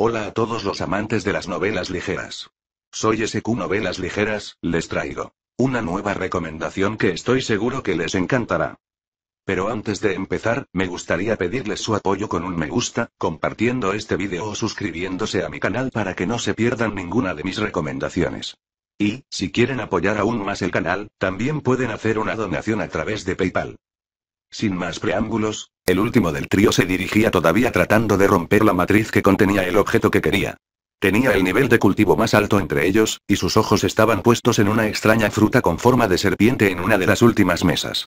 Hola a todos los amantes de las novelas ligeras. Soy SQ Novelas Ligeras, les traigo una nueva recomendación que estoy seguro que les encantará. Pero antes de empezar, me gustaría pedirles su apoyo con un me gusta, compartiendo este vídeo o suscribiéndose a mi canal para que no se pierdan ninguna de mis recomendaciones. Y, si quieren apoyar aún más el canal, también pueden hacer una donación a través de PayPal. Sin más preámbulos, el último del trío se dirigía todavía tratando de romper la matriz que contenía el objeto que quería. Tenía el nivel de cultivo más alto entre ellos, y sus ojos estaban puestos en una extraña fruta con forma de serpiente en una de las últimas mesas.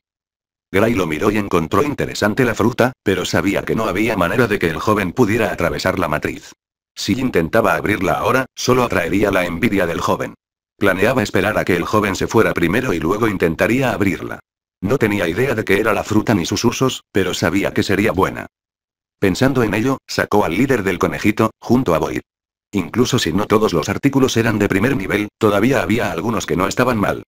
Gray lo miró y encontró interesante la fruta, pero sabía que no había manera de que el joven pudiera atravesar la matriz. Si intentaba abrirla ahora, solo atraería la envidia del joven. Planeaba esperar a que el joven se fuera primero y luego intentaría abrirla. No tenía idea de qué era la fruta ni sus usos, pero sabía que sería buena. Pensando en ello, sacó al líder del conejito, junto a Boyd. Incluso si no todos los artículos eran de primer nivel, todavía había algunos que no estaban mal.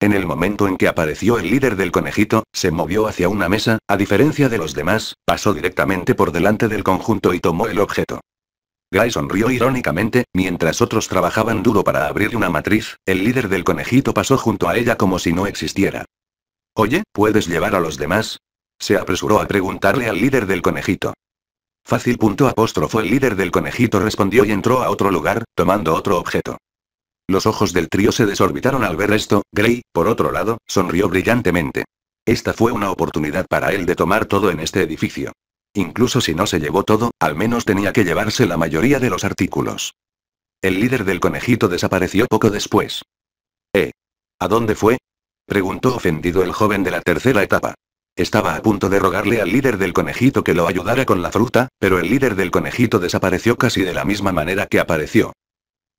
En el momento en que apareció el líder del conejito, se movió hacia una mesa, a diferencia de los demás, pasó directamente por delante del conjunto y tomó el objeto. Guy sonrió irónicamente, mientras otros trabajaban duro para abrir una matriz, el líder del conejito pasó junto a ella como si no existiera. Oye, ¿puedes llevar a los demás? Se apresuró a preguntarle al líder del conejito. Fácil punto apóstrofo el líder del conejito respondió y entró a otro lugar, tomando otro objeto. Los ojos del trío se desorbitaron al ver esto, Gray, por otro lado, sonrió brillantemente. Esta fue una oportunidad para él de tomar todo en este edificio. Incluso si no se llevó todo, al menos tenía que llevarse la mayoría de los artículos. El líder del conejito desapareció poco después. ¿Eh? ¿A dónde fue? Preguntó ofendido el joven de la tercera etapa. Estaba a punto de rogarle al líder del conejito que lo ayudara con la fruta, pero el líder del conejito desapareció casi de la misma manera que apareció.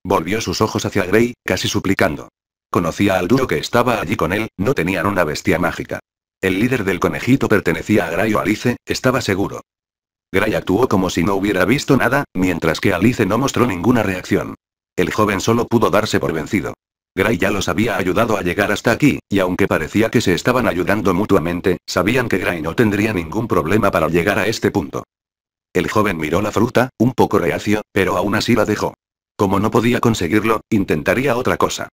Volvió sus ojos hacia Grey, casi suplicando. Conocía al duro que estaba allí con él, no tenían una bestia mágica. El líder del conejito pertenecía a Gray o Alice, estaba seguro. Gray actuó como si no hubiera visto nada, mientras que Alice no mostró ninguna reacción. El joven solo pudo darse por vencido. Gray ya los había ayudado a llegar hasta aquí, y aunque parecía que se estaban ayudando mutuamente, sabían que Gray no tendría ningún problema para llegar a este punto. El joven miró la fruta, un poco reacio, pero aún así la dejó. Como no podía conseguirlo, intentaría otra cosa.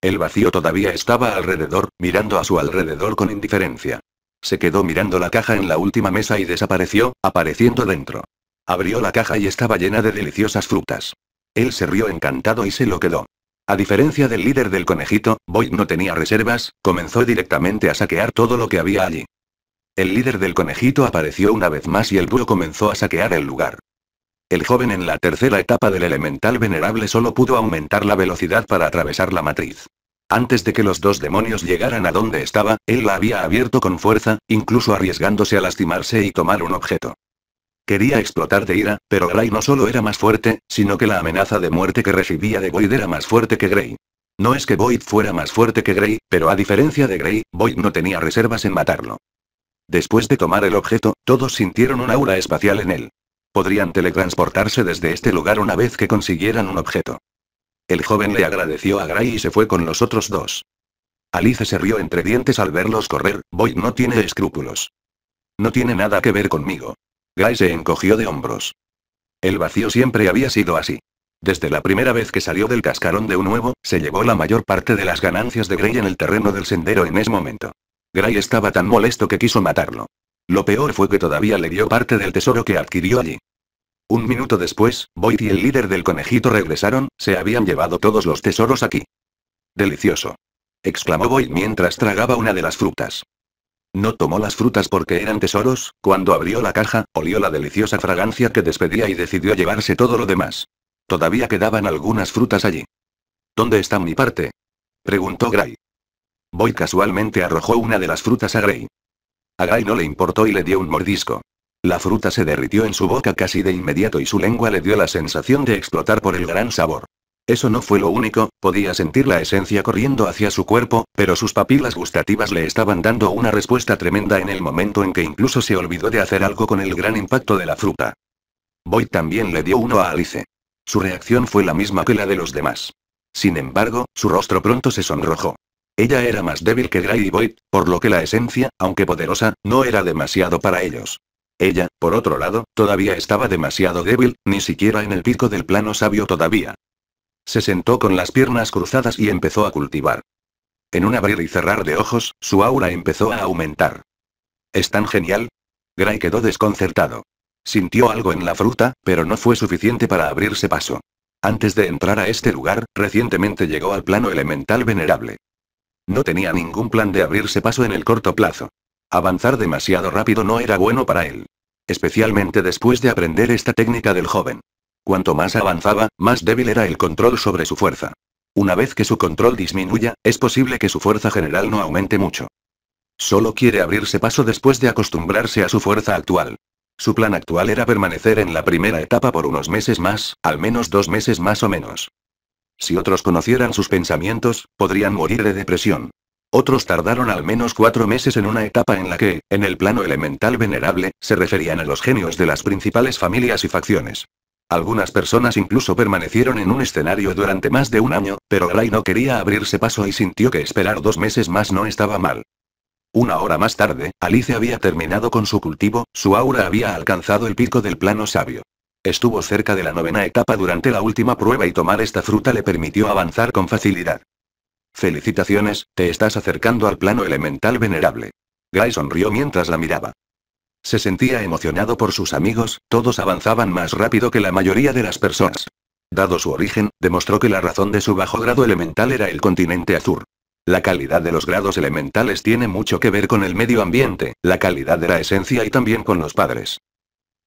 El vacío todavía estaba alrededor, mirando a su alrededor con indiferencia. Se quedó mirando la caja en la última mesa y desapareció, apareciendo dentro. Abrió la caja y estaba llena de deliciosas frutas. Él se rió encantado y se lo quedó. A diferencia del líder del conejito, Boyd no tenía reservas, comenzó directamente a saquear todo lo que había allí. El líder del conejito apareció una vez más y el duro comenzó a saquear el lugar. El joven en la tercera etapa del elemental venerable solo pudo aumentar la velocidad para atravesar la matriz. Antes de que los dos demonios llegaran a donde estaba, él la había abierto con fuerza, incluso arriesgándose a lastimarse y tomar un objeto. Quería explotar de ira, pero Gray no solo era más fuerte, sino que la amenaza de muerte que recibía de Boyd era más fuerte que Gray. No es que Boyd fuera más fuerte que Gray, pero a diferencia de Gray, Boyd no tenía reservas en matarlo. Después de tomar el objeto, todos sintieron un aura espacial en él. Podrían teletransportarse desde este lugar una vez que consiguieran un objeto. El joven le agradeció a Gray y se fue con los otros dos. Alice se rió entre dientes al verlos correr, Boyd no tiene escrúpulos. No tiene nada que ver conmigo. Gray se encogió de hombros. El vacío siempre había sido así. Desde la primera vez que salió del cascarón de un huevo, se llevó la mayor parte de las ganancias de Gray en el terreno del sendero en ese momento. Gray estaba tan molesto que quiso matarlo. Lo peor fue que todavía le dio parte del tesoro que adquirió allí. Un minuto después, Boyd y el líder del conejito regresaron, se habían llevado todos los tesoros aquí. Delicioso. Exclamó Boyd mientras tragaba una de las frutas. No tomó las frutas porque eran tesoros, cuando abrió la caja, olió la deliciosa fragancia que despedía y decidió llevarse todo lo demás. Todavía quedaban algunas frutas allí. ¿Dónde está mi parte? preguntó Gray. Boy casualmente arrojó una de las frutas a Gray. A Gray no le importó y le dio un mordisco. La fruta se derritió en su boca casi de inmediato y su lengua le dio la sensación de explotar por el gran sabor. Eso no fue lo único, podía sentir la esencia corriendo hacia su cuerpo, pero sus papilas gustativas le estaban dando una respuesta tremenda en el momento en que incluso se olvidó de hacer algo con el gran impacto de la fruta. Boyd también le dio uno a Alice. Su reacción fue la misma que la de los demás. Sin embargo, su rostro pronto se sonrojó. Ella era más débil que Gray y Boyd, por lo que la esencia, aunque poderosa, no era demasiado para ellos. Ella, por otro lado, todavía estaba demasiado débil, ni siquiera en el pico del plano sabio todavía. Se sentó con las piernas cruzadas y empezó a cultivar. En un abrir y cerrar de ojos, su aura empezó a aumentar. ¿Es tan genial? Gray quedó desconcertado. Sintió algo en la fruta, pero no fue suficiente para abrirse paso. Antes de entrar a este lugar, recientemente llegó al plano elemental venerable. No tenía ningún plan de abrirse paso en el corto plazo. Avanzar demasiado rápido no era bueno para él. Especialmente después de aprender esta técnica del joven. Cuanto más avanzaba, más débil era el control sobre su fuerza. Una vez que su control disminuya, es posible que su fuerza general no aumente mucho. Solo quiere abrirse paso después de acostumbrarse a su fuerza actual. Su plan actual era permanecer en la primera etapa por unos meses más, al menos dos meses más o menos. Si otros conocieran sus pensamientos, podrían morir de depresión. Otros tardaron al menos cuatro meses en una etapa en la que, en el plano elemental venerable, se referían a los genios de las principales familias y facciones. Algunas personas incluso permanecieron en un escenario durante más de un año, pero Gray no quería abrirse paso y sintió que esperar dos meses más no estaba mal. Una hora más tarde, Alice había terminado con su cultivo, su aura había alcanzado el pico del plano sabio. Estuvo cerca de la novena etapa durante la última prueba y tomar esta fruta le permitió avanzar con facilidad. Felicitaciones, te estás acercando al plano elemental venerable. Gray sonrió mientras la miraba. Se sentía emocionado por sus amigos, todos avanzaban más rápido que la mayoría de las personas. Dado su origen, demostró que la razón de su bajo grado elemental era el continente azul. La calidad de los grados elementales tiene mucho que ver con el medio ambiente, la calidad de la esencia y también con los padres.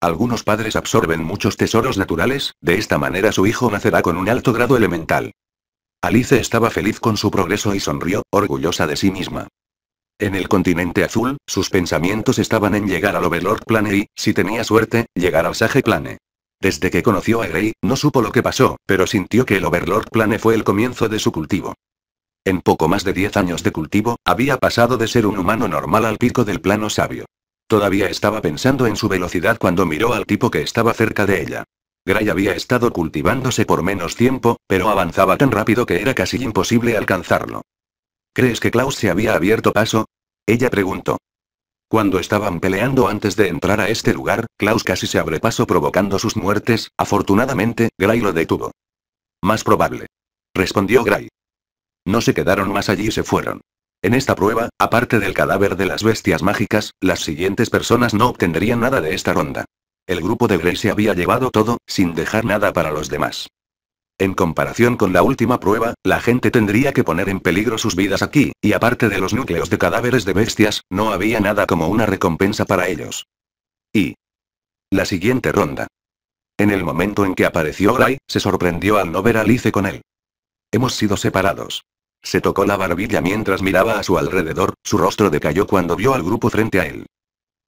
Algunos padres absorben muchos tesoros naturales, de esta manera su hijo nacerá con un alto grado elemental. Alice estaba feliz con su progreso y sonrió, orgullosa de sí misma. En el continente azul, sus pensamientos estaban en llegar al Overlord Plane y, si tenía suerte, llegar al Sage Plane. Desde que conoció a Grey, no supo lo que pasó, pero sintió que el Overlord Plane fue el comienzo de su cultivo. En poco más de 10 años de cultivo, había pasado de ser un humano normal al pico del plano sabio. Todavía estaba pensando en su velocidad cuando miró al tipo que estaba cerca de ella. Gray había estado cultivándose por menos tiempo, pero avanzaba tan rápido que era casi imposible alcanzarlo. ¿Crees que Klaus se había abierto paso? Ella preguntó. Cuando estaban peleando antes de entrar a este lugar, Klaus casi se abre paso provocando sus muertes, afortunadamente, Gray lo detuvo. Más probable. Respondió Gray. No se quedaron más allí y se fueron. En esta prueba, aparte del cadáver de las bestias mágicas, las siguientes personas no obtendrían nada de esta ronda. El grupo de Gray se había llevado todo, sin dejar nada para los demás. En comparación con la última prueba, la gente tendría que poner en peligro sus vidas aquí, y aparte de los núcleos de cadáveres de bestias, no había nada como una recompensa para ellos. Y... La siguiente ronda. En el momento en que apareció Rai, se sorprendió al no ver a Alice con él. Hemos sido separados. Se tocó la barbilla mientras miraba a su alrededor, su rostro decayó cuando vio al grupo frente a él.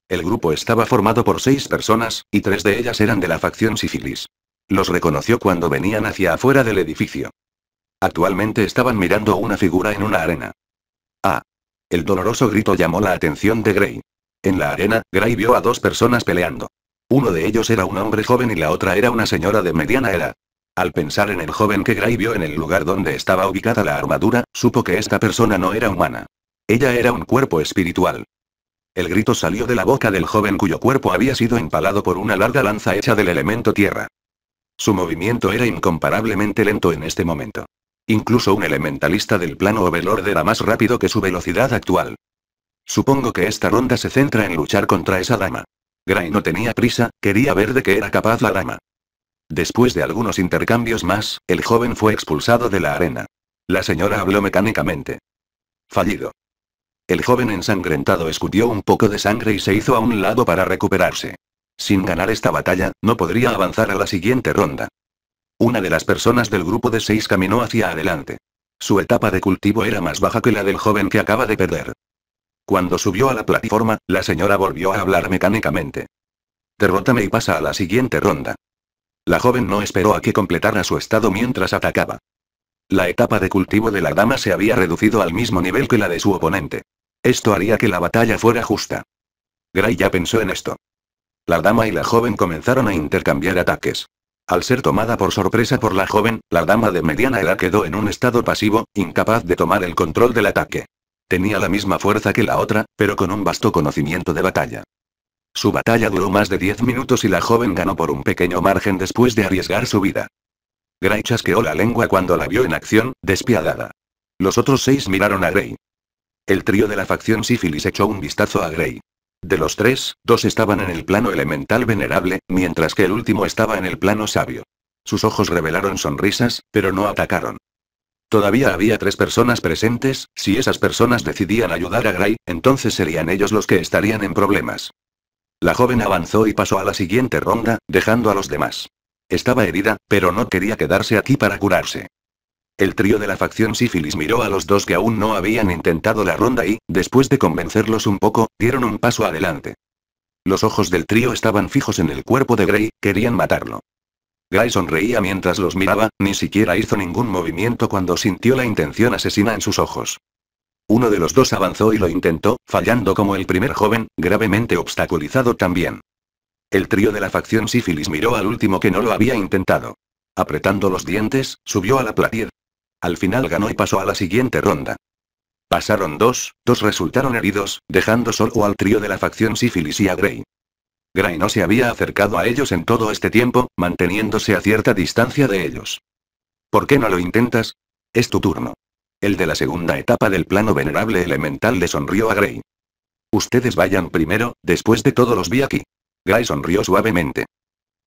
El grupo estaba formado por seis personas, y tres de ellas eran de la facción Sifilis. Los reconoció cuando venían hacia afuera del edificio. Actualmente estaban mirando una figura en una arena. Ah. El doloroso grito llamó la atención de Gray. En la arena, Gray vio a dos personas peleando. Uno de ellos era un hombre joven y la otra era una señora de mediana edad. Al pensar en el joven que Gray vio en el lugar donde estaba ubicada la armadura, supo que esta persona no era humana. Ella era un cuerpo espiritual. El grito salió de la boca del joven cuyo cuerpo había sido empalado por una larga lanza hecha del elemento tierra. Su movimiento era incomparablemente lento en este momento. Incluso un elementalista del plano Overlord era más rápido que su velocidad actual. Supongo que esta ronda se centra en luchar contra esa dama. Gray no tenía prisa, quería ver de qué era capaz la dama. Después de algunos intercambios más, el joven fue expulsado de la arena. La señora habló mecánicamente. Fallido. El joven ensangrentado escudió un poco de sangre y se hizo a un lado para recuperarse. Sin ganar esta batalla, no podría avanzar a la siguiente ronda. Una de las personas del grupo de seis caminó hacia adelante. Su etapa de cultivo era más baja que la del joven que acaba de perder. Cuando subió a la plataforma, la señora volvió a hablar mecánicamente. Derrótame y pasa a la siguiente ronda. La joven no esperó a que completara su estado mientras atacaba. La etapa de cultivo de la dama se había reducido al mismo nivel que la de su oponente. Esto haría que la batalla fuera justa. Gray ya pensó en esto. La dama y la joven comenzaron a intercambiar ataques. Al ser tomada por sorpresa por la joven, la dama de mediana edad quedó en un estado pasivo, incapaz de tomar el control del ataque. Tenía la misma fuerza que la otra, pero con un vasto conocimiento de batalla. Su batalla duró más de 10 minutos y la joven ganó por un pequeño margen después de arriesgar su vida. Gray chasqueó la lengua cuando la vio en acción, despiadada. Los otros seis miraron a Gray. El trío de la facción sífilis echó un vistazo a Gray. De los tres, dos estaban en el plano elemental venerable, mientras que el último estaba en el plano sabio. Sus ojos revelaron sonrisas, pero no atacaron. Todavía había tres personas presentes, si esas personas decidían ayudar a Gray, entonces serían ellos los que estarían en problemas. La joven avanzó y pasó a la siguiente ronda, dejando a los demás. Estaba herida, pero no quería quedarse aquí para curarse. El trío de la facción sífilis miró a los dos que aún no habían intentado la ronda y, después de convencerlos un poco, dieron un paso adelante. Los ojos del trío estaban fijos en el cuerpo de Gray, querían matarlo. Gray sonreía mientras los miraba, ni siquiera hizo ningún movimiento cuando sintió la intención asesina en sus ojos. Uno de los dos avanzó y lo intentó, fallando como el primer joven, gravemente obstaculizado también. El trío de la facción sífilis miró al último que no lo había intentado. Apretando los dientes, subió a la platier, al final ganó y pasó a la siguiente ronda. Pasaron dos, dos resultaron heridos, dejando solo al trío de la facción sífilis y a Grey. Gray no se había acercado a ellos en todo este tiempo, manteniéndose a cierta distancia de ellos. ¿Por qué no lo intentas? Es tu turno. El de la segunda etapa del plano venerable elemental le sonrió a Gray. Ustedes vayan primero, después de todos los vi aquí. Gray sonrió suavemente.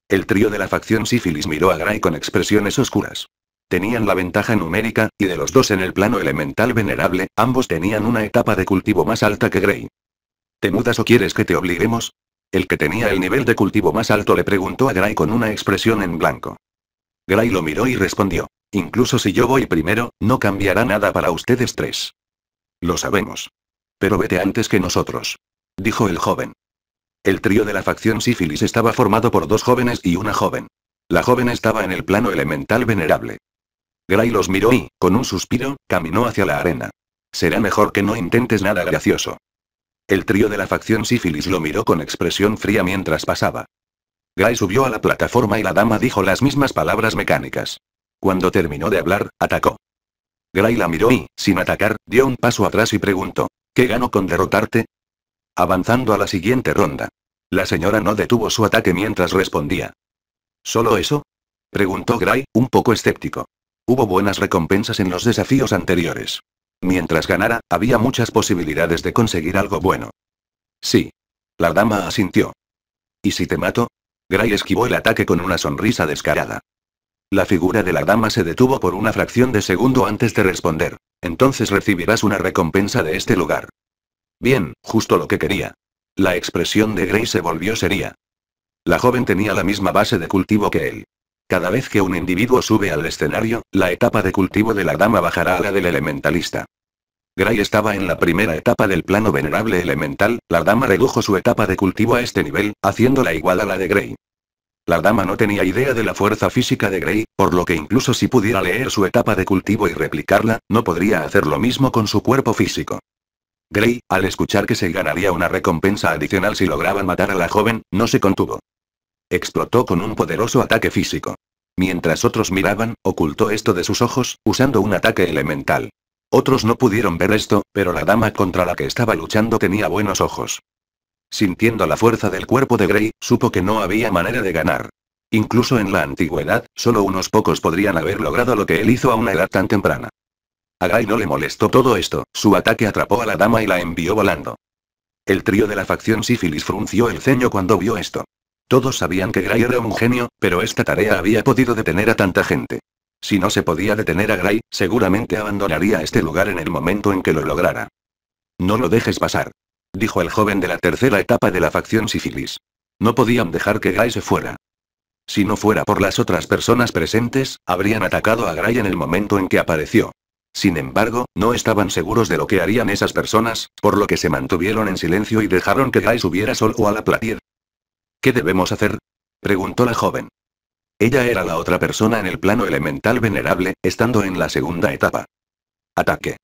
El trío de la facción sífilis miró a Gray con expresiones oscuras. Tenían la ventaja numérica, y de los dos en el plano elemental venerable, ambos tenían una etapa de cultivo más alta que Grey. ¿Te mudas o quieres que te obliguemos? El que tenía el nivel de cultivo más alto le preguntó a Gray con una expresión en blanco. Gray lo miró y respondió. Incluso si yo voy primero, no cambiará nada para ustedes tres. Lo sabemos. Pero vete antes que nosotros. Dijo el joven. El trío de la facción sífilis estaba formado por dos jóvenes y una joven. La joven estaba en el plano elemental venerable. Gray los miró y, con un suspiro, caminó hacia la arena. Será mejor que no intentes nada gracioso. El trío de la facción sífilis lo miró con expresión fría mientras pasaba. Gray subió a la plataforma y la dama dijo las mismas palabras mecánicas. Cuando terminó de hablar, atacó. Gray la miró y, sin atacar, dio un paso atrás y preguntó, ¿qué gano con derrotarte? Avanzando a la siguiente ronda. La señora no detuvo su ataque mientras respondía. ¿Solo eso? Preguntó Gray, un poco escéptico. Hubo buenas recompensas en los desafíos anteriores. Mientras ganara, había muchas posibilidades de conseguir algo bueno. Sí. La dama asintió. ¿Y si te mato? Gray esquivó el ataque con una sonrisa descarada. La figura de la dama se detuvo por una fracción de segundo antes de responder. Entonces recibirás una recompensa de este lugar. Bien, justo lo que quería. La expresión de Gray se volvió seria. La joven tenía la misma base de cultivo que él. Cada vez que un individuo sube al escenario, la etapa de cultivo de la dama bajará a la del elementalista. Gray estaba en la primera etapa del plano venerable elemental, la dama redujo su etapa de cultivo a este nivel, haciéndola igual a la de Gray. La dama no tenía idea de la fuerza física de Gray, por lo que incluso si pudiera leer su etapa de cultivo y replicarla, no podría hacer lo mismo con su cuerpo físico. Gray, al escuchar que se ganaría una recompensa adicional si lograban matar a la joven, no se contuvo. Explotó con un poderoso ataque físico. Mientras otros miraban, ocultó esto de sus ojos, usando un ataque elemental. Otros no pudieron ver esto, pero la dama contra la que estaba luchando tenía buenos ojos. Sintiendo la fuerza del cuerpo de Grey, supo que no había manera de ganar. Incluso en la antigüedad, solo unos pocos podrían haber logrado lo que él hizo a una edad tan temprana. A Grey no le molestó todo esto, su ataque atrapó a la dama y la envió volando. El trío de la facción sífilis frunció el ceño cuando vio esto. Todos sabían que Gray era un genio, pero esta tarea había podido detener a tanta gente. Si no se podía detener a Gray, seguramente abandonaría este lugar en el momento en que lo lograra. No lo dejes pasar. Dijo el joven de la tercera etapa de la facción Sifilis. No podían dejar que Gray se fuera. Si no fuera por las otras personas presentes, habrían atacado a Gray en el momento en que apareció. Sin embargo, no estaban seguros de lo que harían esas personas, por lo que se mantuvieron en silencio y dejaron que Gray subiera solo a la platea ¿Qué debemos hacer? preguntó la joven. Ella era la otra persona en el plano elemental venerable, estando en la segunda etapa. Ataque.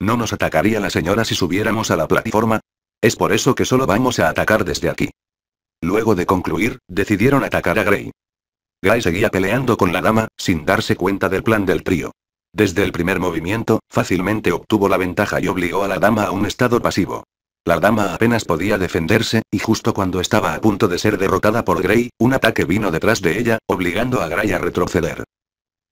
¿No nos atacaría la señora si subiéramos a la plataforma? Es por eso que solo vamos a atacar desde aquí. Luego de concluir, decidieron atacar a Grey. Gray seguía peleando con la dama, sin darse cuenta del plan del trío. Desde el primer movimiento, fácilmente obtuvo la ventaja y obligó a la dama a un estado pasivo. La dama apenas podía defenderse, y justo cuando estaba a punto de ser derrotada por Grey, un ataque vino detrás de ella, obligando a Gray a retroceder.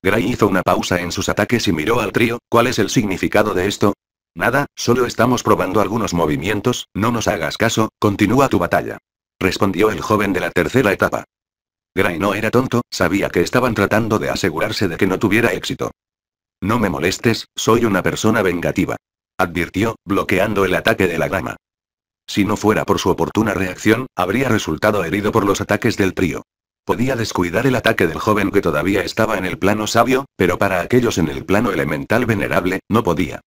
Gray hizo una pausa en sus ataques y miró al trío, ¿cuál es el significado de esto? Nada, solo estamos probando algunos movimientos, no nos hagas caso, continúa tu batalla. Respondió el joven de la tercera etapa. Gray no era tonto, sabía que estaban tratando de asegurarse de que no tuviera éxito. No me molestes, soy una persona vengativa advirtió, bloqueando el ataque de la dama. Si no fuera por su oportuna reacción, habría resultado herido por los ataques del trío. Podía descuidar el ataque del joven que todavía estaba en el plano sabio, pero para aquellos en el plano elemental venerable, no podía.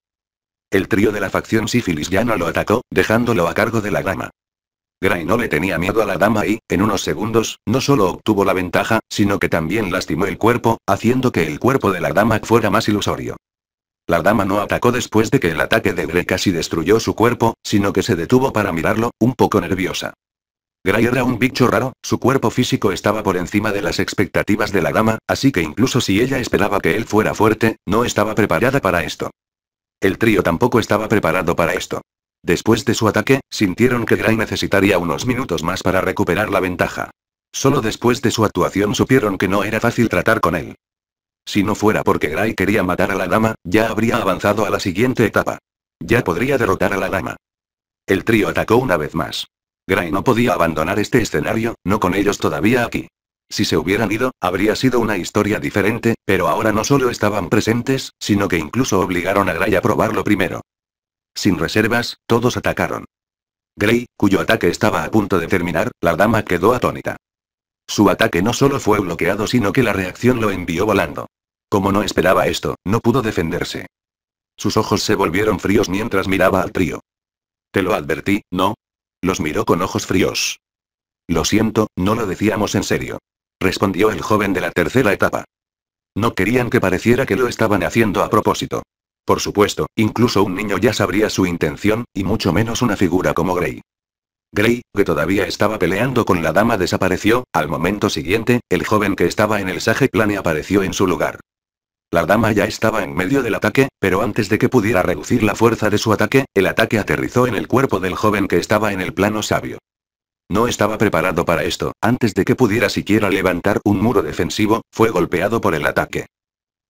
El trío de la facción sífilis ya no lo atacó, dejándolo a cargo de la dama. Gray no le tenía miedo a la dama y, en unos segundos, no solo obtuvo la ventaja, sino que también lastimó el cuerpo, haciendo que el cuerpo de la dama fuera más ilusorio. La dama no atacó después de que el ataque de Grey casi destruyó su cuerpo, sino que se detuvo para mirarlo, un poco nerviosa. Gray era un bicho raro, su cuerpo físico estaba por encima de las expectativas de la dama, así que incluso si ella esperaba que él fuera fuerte, no estaba preparada para esto. El trío tampoco estaba preparado para esto. Después de su ataque, sintieron que Gray necesitaría unos minutos más para recuperar la ventaja. Solo después de su actuación supieron que no era fácil tratar con él. Si no fuera porque Gray quería matar a la dama, ya habría avanzado a la siguiente etapa. Ya podría derrotar a la dama. El trío atacó una vez más. Gray no podía abandonar este escenario, no con ellos todavía aquí. Si se hubieran ido, habría sido una historia diferente, pero ahora no solo estaban presentes, sino que incluso obligaron a Gray a probarlo primero. Sin reservas, todos atacaron. Gray, cuyo ataque estaba a punto de terminar, la dama quedó atónita. Su ataque no solo fue bloqueado sino que la reacción lo envió volando. Como no esperaba esto, no pudo defenderse. Sus ojos se volvieron fríos mientras miraba al trío. Te lo advertí, ¿no? Los miró con ojos fríos. Lo siento, no lo decíamos en serio. Respondió el joven de la tercera etapa. No querían que pareciera que lo estaban haciendo a propósito. Por supuesto, incluso un niño ya sabría su intención, y mucho menos una figura como Grey. Grey, que todavía estaba peleando con la dama, desapareció, al momento siguiente, el joven que estaba en el Sage Plane apareció en su lugar. La dama ya estaba en medio del ataque, pero antes de que pudiera reducir la fuerza de su ataque, el ataque aterrizó en el cuerpo del joven que estaba en el plano sabio. No estaba preparado para esto, antes de que pudiera siquiera levantar un muro defensivo, fue golpeado por el ataque.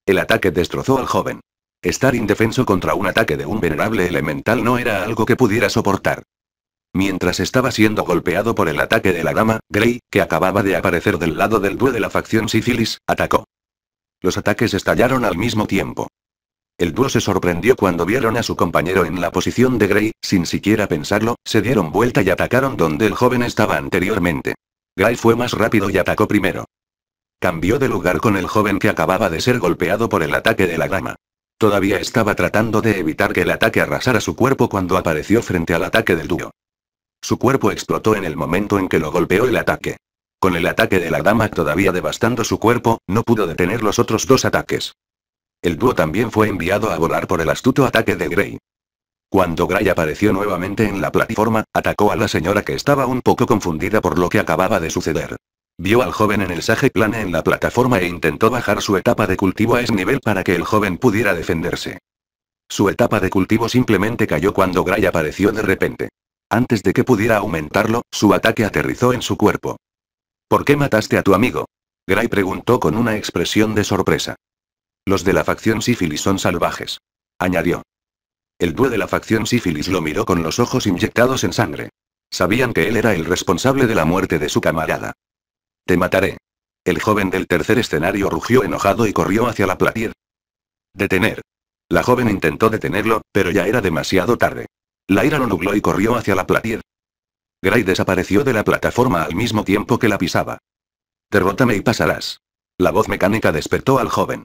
El ataque destrozó al joven. Estar indefenso contra un ataque de un venerable elemental no era algo que pudiera soportar. Mientras estaba siendo golpeado por el ataque de la dama, Grey, que acababa de aparecer del lado del duelo de la facción Sicilis, atacó. Los ataques estallaron al mismo tiempo. El dúo se sorprendió cuando vieron a su compañero en la posición de Gray, sin siquiera pensarlo, se dieron vuelta y atacaron donde el joven estaba anteriormente. Gray fue más rápido y atacó primero. Cambió de lugar con el joven que acababa de ser golpeado por el ataque de la gama. Todavía estaba tratando de evitar que el ataque arrasara su cuerpo cuando apareció frente al ataque del dúo. Su cuerpo explotó en el momento en que lo golpeó el ataque. Con el ataque de la dama todavía devastando su cuerpo, no pudo detener los otros dos ataques. El dúo también fue enviado a volar por el astuto ataque de Grey. Cuando Gray apareció nuevamente en la plataforma, atacó a la señora que estaba un poco confundida por lo que acababa de suceder. Vio al joven en el saje plane en la plataforma e intentó bajar su etapa de cultivo a ese nivel para que el joven pudiera defenderse. Su etapa de cultivo simplemente cayó cuando Gray apareció de repente. Antes de que pudiera aumentarlo, su ataque aterrizó en su cuerpo. ¿Por qué mataste a tu amigo? Gray preguntó con una expresión de sorpresa. Los de la facción sífilis son salvajes. Añadió. El dúo de la facción sífilis lo miró con los ojos inyectados en sangre. Sabían que él era el responsable de la muerte de su camarada. Te mataré. El joven del tercer escenario rugió enojado y corrió hacia la platier. Detener. La joven intentó detenerlo, pero ya era demasiado tarde. La ira lo nubló y corrió hacia la platier. Gray desapareció de la plataforma al mismo tiempo que la pisaba. Derrótame y pasarás. La voz mecánica despertó al joven.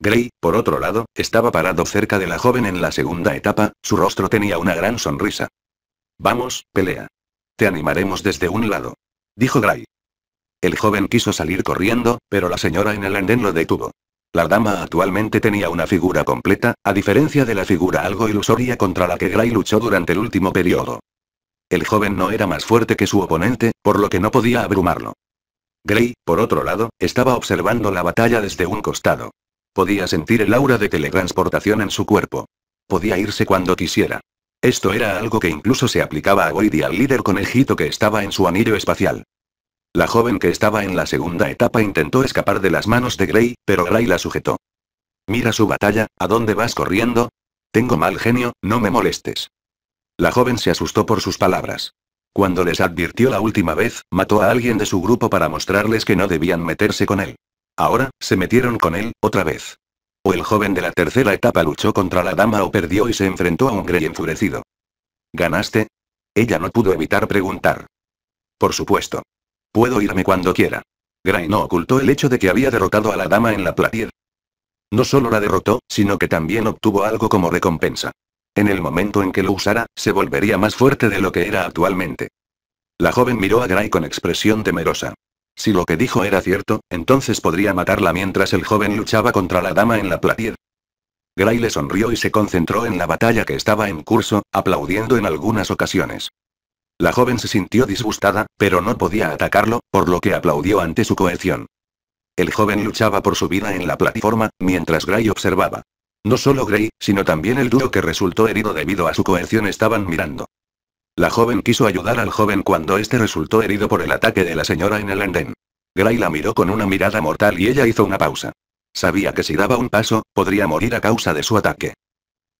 Gray, por otro lado, estaba parado cerca de la joven en la segunda etapa, su rostro tenía una gran sonrisa. Vamos, pelea. Te animaremos desde un lado. Dijo Gray. El joven quiso salir corriendo, pero la señora en el andén lo detuvo. La dama actualmente tenía una figura completa, a diferencia de la figura algo ilusoria contra la que Gray luchó durante el último periodo. El joven no era más fuerte que su oponente, por lo que no podía abrumarlo. Gray, por otro lado, estaba observando la batalla desde un costado. Podía sentir el aura de teletransportación en su cuerpo. Podía irse cuando quisiera. Esto era algo que incluso se aplicaba a Void y al líder conejito que estaba en su anillo espacial. La joven que estaba en la segunda etapa intentó escapar de las manos de Gray, pero Gray la sujetó. Mira su batalla, ¿a dónde vas corriendo? Tengo mal genio, no me molestes. La joven se asustó por sus palabras. Cuando les advirtió la última vez, mató a alguien de su grupo para mostrarles que no debían meterse con él. Ahora, se metieron con él, otra vez. O el joven de la tercera etapa luchó contra la dama o perdió y se enfrentó a un Grey enfurecido. ¿Ganaste? Ella no pudo evitar preguntar. Por supuesto. Puedo irme cuando quiera. Grey no ocultó el hecho de que había derrotado a la dama en la platier. No solo la derrotó, sino que también obtuvo algo como recompensa. En el momento en que lo usara, se volvería más fuerte de lo que era actualmente. La joven miró a Gray con expresión temerosa. Si lo que dijo era cierto, entonces podría matarla mientras el joven luchaba contra la dama en la platier. Gray le sonrió y se concentró en la batalla que estaba en curso, aplaudiendo en algunas ocasiones. La joven se sintió disgustada, pero no podía atacarlo, por lo que aplaudió ante su cohesión. El joven luchaba por su vida en la plataforma, mientras Gray observaba. No solo Gray, sino también el dúo que resultó herido debido a su coerción estaban mirando. La joven quiso ayudar al joven cuando este resultó herido por el ataque de la señora en el andén. Gray la miró con una mirada mortal y ella hizo una pausa. Sabía que si daba un paso, podría morir a causa de su ataque.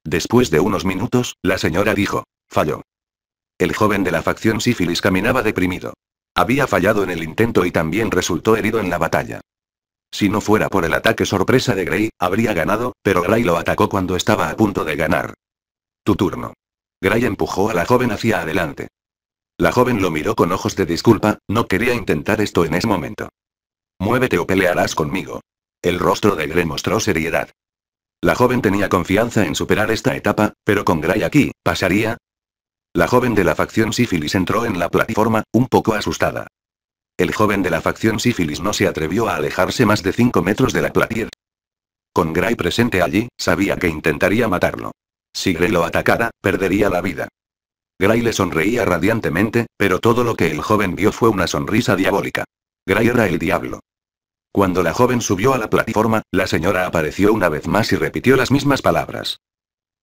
Después de unos minutos, la señora dijo, falló. El joven de la facción sífilis caminaba deprimido. Había fallado en el intento y también resultó herido en la batalla. Si no fuera por el ataque sorpresa de Gray, habría ganado, pero Gray lo atacó cuando estaba a punto de ganar. Tu turno. Gray empujó a la joven hacia adelante. La joven lo miró con ojos de disculpa, no quería intentar esto en ese momento. Muévete o pelearás conmigo. El rostro de Gray mostró seriedad. La joven tenía confianza en superar esta etapa, pero con Gray aquí, ¿pasaría? La joven de la facción sífilis entró en la plataforma, un poco asustada. El joven de la facción sífilis no se atrevió a alejarse más de 5 metros de la Platier. Con Gray presente allí, sabía que intentaría matarlo. Si Gray lo atacara, perdería la vida. Gray le sonreía radiantemente, pero todo lo que el joven vio fue una sonrisa diabólica. Gray era el diablo. Cuando la joven subió a la plataforma, la señora apareció una vez más y repitió las mismas palabras.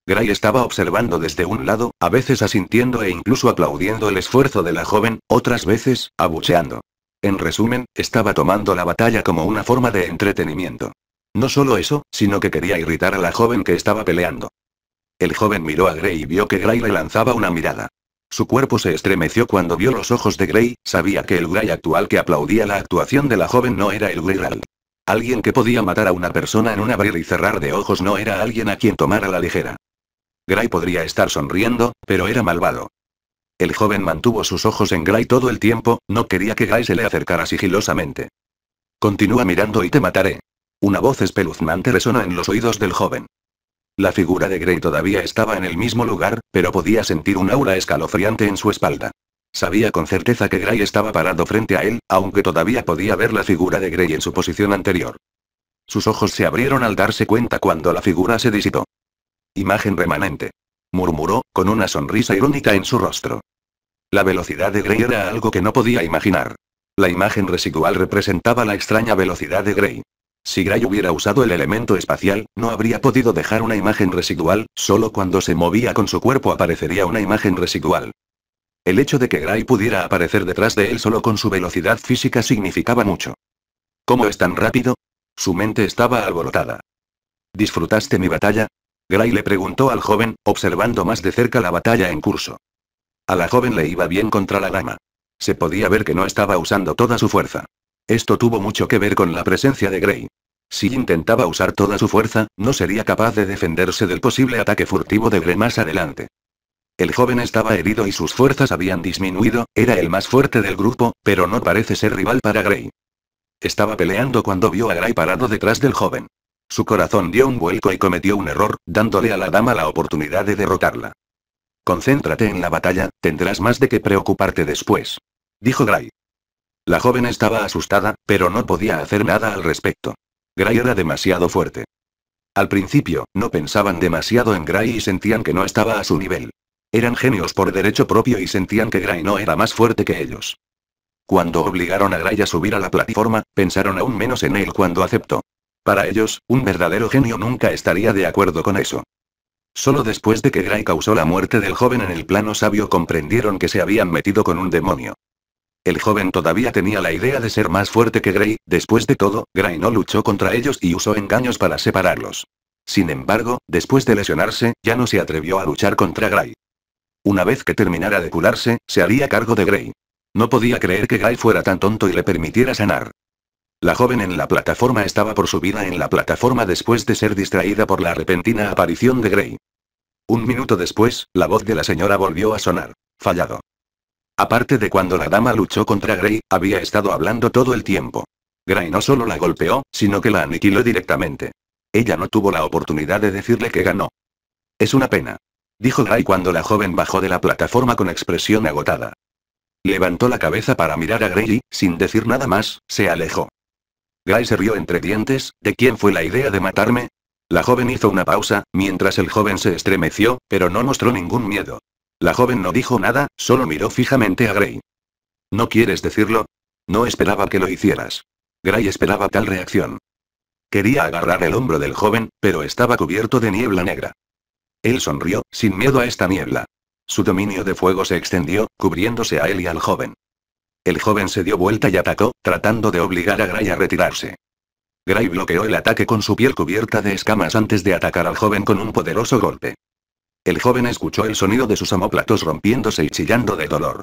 Gray estaba observando desde un lado, a veces asintiendo e incluso aplaudiendo el esfuerzo de la joven, otras veces, abucheando. En resumen, estaba tomando la batalla como una forma de entretenimiento. No solo eso, sino que quería irritar a la joven que estaba peleando. El joven miró a Grey y vio que Gray le lanzaba una mirada. Su cuerpo se estremeció cuando vio los ojos de Grey, sabía que el Gray actual que aplaudía la actuación de la joven no era el Grey real. Alguien que podía matar a una persona en un abrir y cerrar de ojos no era alguien a quien tomar a la ligera. Gray podría estar sonriendo, pero era malvado. El joven mantuvo sus ojos en Gray todo el tiempo, no quería que Gray se le acercara sigilosamente. Continúa mirando y te mataré. Una voz espeluznante resonó en los oídos del joven. La figura de Gray todavía estaba en el mismo lugar, pero podía sentir un aura escalofriante en su espalda. Sabía con certeza que Gray estaba parado frente a él, aunque todavía podía ver la figura de Gray en su posición anterior. Sus ojos se abrieron al darse cuenta cuando la figura se disipó. Imagen remanente murmuró, con una sonrisa irónica en su rostro. La velocidad de Grey era algo que no podía imaginar. La imagen residual representaba la extraña velocidad de Grey. Si Gray hubiera usado el elemento espacial, no habría podido dejar una imagen residual, solo cuando se movía con su cuerpo aparecería una imagen residual. El hecho de que Gray pudiera aparecer detrás de él solo con su velocidad física significaba mucho. ¿Cómo es tan rápido? Su mente estaba alborotada. ¿Disfrutaste mi batalla? Gray le preguntó al joven, observando más de cerca la batalla en curso. A la joven le iba bien contra la dama. Se podía ver que no estaba usando toda su fuerza. Esto tuvo mucho que ver con la presencia de Gray. Si intentaba usar toda su fuerza, no sería capaz de defenderse del posible ataque furtivo de Gray más adelante. El joven estaba herido y sus fuerzas habían disminuido, era el más fuerte del grupo, pero no parece ser rival para Gray. Estaba peleando cuando vio a Gray parado detrás del joven. Su corazón dio un vuelco y cometió un error, dándole a la dama la oportunidad de derrotarla. Concéntrate en la batalla, tendrás más de qué preocuparte después. Dijo Gray. La joven estaba asustada, pero no podía hacer nada al respecto. Gray era demasiado fuerte. Al principio, no pensaban demasiado en Gray y sentían que no estaba a su nivel. Eran genios por derecho propio y sentían que Gray no era más fuerte que ellos. Cuando obligaron a Gray a subir a la plataforma, pensaron aún menos en él cuando aceptó. Para ellos, un verdadero genio nunca estaría de acuerdo con eso. Solo después de que Gray causó la muerte del joven en el plano sabio comprendieron que se habían metido con un demonio. El joven todavía tenía la idea de ser más fuerte que Gray, después de todo, Gray no luchó contra ellos y usó engaños para separarlos. Sin embargo, después de lesionarse, ya no se atrevió a luchar contra Gray. Una vez que terminara de curarse, se haría cargo de Gray. No podía creer que Gray fuera tan tonto y le permitiera sanar. La joven en la plataforma estaba por su vida en la plataforma después de ser distraída por la repentina aparición de Grey. Un minuto después, la voz de la señora volvió a sonar. Fallado. Aparte de cuando la dama luchó contra Grey, había estado hablando todo el tiempo. Gray no solo la golpeó, sino que la aniquiló directamente. Ella no tuvo la oportunidad de decirle que ganó. Es una pena. Dijo Gray cuando la joven bajó de la plataforma con expresión agotada. Levantó la cabeza para mirar a Gray y, sin decir nada más, se alejó. Gray se rió entre dientes, ¿de quién fue la idea de matarme? La joven hizo una pausa, mientras el joven se estremeció, pero no mostró ningún miedo. La joven no dijo nada, solo miró fijamente a Gray. ¿No quieres decirlo? No esperaba que lo hicieras. Gray esperaba tal reacción. Quería agarrar el hombro del joven, pero estaba cubierto de niebla negra. Él sonrió, sin miedo a esta niebla. Su dominio de fuego se extendió, cubriéndose a él y al joven. El joven se dio vuelta y atacó, tratando de obligar a Gray a retirarse. Gray bloqueó el ataque con su piel cubierta de escamas antes de atacar al joven con un poderoso golpe. El joven escuchó el sonido de sus amóplatos rompiéndose y chillando de dolor.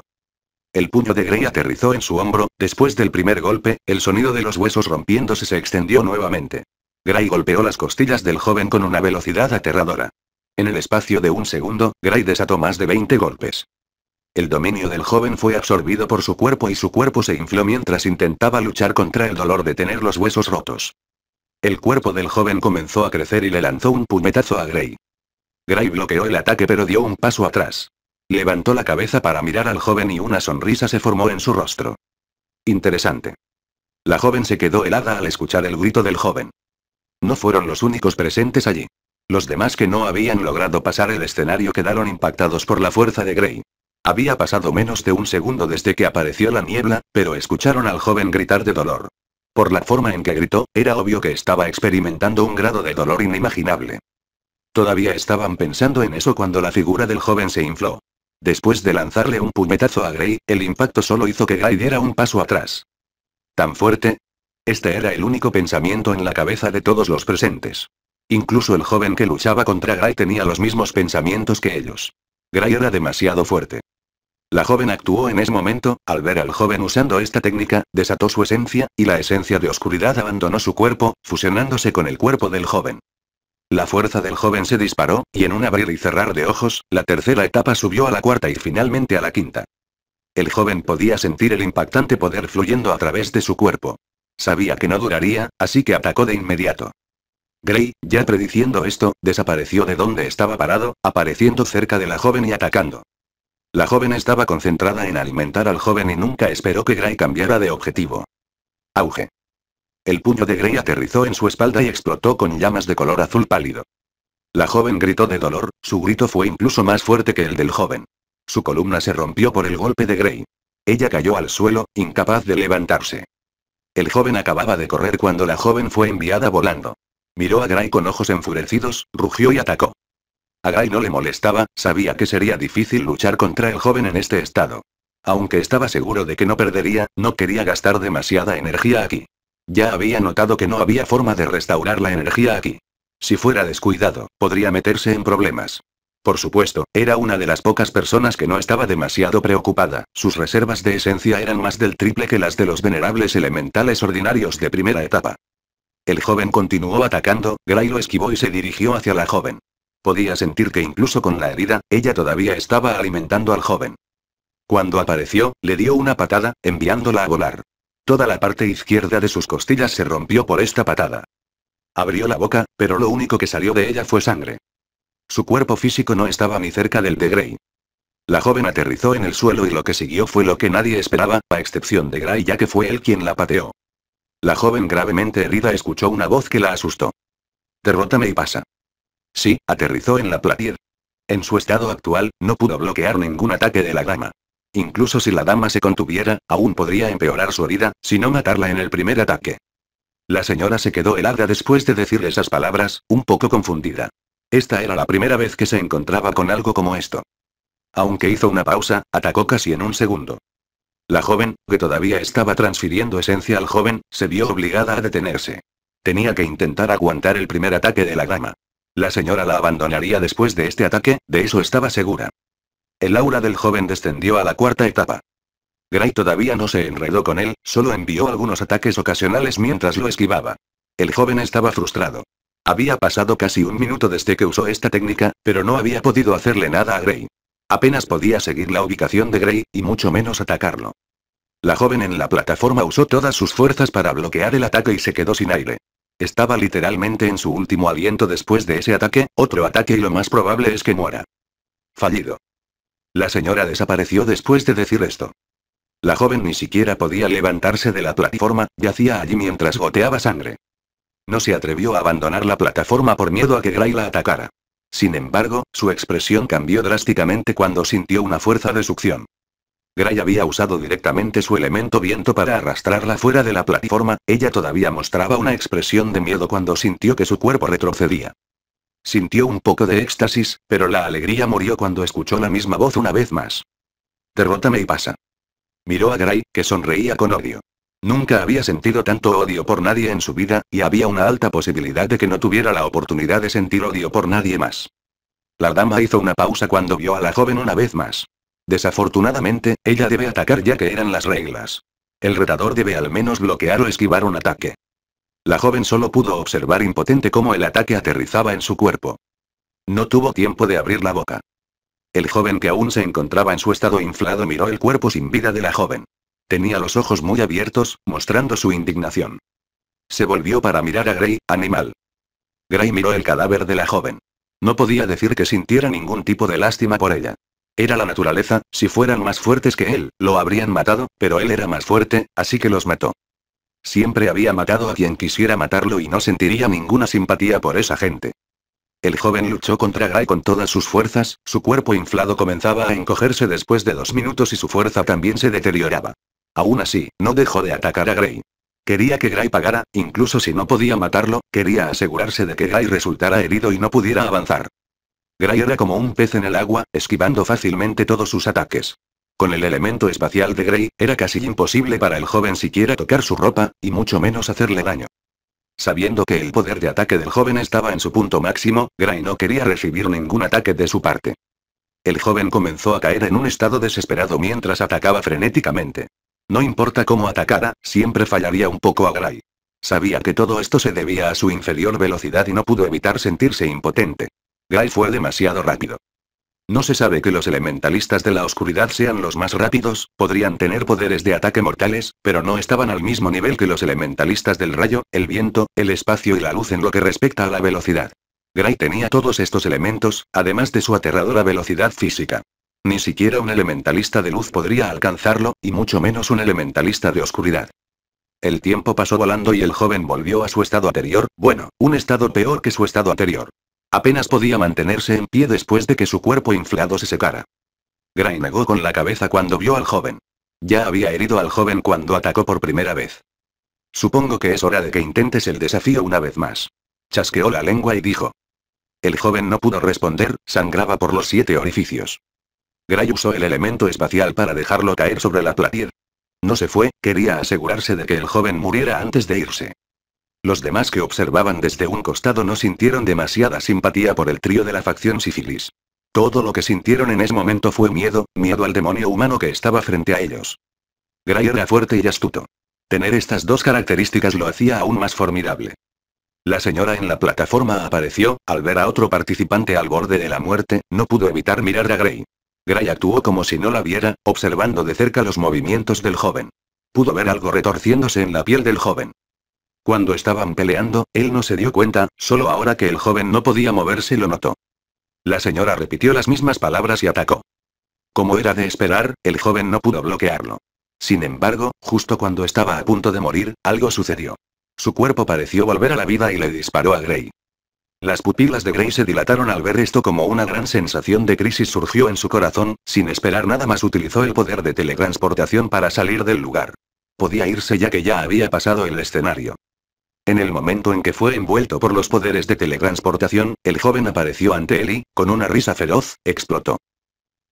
El puño de Gray aterrizó en su hombro, después del primer golpe, el sonido de los huesos rompiéndose se extendió nuevamente. Gray golpeó las costillas del joven con una velocidad aterradora. En el espacio de un segundo, Gray desató más de 20 golpes. El dominio del joven fue absorbido por su cuerpo y su cuerpo se infló mientras intentaba luchar contra el dolor de tener los huesos rotos. El cuerpo del joven comenzó a crecer y le lanzó un puñetazo a Gray. Gray bloqueó el ataque pero dio un paso atrás. Levantó la cabeza para mirar al joven y una sonrisa se formó en su rostro. Interesante. La joven se quedó helada al escuchar el grito del joven. No fueron los únicos presentes allí. Los demás que no habían logrado pasar el escenario quedaron impactados por la fuerza de Grey. Había pasado menos de un segundo desde que apareció la niebla, pero escucharon al joven gritar de dolor. Por la forma en que gritó, era obvio que estaba experimentando un grado de dolor inimaginable. Todavía estaban pensando en eso cuando la figura del joven se infló. Después de lanzarle un puñetazo a Gray, el impacto solo hizo que Gray diera un paso atrás. ¿Tan fuerte? Este era el único pensamiento en la cabeza de todos los presentes. Incluso el joven que luchaba contra Gray tenía los mismos pensamientos que ellos. Gray era demasiado fuerte. La joven actuó en ese momento, al ver al joven usando esta técnica, desató su esencia, y la esencia de oscuridad abandonó su cuerpo, fusionándose con el cuerpo del joven. La fuerza del joven se disparó, y en un abrir y cerrar de ojos, la tercera etapa subió a la cuarta y finalmente a la quinta. El joven podía sentir el impactante poder fluyendo a través de su cuerpo. Sabía que no duraría, así que atacó de inmediato. Gray, ya prediciendo esto, desapareció de donde estaba parado, apareciendo cerca de la joven y atacando. La joven estaba concentrada en alimentar al joven y nunca esperó que Gray cambiara de objetivo. Auge. El puño de Gray aterrizó en su espalda y explotó con llamas de color azul pálido. La joven gritó de dolor, su grito fue incluso más fuerte que el del joven. Su columna se rompió por el golpe de Gray. Ella cayó al suelo, incapaz de levantarse. El joven acababa de correr cuando la joven fue enviada volando. Miró a Gray con ojos enfurecidos, rugió y atacó. A no le molestaba, sabía que sería difícil luchar contra el joven en este estado. Aunque estaba seguro de que no perdería, no quería gastar demasiada energía aquí. Ya había notado que no había forma de restaurar la energía aquí. Si fuera descuidado, podría meterse en problemas. Por supuesto, era una de las pocas personas que no estaba demasiado preocupada, sus reservas de esencia eran más del triple que las de los venerables elementales ordinarios de primera etapa. El joven continuó atacando, Gray lo esquivó y se dirigió hacia la joven. Podía sentir que incluso con la herida, ella todavía estaba alimentando al joven. Cuando apareció, le dio una patada, enviándola a volar. Toda la parte izquierda de sus costillas se rompió por esta patada. Abrió la boca, pero lo único que salió de ella fue sangre. Su cuerpo físico no estaba ni cerca del de Grey. La joven aterrizó en el suelo y lo que siguió fue lo que nadie esperaba, a excepción de Gray ya que fue él quien la pateó. La joven gravemente herida escuchó una voz que la asustó. Derrótame y pasa. Sí, aterrizó en la Platier. En su estado actual, no pudo bloquear ningún ataque de la dama. Incluso si la dama se contuviera, aún podría empeorar su herida, si no matarla en el primer ataque. La señora se quedó helada después de decir esas palabras, un poco confundida. Esta era la primera vez que se encontraba con algo como esto. Aunque hizo una pausa, atacó casi en un segundo. La joven, que todavía estaba transfiriendo esencia al joven, se vio obligada a detenerse. Tenía que intentar aguantar el primer ataque de la dama. La señora la abandonaría después de este ataque, de eso estaba segura. El aura del joven descendió a la cuarta etapa. Gray todavía no se enredó con él, solo envió algunos ataques ocasionales mientras lo esquivaba. El joven estaba frustrado. Había pasado casi un minuto desde que usó esta técnica, pero no había podido hacerle nada a Gray. Apenas podía seguir la ubicación de Gray, y mucho menos atacarlo. La joven en la plataforma usó todas sus fuerzas para bloquear el ataque y se quedó sin aire. Estaba literalmente en su último aliento después de ese ataque, otro ataque y lo más probable es que muera. Fallido. La señora desapareció después de decir esto. La joven ni siquiera podía levantarse de la plataforma, yacía allí mientras goteaba sangre. No se atrevió a abandonar la plataforma por miedo a que Gray la atacara. Sin embargo, su expresión cambió drásticamente cuando sintió una fuerza de succión. Gray había usado directamente su elemento viento para arrastrarla fuera de la plataforma, ella todavía mostraba una expresión de miedo cuando sintió que su cuerpo retrocedía. Sintió un poco de éxtasis, pero la alegría murió cuando escuchó la misma voz una vez más. Derrótame y pasa. Miró a Gray, que sonreía con odio. Nunca había sentido tanto odio por nadie en su vida, y había una alta posibilidad de que no tuviera la oportunidad de sentir odio por nadie más. La dama hizo una pausa cuando vio a la joven una vez más. Desafortunadamente, ella debe atacar ya que eran las reglas. El retador debe al menos bloquear o esquivar un ataque. La joven solo pudo observar impotente cómo el ataque aterrizaba en su cuerpo. No tuvo tiempo de abrir la boca. El joven que aún se encontraba en su estado inflado miró el cuerpo sin vida de la joven. Tenía los ojos muy abiertos, mostrando su indignación. Se volvió para mirar a Gray, animal. Gray miró el cadáver de la joven. No podía decir que sintiera ningún tipo de lástima por ella. Era la naturaleza, si fueran más fuertes que él, lo habrían matado, pero él era más fuerte, así que los mató. Siempre había matado a quien quisiera matarlo y no sentiría ninguna simpatía por esa gente. El joven luchó contra Gray con todas sus fuerzas, su cuerpo inflado comenzaba a encogerse después de dos minutos y su fuerza también se deterioraba. Aún así, no dejó de atacar a Gray. Quería que Gray pagara, incluso si no podía matarlo, quería asegurarse de que Gray resultara herido y no pudiera avanzar. Gray era como un pez en el agua, esquivando fácilmente todos sus ataques. Con el elemento espacial de Gray, era casi imposible para el joven siquiera tocar su ropa, y mucho menos hacerle daño. Sabiendo que el poder de ataque del joven estaba en su punto máximo, Gray no quería recibir ningún ataque de su parte. El joven comenzó a caer en un estado desesperado mientras atacaba frenéticamente. No importa cómo atacara, siempre fallaría un poco a Gray. Sabía que todo esto se debía a su inferior velocidad y no pudo evitar sentirse impotente. Gray fue demasiado rápido. No se sabe que los elementalistas de la oscuridad sean los más rápidos, podrían tener poderes de ataque mortales, pero no estaban al mismo nivel que los elementalistas del rayo, el viento, el espacio y la luz en lo que respecta a la velocidad. Gray tenía todos estos elementos, además de su aterradora velocidad física. Ni siquiera un elementalista de luz podría alcanzarlo, y mucho menos un elementalista de oscuridad. El tiempo pasó volando y el joven volvió a su estado anterior, bueno, un estado peor que su estado anterior. Apenas podía mantenerse en pie después de que su cuerpo inflado se secara. Gray negó con la cabeza cuando vio al joven. Ya había herido al joven cuando atacó por primera vez. Supongo que es hora de que intentes el desafío una vez más. Chasqueó la lengua y dijo. El joven no pudo responder, sangraba por los siete orificios. Gray usó el elemento espacial para dejarlo caer sobre la platier. No se fue, quería asegurarse de que el joven muriera antes de irse. Los demás que observaban desde un costado no sintieron demasiada simpatía por el trío de la facción sífilis. Todo lo que sintieron en ese momento fue miedo, miedo al demonio humano que estaba frente a ellos. Gray era fuerte y astuto. Tener estas dos características lo hacía aún más formidable. La señora en la plataforma apareció, al ver a otro participante al borde de la muerte, no pudo evitar mirar a Gray. Gray actuó como si no la viera, observando de cerca los movimientos del joven. Pudo ver algo retorciéndose en la piel del joven. Cuando estaban peleando, él no se dio cuenta, solo ahora que el joven no podía moverse lo notó. La señora repitió las mismas palabras y atacó. Como era de esperar, el joven no pudo bloquearlo. Sin embargo, justo cuando estaba a punto de morir, algo sucedió. Su cuerpo pareció volver a la vida y le disparó a Grey. Las pupilas de Grey se dilataron al ver esto como una gran sensación de crisis surgió en su corazón, sin esperar nada más utilizó el poder de teletransportación para salir del lugar. Podía irse ya que ya había pasado el escenario. En el momento en que fue envuelto por los poderes de teletransportación, el joven apareció ante él y, con una risa feroz, explotó.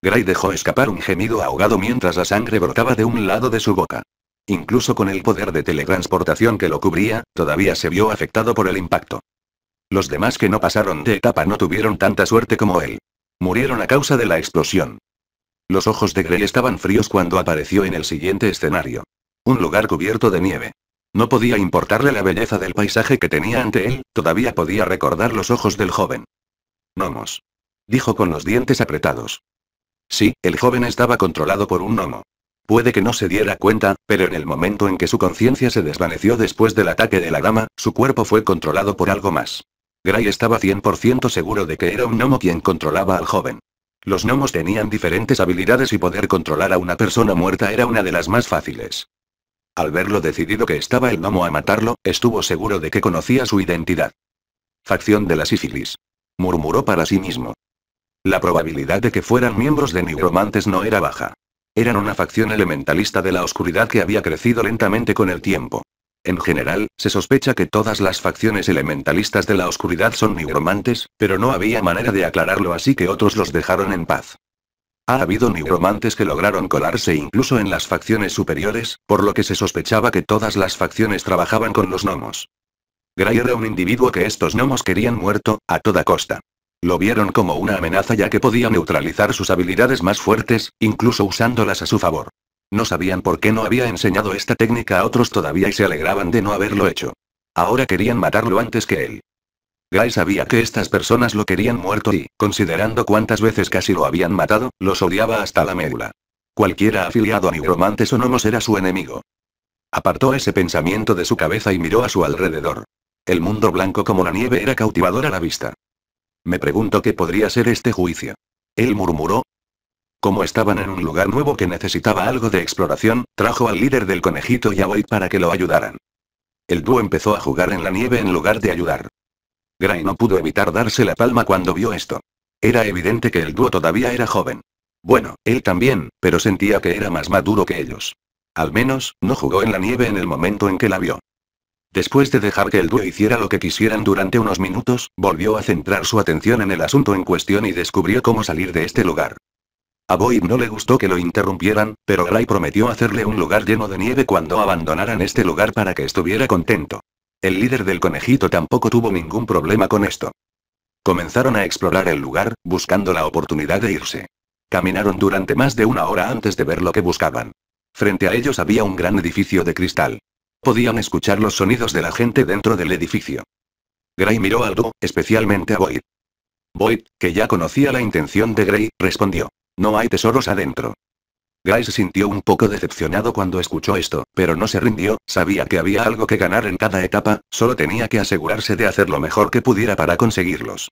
Gray dejó escapar un gemido ahogado mientras la sangre brotaba de un lado de su boca. Incluso con el poder de teletransportación que lo cubría, todavía se vio afectado por el impacto. Los demás que no pasaron de etapa no tuvieron tanta suerte como él. Murieron a causa de la explosión. Los ojos de Gray estaban fríos cuando apareció en el siguiente escenario. Un lugar cubierto de nieve. No podía importarle la belleza del paisaje que tenía ante él, todavía podía recordar los ojos del joven. Nomos. Dijo con los dientes apretados. Sí, el joven estaba controlado por un gnomo. Puede que no se diera cuenta, pero en el momento en que su conciencia se desvaneció después del ataque de la dama, su cuerpo fue controlado por algo más. Gray estaba 100% seguro de que era un gnomo quien controlaba al joven. Los gnomos tenían diferentes habilidades y poder controlar a una persona muerta era una de las más fáciles. Al verlo decidido que estaba el gnomo a matarlo, estuvo seguro de que conocía su identidad. Facción de la sífilis. Murmuró para sí mismo. La probabilidad de que fueran miembros de nigromantes no era baja. Eran una facción elementalista de la oscuridad que había crecido lentamente con el tiempo. En general, se sospecha que todas las facciones elementalistas de la oscuridad son nigromantes, pero no había manera de aclararlo así que otros los dejaron en paz. Ha habido nigromantes que lograron colarse incluso en las facciones superiores, por lo que se sospechaba que todas las facciones trabajaban con los gnomos. Gray era un individuo que estos gnomos querían muerto, a toda costa. Lo vieron como una amenaza ya que podía neutralizar sus habilidades más fuertes, incluso usándolas a su favor. No sabían por qué no había enseñado esta técnica a otros todavía y se alegraban de no haberlo hecho. Ahora querían matarlo antes que él. Gai sabía que estas personas lo querían muerto y, considerando cuántas veces casi lo habían matado, los odiaba hasta la médula. Cualquiera afiliado a nigromantes o Nomos era su enemigo. Apartó ese pensamiento de su cabeza y miró a su alrededor. El mundo blanco como la nieve era cautivador a la vista. Me pregunto qué podría ser este juicio. Él murmuró. Como estaban en un lugar nuevo que necesitaba algo de exploración, trajo al líder del conejito y a para que lo ayudaran. El dúo empezó a jugar en la nieve en lugar de ayudar. Gray no pudo evitar darse la palma cuando vio esto. Era evidente que el dúo todavía era joven. Bueno, él también, pero sentía que era más maduro que ellos. Al menos, no jugó en la nieve en el momento en que la vio. Después de dejar que el dúo hiciera lo que quisieran durante unos minutos, volvió a centrar su atención en el asunto en cuestión y descubrió cómo salir de este lugar. A Boyd no le gustó que lo interrumpieran, pero Gray prometió hacerle un lugar lleno de nieve cuando abandonaran este lugar para que estuviera contento. El líder del conejito tampoco tuvo ningún problema con esto. Comenzaron a explorar el lugar, buscando la oportunidad de irse. Caminaron durante más de una hora antes de ver lo que buscaban. Frente a ellos había un gran edificio de cristal. Podían escuchar los sonidos de la gente dentro del edificio. Gray miró algo, especialmente a Boyd. Boyd, que ya conocía la intención de Gray, respondió. No hay tesoros adentro. Guy se sintió un poco decepcionado cuando escuchó esto, pero no se rindió, sabía que había algo que ganar en cada etapa, solo tenía que asegurarse de hacer lo mejor que pudiera para conseguirlos.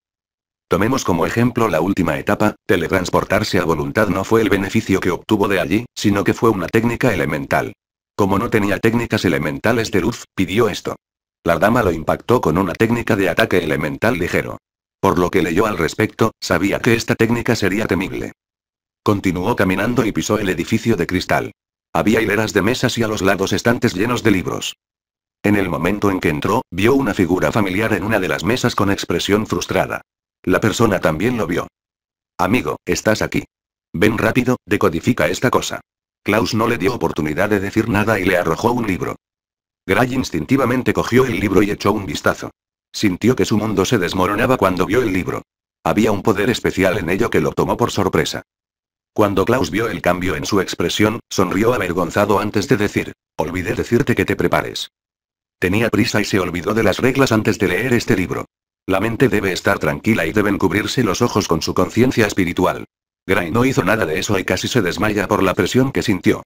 Tomemos como ejemplo la última etapa, teletransportarse a voluntad no fue el beneficio que obtuvo de allí, sino que fue una técnica elemental. Como no tenía técnicas elementales de luz, pidió esto. La dama lo impactó con una técnica de ataque elemental ligero. Por lo que leyó al respecto, sabía que esta técnica sería temible. Continuó caminando y pisó el edificio de cristal. Había hileras de mesas y a los lados estantes llenos de libros. En el momento en que entró, vio una figura familiar en una de las mesas con expresión frustrada. La persona también lo vio. Amigo, estás aquí. Ven rápido, decodifica esta cosa. Klaus no le dio oportunidad de decir nada y le arrojó un libro. Gray instintivamente cogió el libro y echó un vistazo. Sintió que su mundo se desmoronaba cuando vio el libro. Había un poder especial en ello que lo tomó por sorpresa. Cuando Klaus vio el cambio en su expresión, sonrió avergonzado antes de decir, olvidé decirte que te prepares. Tenía prisa y se olvidó de las reglas antes de leer este libro. La mente debe estar tranquila y deben cubrirse los ojos con su conciencia espiritual. Gray no hizo nada de eso y casi se desmaya por la presión que sintió.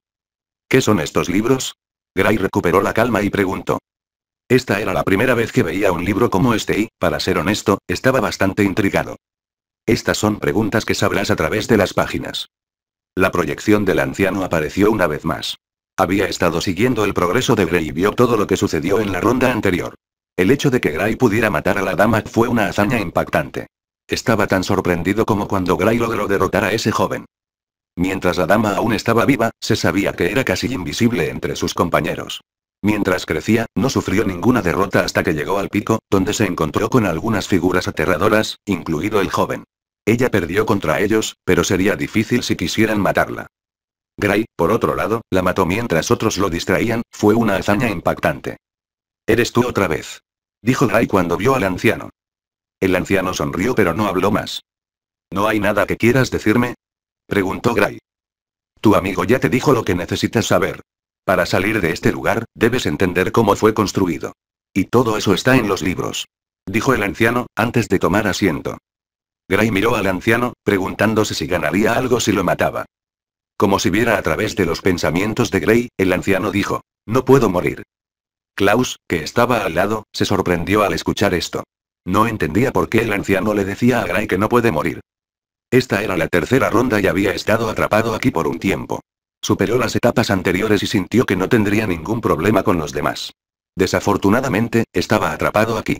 ¿Qué son estos libros? Gray recuperó la calma y preguntó. Esta era la primera vez que veía un libro como este y, para ser honesto, estaba bastante intrigado. Estas son preguntas que sabrás a través de las páginas. La proyección del anciano apareció una vez más. Había estado siguiendo el progreso de Grey y vio todo lo que sucedió en la ronda anterior. El hecho de que Gray pudiera matar a la dama fue una hazaña impactante. Estaba tan sorprendido como cuando Gray logró derrotar a ese joven. Mientras la dama aún estaba viva, se sabía que era casi invisible entre sus compañeros. Mientras crecía, no sufrió ninguna derrota hasta que llegó al pico, donde se encontró con algunas figuras aterradoras, incluido el joven. Ella perdió contra ellos, pero sería difícil si quisieran matarla. Gray, por otro lado, la mató mientras otros lo distraían, fue una hazaña impactante. Eres tú otra vez. Dijo Gray cuando vio al anciano. El anciano sonrió pero no habló más. ¿No hay nada que quieras decirme? Preguntó Gray. Tu amigo ya te dijo lo que necesitas saber. Para salir de este lugar, debes entender cómo fue construido. Y todo eso está en los libros. Dijo el anciano, antes de tomar asiento. Gray miró al anciano, preguntándose si ganaría algo si lo mataba. Como si viera a través de los pensamientos de Gray, el anciano dijo, No puedo morir. Klaus, que estaba al lado, se sorprendió al escuchar esto. No entendía por qué el anciano le decía a Gray que no puede morir. Esta era la tercera ronda y había estado atrapado aquí por un tiempo. Superó las etapas anteriores y sintió que no tendría ningún problema con los demás. Desafortunadamente, estaba atrapado aquí.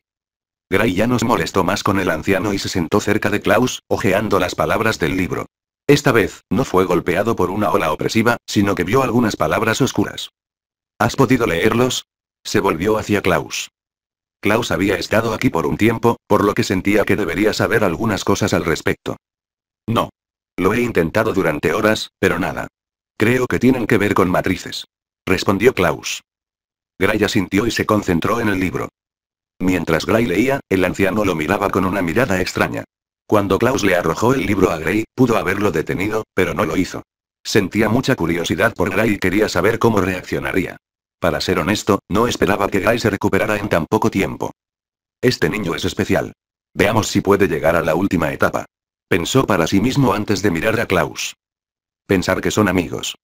Gray ya nos molestó más con el anciano y se sentó cerca de Klaus, hojeando las palabras del libro. Esta vez, no fue golpeado por una ola opresiva, sino que vio algunas palabras oscuras. ¿Has podido leerlos? Se volvió hacia Klaus. Klaus había estado aquí por un tiempo, por lo que sentía que debería saber algunas cosas al respecto. No. Lo he intentado durante horas, pero nada. Creo que tienen que ver con matrices. Respondió Klaus. Gray sintió y se concentró en el libro. Mientras Gray leía, el anciano lo miraba con una mirada extraña. Cuando Klaus le arrojó el libro a Gray, pudo haberlo detenido, pero no lo hizo. Sentía mucha curiosidad por Gray y quería saber cómo reaccionaría. Para ser honesto, no esperaba que Gray se recuperara en tan poco tiempo. Este niño es especial. Veamos si puede llegar a la última etapa. Pensó para sí mismo antes de mirar a Klaus. Pensar que son amigos.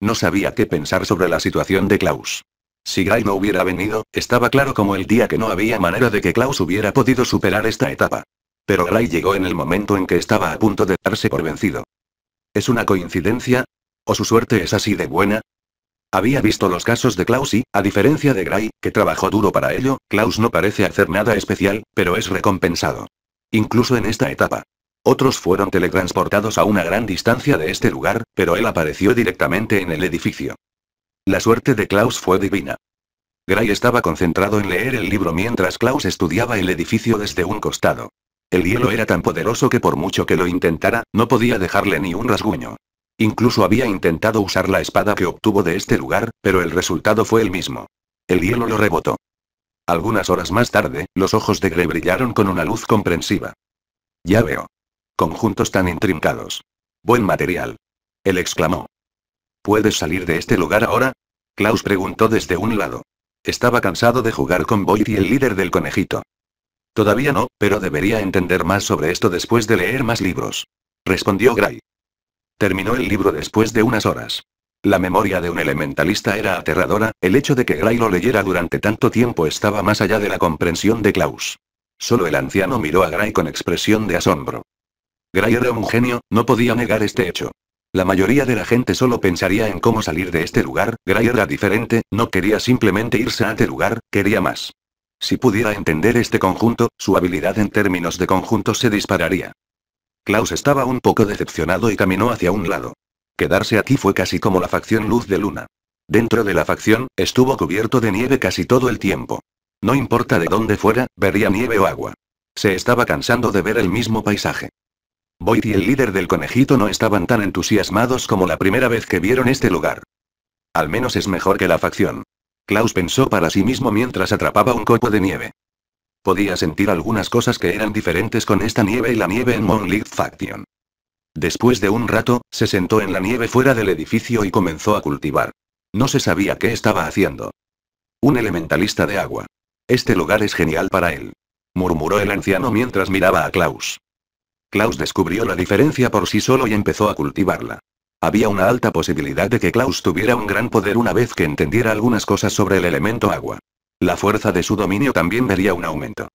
No sabía qué pensar sobre la situación de Klaus. Si Gray no hubiera venido, estaba claro como el día que no había manera de que Klaus hubiera podido superar esta etapa. Pero Gray llegó en el momento en que estaba a punto de darse por vencido. ¿Es una coincidencia? ¿O su suerte es así de buena? Había visto los casos de Klaus y, a diferencia de Gray, que trabajó duro para ello, Klaus no parece hacer nada especial, pero es recompensado. Incluso en esta etapa. Otros fueron teletransportados a una gran distancia de este lugar, pero él apareció directamente en el edificio. La suerte de Klaus fue divina. Gray estaba concentrado en leer el libro mientras Klaus estudiaba el edificio desde un costado. El hielo era tan poderoso que por mucho que lo intentara, no podía dejarle ni un rasguño. Incluso había intentado usar la espada que obtuvo de este lugar, pero el resultado fue el mismo. El hielo lo rebotó. Algunas horas más tarde, los ojos de Gray brillaron con una luz comprensiva. Ya veo. Conjuntos tan intrincados. Buen material. Él exclamó. ¿Puedes salir de este lugar ahora? Klaus preguntó desde un lado. Estaba cansado de jugar con Boyd y el líder del conejito. Todavía no, pero debería entender más sobre esto después de leer más libros. Respondió Gray. Terminó el libro después de unas horas. La memoria de un elementalista era aterradora, el hecho de que Gray lo leyera durante tanto tiempo estaba más allá de la comprensión de Klaus. Solo el anciano miró a Gray con expresión de asombro. Gray era un genio, no podía negar este hecho. La mayoría de la gente solo pensaría en cómo salir de este lugar, Gray era diferente, no quería simplemente irse a este lugar, quería más. Si pudiera entender este conjunto, su habilidad en términos de conjunto se dispararía. Klaus estaba un poco decepcionado y caminó hacia un lado. Quedarse aquí fue casi como la facción luz de luna. Dentro de la facción, estuvo cubierto de nieve casi todo el tiempo. No importa de dónde fuera, vería nieve o agua. Se estaba cansando de ver el mismo paisaje. Boyd y el líder del conejito no estaban tan entusiasmados como la primera vez que vieron este lugar. Al menos es mejor que la facción. Klaus pensó para sí mismo mientras atrapaba un copo de nieve. Podía sentir algunas cosas que eran diferentes con esta nieve y la nieve en Moonlit Faction. Después de un rato, se sentó en la nieve fuera del edificio y comenzó a cultivar. No se sabía qué estaba haciendo. Un elementalista de agua. Este lugar es genial para él. Murmuró el anciano mientras miraba a Klaus. Klaus descubrió la diferencia por sí solo y empezó a cultivarla. Había una alta posibilidad de que Klaus tuviera un gran poder una vez que entendiera algunas cosas sobre el elemento agua. La fuerza de su dominio también vería un aumento.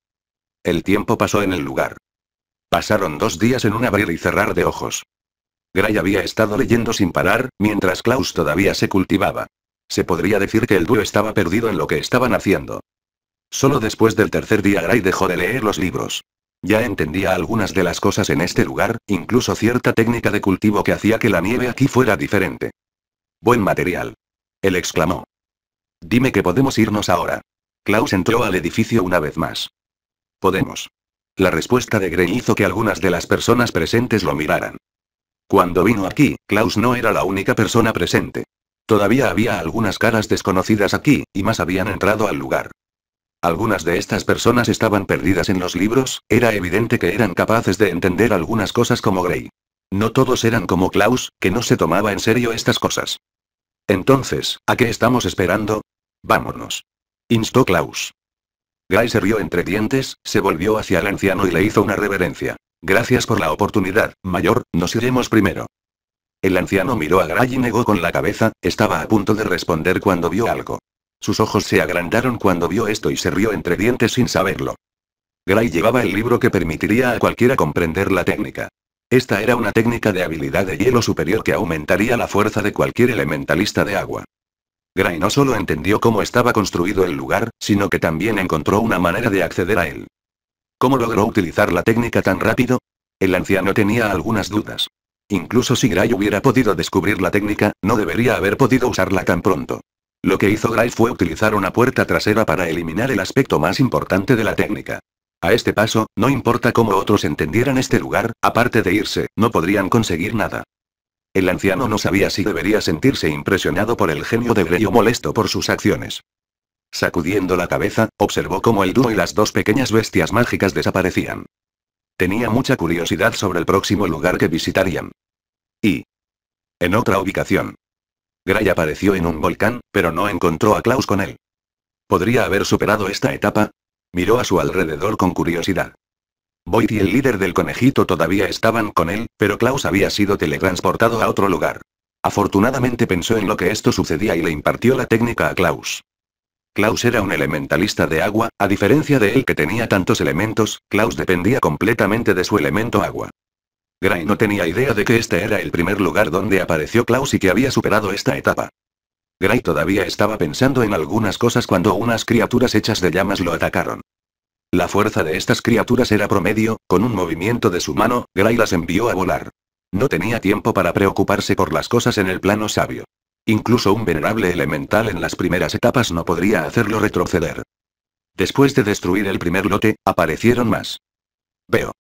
El tiempo pasó en el lugar. Pasaron dos días en un abrir y cerrar de ojos. Gray había estado leyendo sin parar, mientras Klaus todavía se cultivaba. Se podría decir que el dúo estaba perdido en lo que estaban haciendo. Solo después del tercer día Gray dejó de leer los libros. Ya entendía algunas de las cosas en este lugar, incluso cierta técnica de cultivo que hacía que la nieve aquí fuera diferente. Buen material. Él exclamó. Dime que podemos irnos ahora. Klaus entró al edificio una vez más. Podemos. La respuesta de Grey hizo que algunas de las personas presentes lo miraran. Cuando vino aquí, Klaus no era la única persona presente. Todavía había algunas caras desconocidas aquí, y más habían entrado al lugar. Algunas de estas personas estaban perdidas en los libros, era evidente que eran capaces de entender algunas cosas como Grey. No todos eran como Klaus, que no se tomaba en serio estas cosas. Entonces, ¿a qué estamos esperando? Vámonos. Instó Klaus. Gray se rió entre dientes, se volvió hacia el anciano y le hizo una reverencia. Gracias por la oportunidad, mayor, nos iremos primero. El anciano miró a Gray y negó con la cabeza, estaba a punto de responder cuando vio algo. Sus ojos se agrandaron cuando vio esto y se rió entre dientes sin saberlo. Gray llevaba el libro que permitiría a cualquiera comprender la técnica. Esta era una técnica de habilidad de hielo superior que aumentaría la fuerza de cualquier elementalista de agua. Gray no solo entendió cómo estaba construido el lugar, sino que también encontró una manera de acceder a él. ¿Cómo logró utilizar la técnica tan rápido? El anciano tenía algunas dudas. Incluso si Gray hubiera podido descubrir la técnica, no debería haber podido usarla tan pronto. Lo que hizo Grice fue utilizar una puerta trasera para eliminar el aspecto más importante de la técnica. A este paso, no importa cómo otros entendieran este lugar, aparte de irse, no podrían conseguir nada. El anciano no sabía si debería sentirse impresionado por el genio de Grey o molesto por sus acciones. Sacudiendo la cabeza, observó cómo el dúo y las dos pequeñas bestias mágicas desaparecían. Tenía mucha curiosidad sobre el próximo lugar que visitarían. Y... En otra ubicación, Gray apareció en un volcán, pero no encontró a Klaus con él. ¿Podría haber superado esta etapa? Miró a su alrededor con curiosidad. Boyd y el líder del conejito todavía estaban con él, pero Klaus había sido teletransportado a otro lugar. Afortunadamente pensó en lo que esto sucedía y le impartió la técnica a Klaus. Klaus era un elementalista de agua, a diferencia de él que tenía tantos elementos, Klaus dependía completamente de su elemento agua. Gray no tenía idea de que este era el primer lugar donde apareció Klaus y que había superado esta etapa. Gray todavía estaba pensando en algunas cosas cuando unas criaturas hechas de llamas lo atacaron. La fuerza de estas criaturas era promedio, con un movimiento de su mano, Gray las envió a volar. No tenía tiempo para preocuparse por las cosas en el plano sabio. Incluso un venerable elemental en las primeras etapas no podría hacerlo retroceder. Después de destruir el primer lote, aparecieron más. Veo.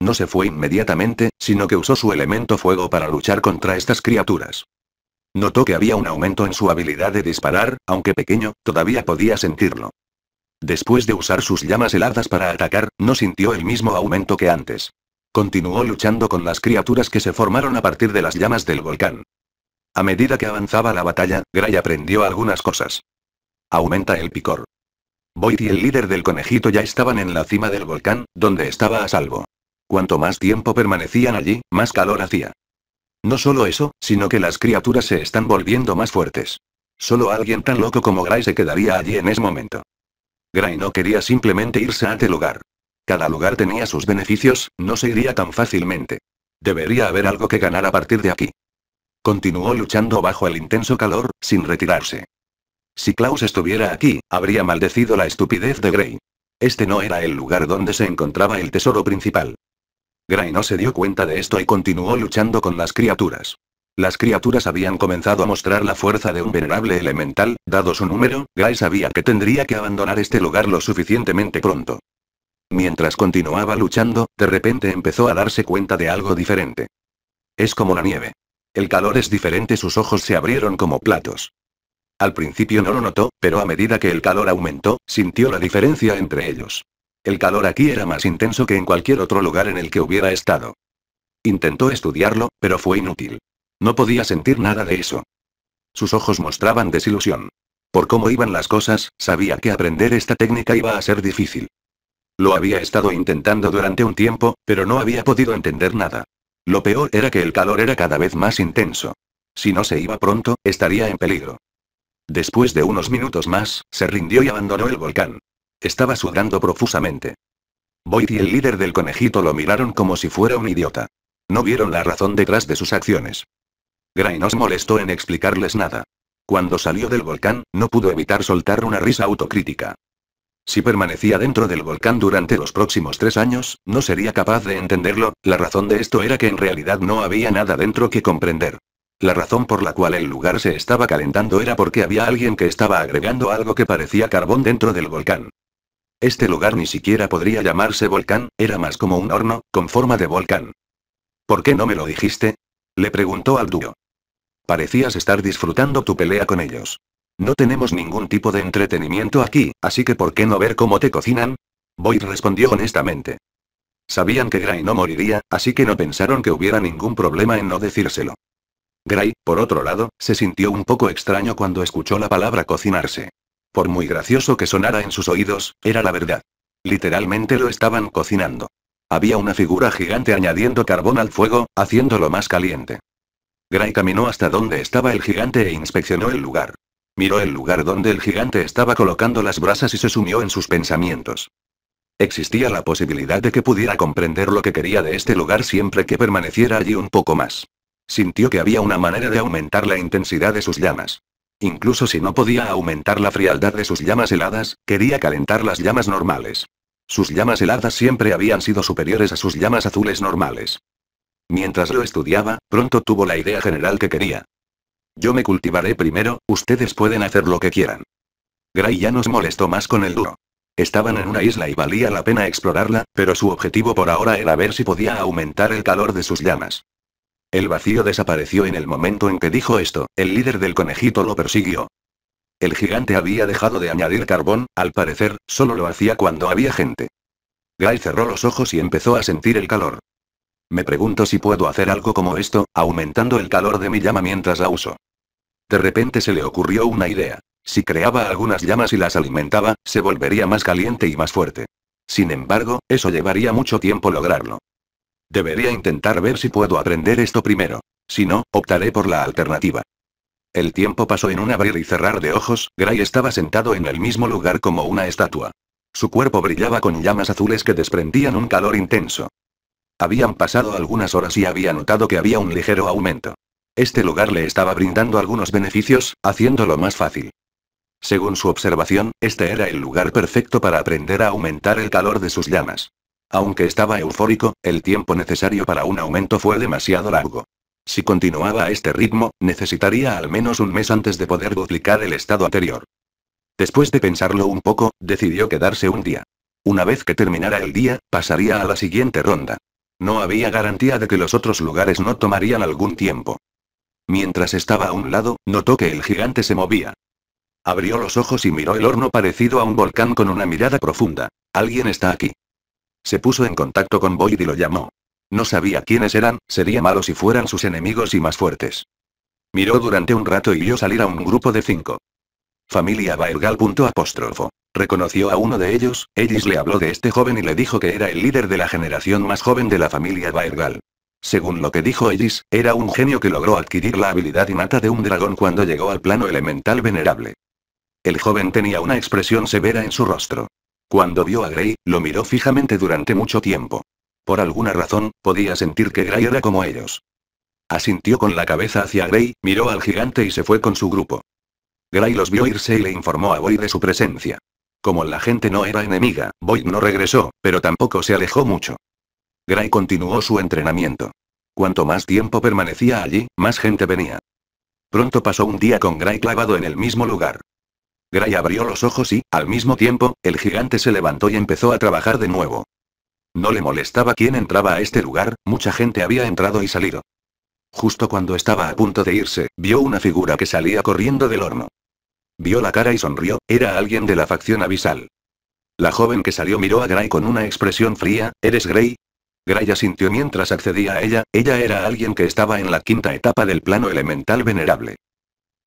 No se fue inmediatamente, sino que usó su elemento fuego para luchar contra estas criaturas. Notó que había un aumento en su habilidad de disparar, aunque pequeño, todavía podía sentirlo. Después de usar sus llamas heladas para atacar, no sintió el mismo aumento que antes. Continuó luchando con las criaturas que se formaron a partir de las llamas del volcán. A medida que avanzaba la batalla, Gray aprendió algunas cosas. Aumenta el picor. Boyd y el líder del conejito ya estaban en la cima del volcán, donde estaba a salvo. Cuanto más tiempo permanecían allí, más calor hacía. No solo eso, sino que las criaturas se están volviendo más fuertes. Solo alguien tan loco como Gray se quedaría allí en ese momento. Gray no quería simplemente irse a aquel lugar. Cada lugar tenía sus beneficios, no se iría tan fácilmente. Debería haber algo que ganar a partir de aquí. Continuó luchando bajo el intenso calor, sin retirarse. Si Klaus estuviera aquí, habría maldecido la estupidez de Gray. Este no era el lugar donde se encontraba el tesoro principal. Gray no se dio cuenta de esto y continuó luchando con las criaturas. Las criaturas habían comenzado a mostrar la fuerza de un venerable elemental, dado su número, Gray sabía que tendría que abandonar este lugar lo suficientemente pronto. Mientras continuaba luchando, de repente empezó a darse cuenta de algo diferente. Es como la nieve. El calor es diferente, sus ojos se abrieron como platos. Al principio no lo notó, pero a medida que el calor aumentó, sintió la diferencia entre ellos. El calor aquí era más intenso que en cualquier otro lugar en el que hubiera estado. Intentó estudiarlo, pero fue inútil. No podía sentir nada de eso. Sus ojos mostraban desilusión. Por cómo iban las cosas, sabía que aprender esta técnica iba a ser difícil. Lo había estado intentando durante un tiempo, pero no había podido entender nada. Lo peor era que el calor era cada vez más intenso. Si no se iba pronto, estaría en peligro. Después de unos minutos más, se rindió y abandonó el volcán. Estaba sudando profusamente. Boyd y el líder del conejito lo miraron como si fuera un idiota. No vieron la razón detrás de sus acciones. Gray no se molestó en explicarles nada. Cuando salió del volcán, no pudo evitar soltar una risa autocrítica. Si permanecía dentro del volcán durante los próximos tres años, no sería capaz de entenderlo, la razón de esto era que en realidad no había nada dentro que comprender. La razón por la cual el lugar se estaba calentando era porque había alguien que estaba agregando algo que parecía carbón dentro del volcán. Este lugar ni siquiera podría llamarse volcán, era más como un horno, con forma de volcán. ¿Por qué no me lo dijiste? Le preguntó al dúo. Parecías estar disfrutando tu pelea con ellos. No tenemos ningún tipo de entretenimiento aquí, así que ¿por qué no ver cómo te cocinan? Boyd respondió honestamente. Sabían que Gray no moriría, así que no pensaron que hubiera ningún problema en no decírselo. Gray, por otro lado, se sintió un poco extraño cuando escuchó la palabra cocinarse. Por muy gracioso que sonara en sus oídos, era la verdad. Literalmente lo estaban cocinando. Había una figura gigante añadiendo carbón al fuego, haciéndolo más caliente. Gray caminó hasta donde estaba el gigante e inspeccionó el lugar. Miró el lugar donde el gigante estaba colocando las brasas y se sumió en sus pensamientos. Existía la posibilidad de que pudiera comprender lo que quería de este lugar siempre que permaneciera allí un poco más. Sintió que había una manera de aumentar la intensidad de sus llamas. Incluso si no podía aumentar la frialdad de sus llamas heladas, quería calentar las llamas normales. Sus llamas heladas siempre habían sido superiores a sus llamas azules normales. Mientras lo estudiaba, pronto tuvo la idea general que quería. Yo me cultivaré primero, ustedes pueden hacer lo que quieran. Gray ya nos molestó más con el duro. Estaban en una isla y valía la pena explorarla, pero su objetivo por ahora era ver si podía aumentar el calor de sus llamas. El vacío desapareció en el momento en que dijo esto, el líder del conejito lo persiguió. El gigante había dejado de añadir carbón, al parecer, solo lo hacía cuando había gente. Guy cerró los ojos y empezó a sentir el calor. Me pregunto si puedo hacer algo como esto, aumentando el calor de mi llama mientras la uso. De repente se le ocurrió una idea. Si creaba algunas llamas y las alimentaba, se volvería más caliente y más fuerte. Sin embargo, eso llevaría mucho tiempo lograrlo. Debería intentar ver si puedo aprender esto primero. Si no, optaré por la alternativa. El tiempo pasó en un abrir y cerrar de ojos, Gray estaba sentado en el mismo lugar como una estatua. Su cuerpo brillaba con llamas azules que desprendían un calor intenso. Habían pasado algunas horas y había notado que había un ligero aumento. Este lugar le estaba brindando algunos beneficios, haciéndolo más fácil. Según su observación, este era el lugar perfecto para aprender a aumentar el calor de sus llamas. Aunque estaba eufórico, el tiempo necesario para un aumento fue demasiado largo. Si continuaba a este ritmo, necesitaría al menos un mes antes de poder duplicar el estado anterior. Después de pensarlo un poco, decidió quedarse un día. Una vez que terminara el día, pasaría a la siguiente ronda. No había garantía de que los otros lugares no tomarían algún tiempo. Mientras estaba a un lado, notó que el gigante se movía. Abrió los ojos y miró el horno parecido a un volcán con una mirada profunda. Alguien está aquí. Se puso en contacto con Boyd y lo llamó. No sabía quiénes eran, sería malo si fueran sus enemigos y más fuertes. Miró durante un rato y vio salir a un grupo de cinco. Familia Baergal. Apóstrofo. Reconoció a uno de ellos, Ellis le habló de este joven y le dijo que era el líder de la generación más joven de la familia Baergal. Según lo que dijo Ellis, era un genio que logró adquirir la habilidad innata de un dragón cuando llegó al plano elemental venerable. El joven tenía una expresión severa en su rostro. Cuando vio a Gray, lo miró fijamente durante mucho tiempo. Por alguna razón, podía sentir que Gray era como ellos. Asintió con la cabeza hacia Gray, miró al gigante y se fue con su grupo. Gray los vio irse y le informó a Boyd de su presencia. Como la gente no era enemiga, Boyd no regresó, pero tampoco se alejó mucho. Gray continuó su entrenamiento. Cuanto más tiempo permanecía allí, más gente venía. Pronto pasó un día con Gray clavado en el mismo lugar. Gray abrió los ojos y, al mismo tiempo, el gigante se levantó y empezó a trabajar de nuevo. No le molestaba quién entraba a este lugar, mucha gente había entrado y salido. Justo cuando estaba a punto de irse, vio una figura que salía corriendo del horno. Vio la cara y sonrió, era alguien de la facción abisal. La joven que salió miró a Gray con una expresión fría, ¿eres Gray? Gray asintió mientras accedía a ella, ella era alguien que estaba en la quinta etapa del plano elemental venerable.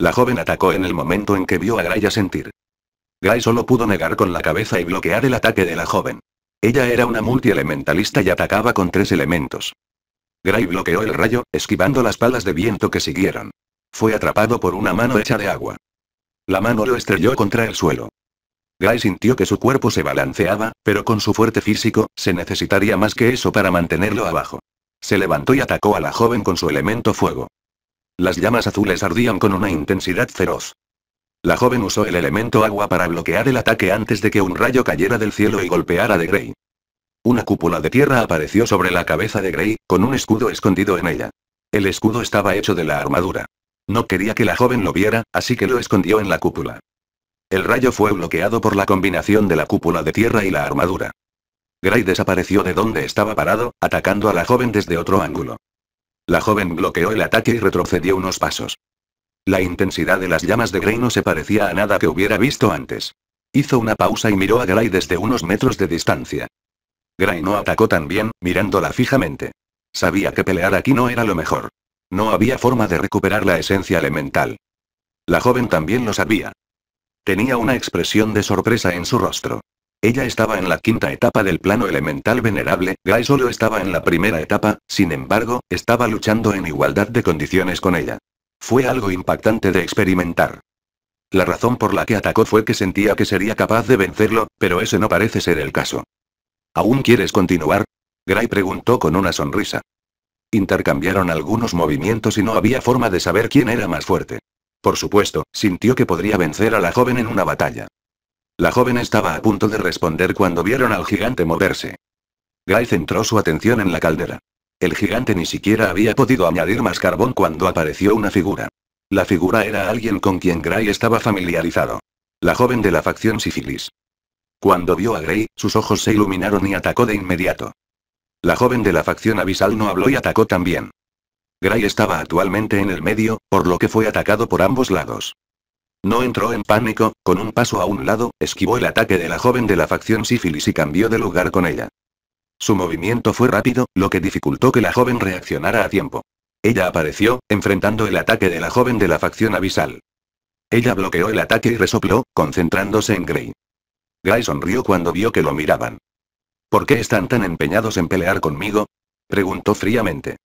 La joven atacó en el momento en que vio a Gray sentir. Gray solo pudo negar con la cabeza y bloquear el ataque de la joven. Ella era una multielementalista y atacaba con tres elementos. Gray bloqueó el rayo, esquivando las palas de viento que siguieron. Fue atrapado por una mano hecha de agua. La mano lo estrelló contra el suelo. Gray sintió que su cuerpo se balanceaba, pero con su fuerte físico, se necesitaría más que eso para mantenerlo abajo. Se levantó y atacó a la joven con su elemento fuego. Las llamas azules ardían con una intensidad feroz. La joven usó el elemento agua para bloquear el ataque antes de que un rayo cayera del cielo y golpeara de Grey. Una cúpula de tierra apareció sobre la cabeza de Grey, con un escudo escondido en ella. El escudo estaba hecho de la armadura. No quería que la joven lo viera, así que lo escondió en la cúpula. El rayo fue bloqueado por la combinación de la cúpula de tierra y la armadura. Gray desapareció de donde estaba parado, atacando a la joven desde otro ángulo. La joven bloqueó el ataque y retrocedió unos pasos. La intensidad de las llamas de Grey no se parecía a nada que hubiera visto antes. Hizo una pausa y miró a Gray desde unos metros de distancia. Gray no atacó también, mirándola fijamente. Sabía que pelear aquí no era lo mejor. No había forma de recuperar la esencia elemental. La joven también lo sabía. Tenía una expresión de sorpresa en su rostro. Ella estaba en la quinta etapa del plano elemental venerable, Gray solo estaba en la primera etapa, sin embargo, estaba luchando en igualdad de condiciones con ella. Fue algo impactante de experimentar. La razón por la que atacó fue que sentía que sería capaz de vencerlo, pero ese no parece ser el caso. ¿Aún quieres continuar? Gray preguntó con una sonrisa. Intercambiaron algunos movimientos y no había forma de saber quién era más fuerte. Por supuesto, sintió que podría vencer a la joven en una batalla. La joven estaba a punto de responder cuando vieron al gigante moverse. Gray centró su atención en la caldera. El gigante ni siquiera había podido añadir más carbón cuando apareció una figura. La figura era alguien con quien Gray estaba familiarizado. La joven de la facción Sifilis. Cuando vio a Gray, sus ojos se iluminaron y atacó de inmediato. La joven de la facción abisal no habló y atacó también. Gray estaba actualmente en el medio, por lo que fue atacado por ambos lados. No entró en pánico, con un paso a un lado, esquivó el ataque de la joven de la facción sífilis y cambió de lugar con ella. Su movimiento fue rápido, lo que dificultó que la joven reaccionara a tiempo. Ella apareció, enfrentando el ataque de la joven de la facción abisal. Ella bloqueó el ataque y resopló, concentrándose en Gray. Gray sonrió cuando vio que lo miraban. ¿Por qué están tan empeñados en pelear conmigo? preguntó fríamente.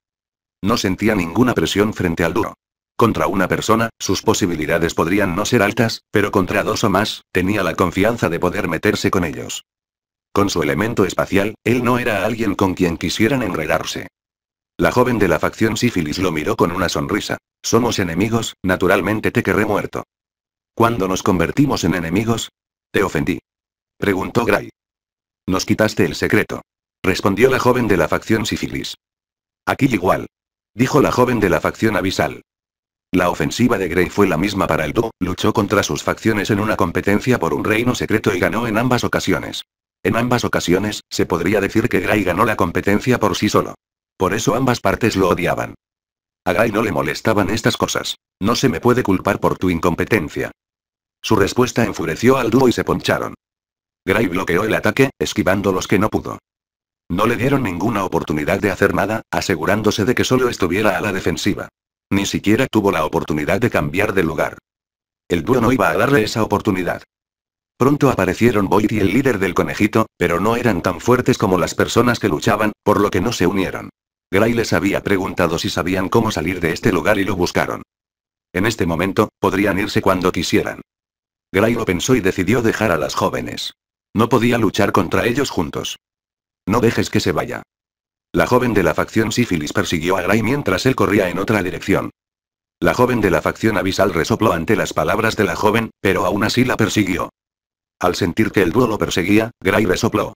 No sentía ninguna presión frente al duro. Contra una persona, sus posibilidades podrían no ser altas, pero contra dos o más, tenía la confianza de poder meterse con ellos. Con su elemento espacial, él no era alguien con quien quisieran enredarse. La joven de la facción sífilis lo miró con una sonrisa. Somos enemigos, naturalmente te querré muerto. ¿Cuándo nos convertimos en enemigos? Te ofendí. Preguntó Gray. Nos quitaste el secreto. Respondió la joven de la facción sífilis. Aquí igual. Dijo la joven de la facción abisal. La ofensiva de Grey fue la misma para el dúo, luchó contra sus facciones en una competencia por un reino secreto y ganó en ambas ocasiones. En ambas ocasiones, se podría decir que Gray ganó la competencia por sí solo. Por eso ambas partes lo odiaban. A Gray no le molestaban estas cosas. No se me puede culpar por tu incompetencia. Su respuesta enfureció al dúo y se poncharon. Gray bloqueó el ataque, esquivando los que no pudo. No le dieron ninguna oportunidad de hacer nada, asegurándose de que solo estuviera a la defensiva. Ni siquiera tuvo la oportunidad de cambiar de lugar. El dúo no iba a darle esa oportunidad. Pronto aparecieron Boyd y el líder del conejito, pero no eran tan fuertes como las personas que luchaban, por lo que no se unieron. Gray les había preguntado si sabían cómo salir de este lugar y lo buscaron. En este momento, podrían irse cuando quisieran. Gray lo pensó y decidió dejar a las jóvenes. No podía luchar contra ellos juntos. No dejes que se vaya. La joven de la facción sífilis persiguió a Gray mientras él corría en otra dirección. La joven de la facción Avisal resopló ante las palabras de la joven, pero aún así la persiguió. Al sentir que el dúo lo perseguía, Gray resopló.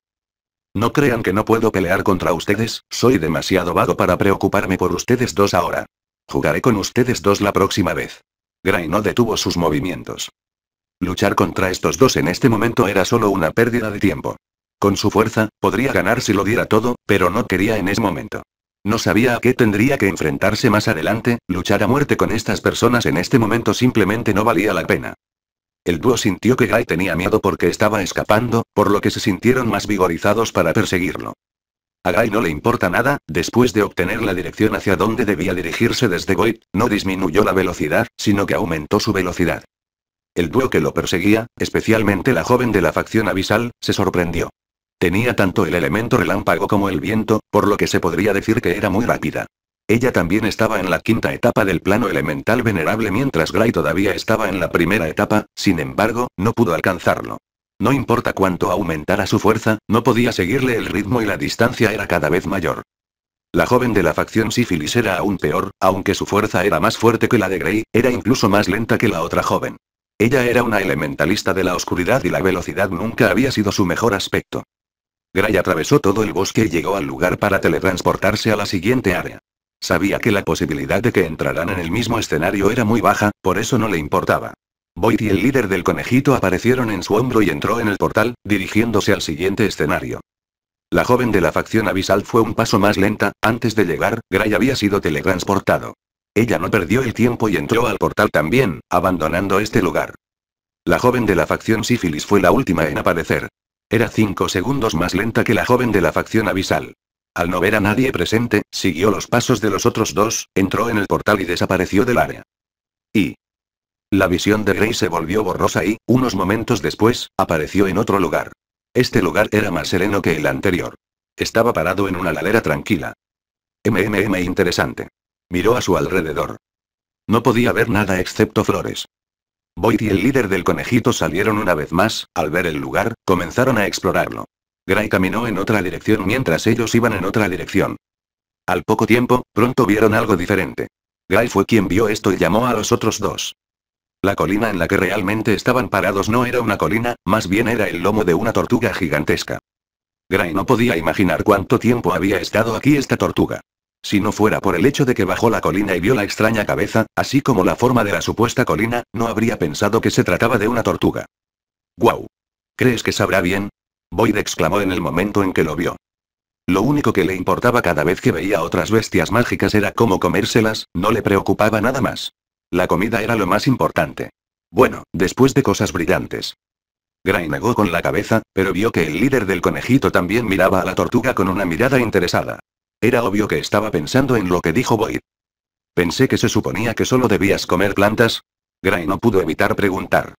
No crean que no puedo pelear contra ustedes, soy demasiado vago para preocuparme por ustedes dos ahora. Jugaré con ustedes dos la próxima vez. Gray no detuvo sus movimientos. Luchar contra estos dos en este momento era solo una pérdida de tiempo. Con su fuerza, podría ganar si lo diera todo, pero no quería en ese momento. No sabía a qué tendría que enfrentarse más adelante, luchar a muerte con estas personas en este momento simplemente no valía la pena. El dúo sintió que Guy tenía miedo porque estaba escapando, por lo que se sintieron más vigorizados para perseguirlo. A Guy no le importa nada, después de obtener la dirección hacia donde debía dirigirse desde Goit, no disminuyó la velocidad, sino que aumentó su velocidad. El dúo que lo perseguía, especialmente la joven de la facción abisal, se sorprendió. Tenía tanto el elemento relámpago como el viento, por lo que se podría decir que era muy rápida. Ella también estaba en la quinta etapa del plano elemental venerable mientras Gray todavía estaba en la primera etapa, sin embargo, no pudo alcanzarlo. No importa cuánto aumentara su fuerza, no podía seguirle el ritmo y la distancia era cada vez mayor. La joven de la facción sífilis era aún peor, aunque su fuerza era más fuerte que la de Gray, era incluso más lenta que la otra joven. Ella era una elementalista de la oscuridad y la velocidad nunca había sido su mejor aspecto. Gray atravesó todo el bosque y llegó al lugar para teletransportarse a la siguiente área. Sabía que la posibilidad de que entraran en el mismo escenario era muy baja, por eso no le importaba. Boyd y el líder del conejito aparecieron en su hombro y entró en el portal, dirigiéndose al siguiente escenario. La joven de la facción abisal fue un paso más lenta, antes de llegar, Gray había sido teletransportado. Ella no perdió el tiempo y entró al portal también, abandonando este lugar. La joven de la facción sífilis fue la última en aparecer, era cinco segundos más lenta que la joven de la facción abisal. Al no ver a nadie presente, siguió los pasos de los otros dos, entró en el portal y desapareció del área. Y... La visión de Grey se volvió borrosa y, unos momentos después, apareció en otro lugar. Este lugar era más sereno que el anterior. Estaba parado en una ladera tranquila. MMM interesante. Miró a su alrededor. No podía ver nada excepto flores. Boyd y el líder del conejito salieron una vez más, al ver el lugar, comenzaron a explorarlo. Gray caminó en otra dirección mientras ellos iban en otra dirección. Al poco tiempo, pronto vieron algo diferente. Gray fue quien vio esto y llamó a los otros dos. La colina en la que realmente estaban parados no era una colina, más bien era el lomo de una tortuga gigantesca. Gray no podía imaginar cuánto tiempo había estado aquí esta tortuga. Si no fuera por el hecho de que bajó la colina y vio la extraña cabeza, así como la forma de la supuesta colina, no habría pensado que se trataba de una tortuga. ¡Guau! ¿Crees que sabrá bien? Boyd exclamó en el momento en que lo vio. Lo único que le importaba cada vez que veía otras bestias mágicas era cómo comérselas, no le preocupaba nada más. La comida era lo más importante. Bueno, después de cosas brillantes. Gray negó con la cabeza, pero vio que el líder del conejito también miraba a la tortuga con una mirada interesada. Era obvio que estaba pensando en lo que dijo Boyd. Pensé que se suponía que solo debías comer plantas. Gray no pudo evitar preguntar.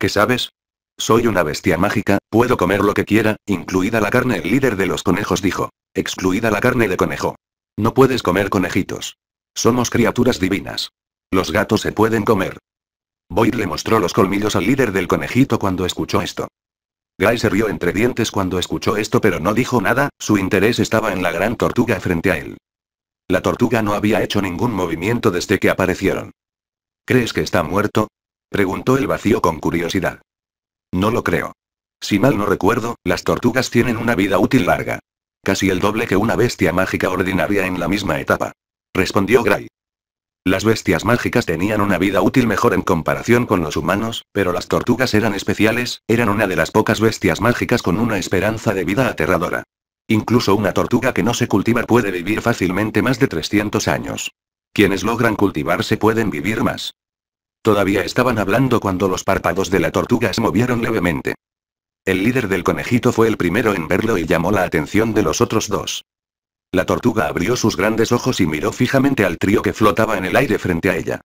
¿Qué sabes? Soy una bestia mágica, puedo comer lo que quiera, incluida la carne. El líder de los conejos dijo. Excluida la carne de conejo. No puedes comer conejitos. Somos criaturas divinas. Los gatos se pueden comer. Boyd le mostró los colmillos al líder del conejito cuando escuchó esto. Guy se rió entre dientes cuando escuchó esto pero no dijo nada, su interés estaba en la gran tortuga frente a él. La tortuga no había hecho ningún movimiento desde que aparecieron. ¿Crees que está muerto? Preguntó el vacío con curiosidad. No lo creo. Si mal no recuerdo, las tortugas tienen una vida útil larga. Casi el doble que una bestia mágica ordinaria en la misma etapa. Respondió Gray. Las bestias mágicas tenían una vida útil mejor en comparación con los humanos, pero las tortugas eran especiales, eran una de las pocas bestias mágicas con una esperanza de vida aterradora. Incluso una tortuga que no se cultiva puede vivir fácilmente más de 300 años. Quienes logran cultivarse pueden vivir más. Todavía estaban hablando cuando los párpados de la tortuga se movieron levemente. El líder del conejito fue el primero en verlo y llamó la atención de los otros dos. La tortuga abrió sus grandes ojos y miró fijamente al trío que flotaba en el aire frente a ella.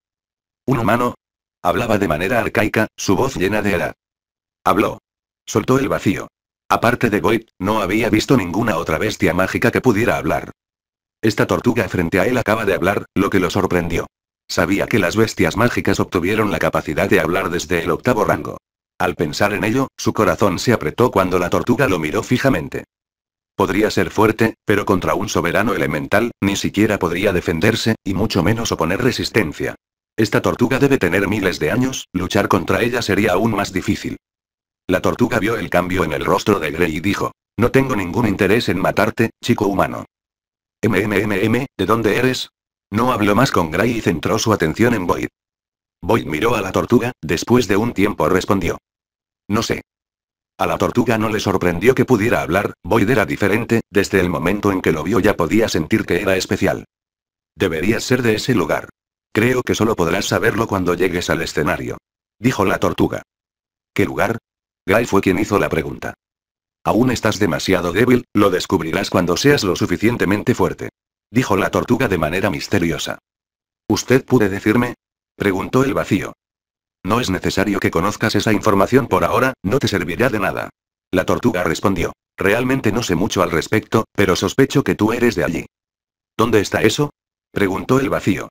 ¿Un humano? Hablaba de manera arcaica, su voz llena de era. Habló. Soltó el vacío. Aparte de goethe no había visto ninguna otra bestia mágica que pudiera hablar. Esta tortuga frente a él acaba de hablar, lo que lo sorprendió. Sabía que las bestias mágicas obtuvieron la capacidad de hablar desde el octavo rango. Al pensar en ello, su corazón se apretó cuando la tortuga lo miró fijamente. Podría ser fuerte, pero contra un soberano elemental, ni siquiera podría defenderse, y mucho menos oponer resistencia. Esta tortuga debe tener miles de años, luchar contra ella sería aún más difícil. La tortuga vio el cambio en el rostro de Grey y dijo, no tengo ningún interés en matarte, chico humano. MMMM, ¿de dónde eres? No habló más con Gray y centró su atención en Boyd. Boyd miró a la tortuga, después de un tiempo respondió. No sé. A la tortuga no le sorprendió que pudiera hablar, Boyd era diferente, desde el momento en que lo vio ya podía sentir que era especial. Deberías ser de ese lugar. Creo que solo podrás saberlo cuando llegues al escenario. Dijo la tortuga. ¿Qué lugar? Guy fue quien hizo la pregunta. Aún estás demasiado débil, lo descubrirás cuando seas lo suficientemente fuerte. Dijo la tortuga de manera misteriosa. ¿Usted puede decirme? Preguntó el vacío. No es necesario que conozcas esa información por ahora, no te servirá de nada. La tortuga respondió. Realmente no sé mucho al respecto, pero sospecho que tú eres de allí. ¿Dónde está eso? preguntó el vacío.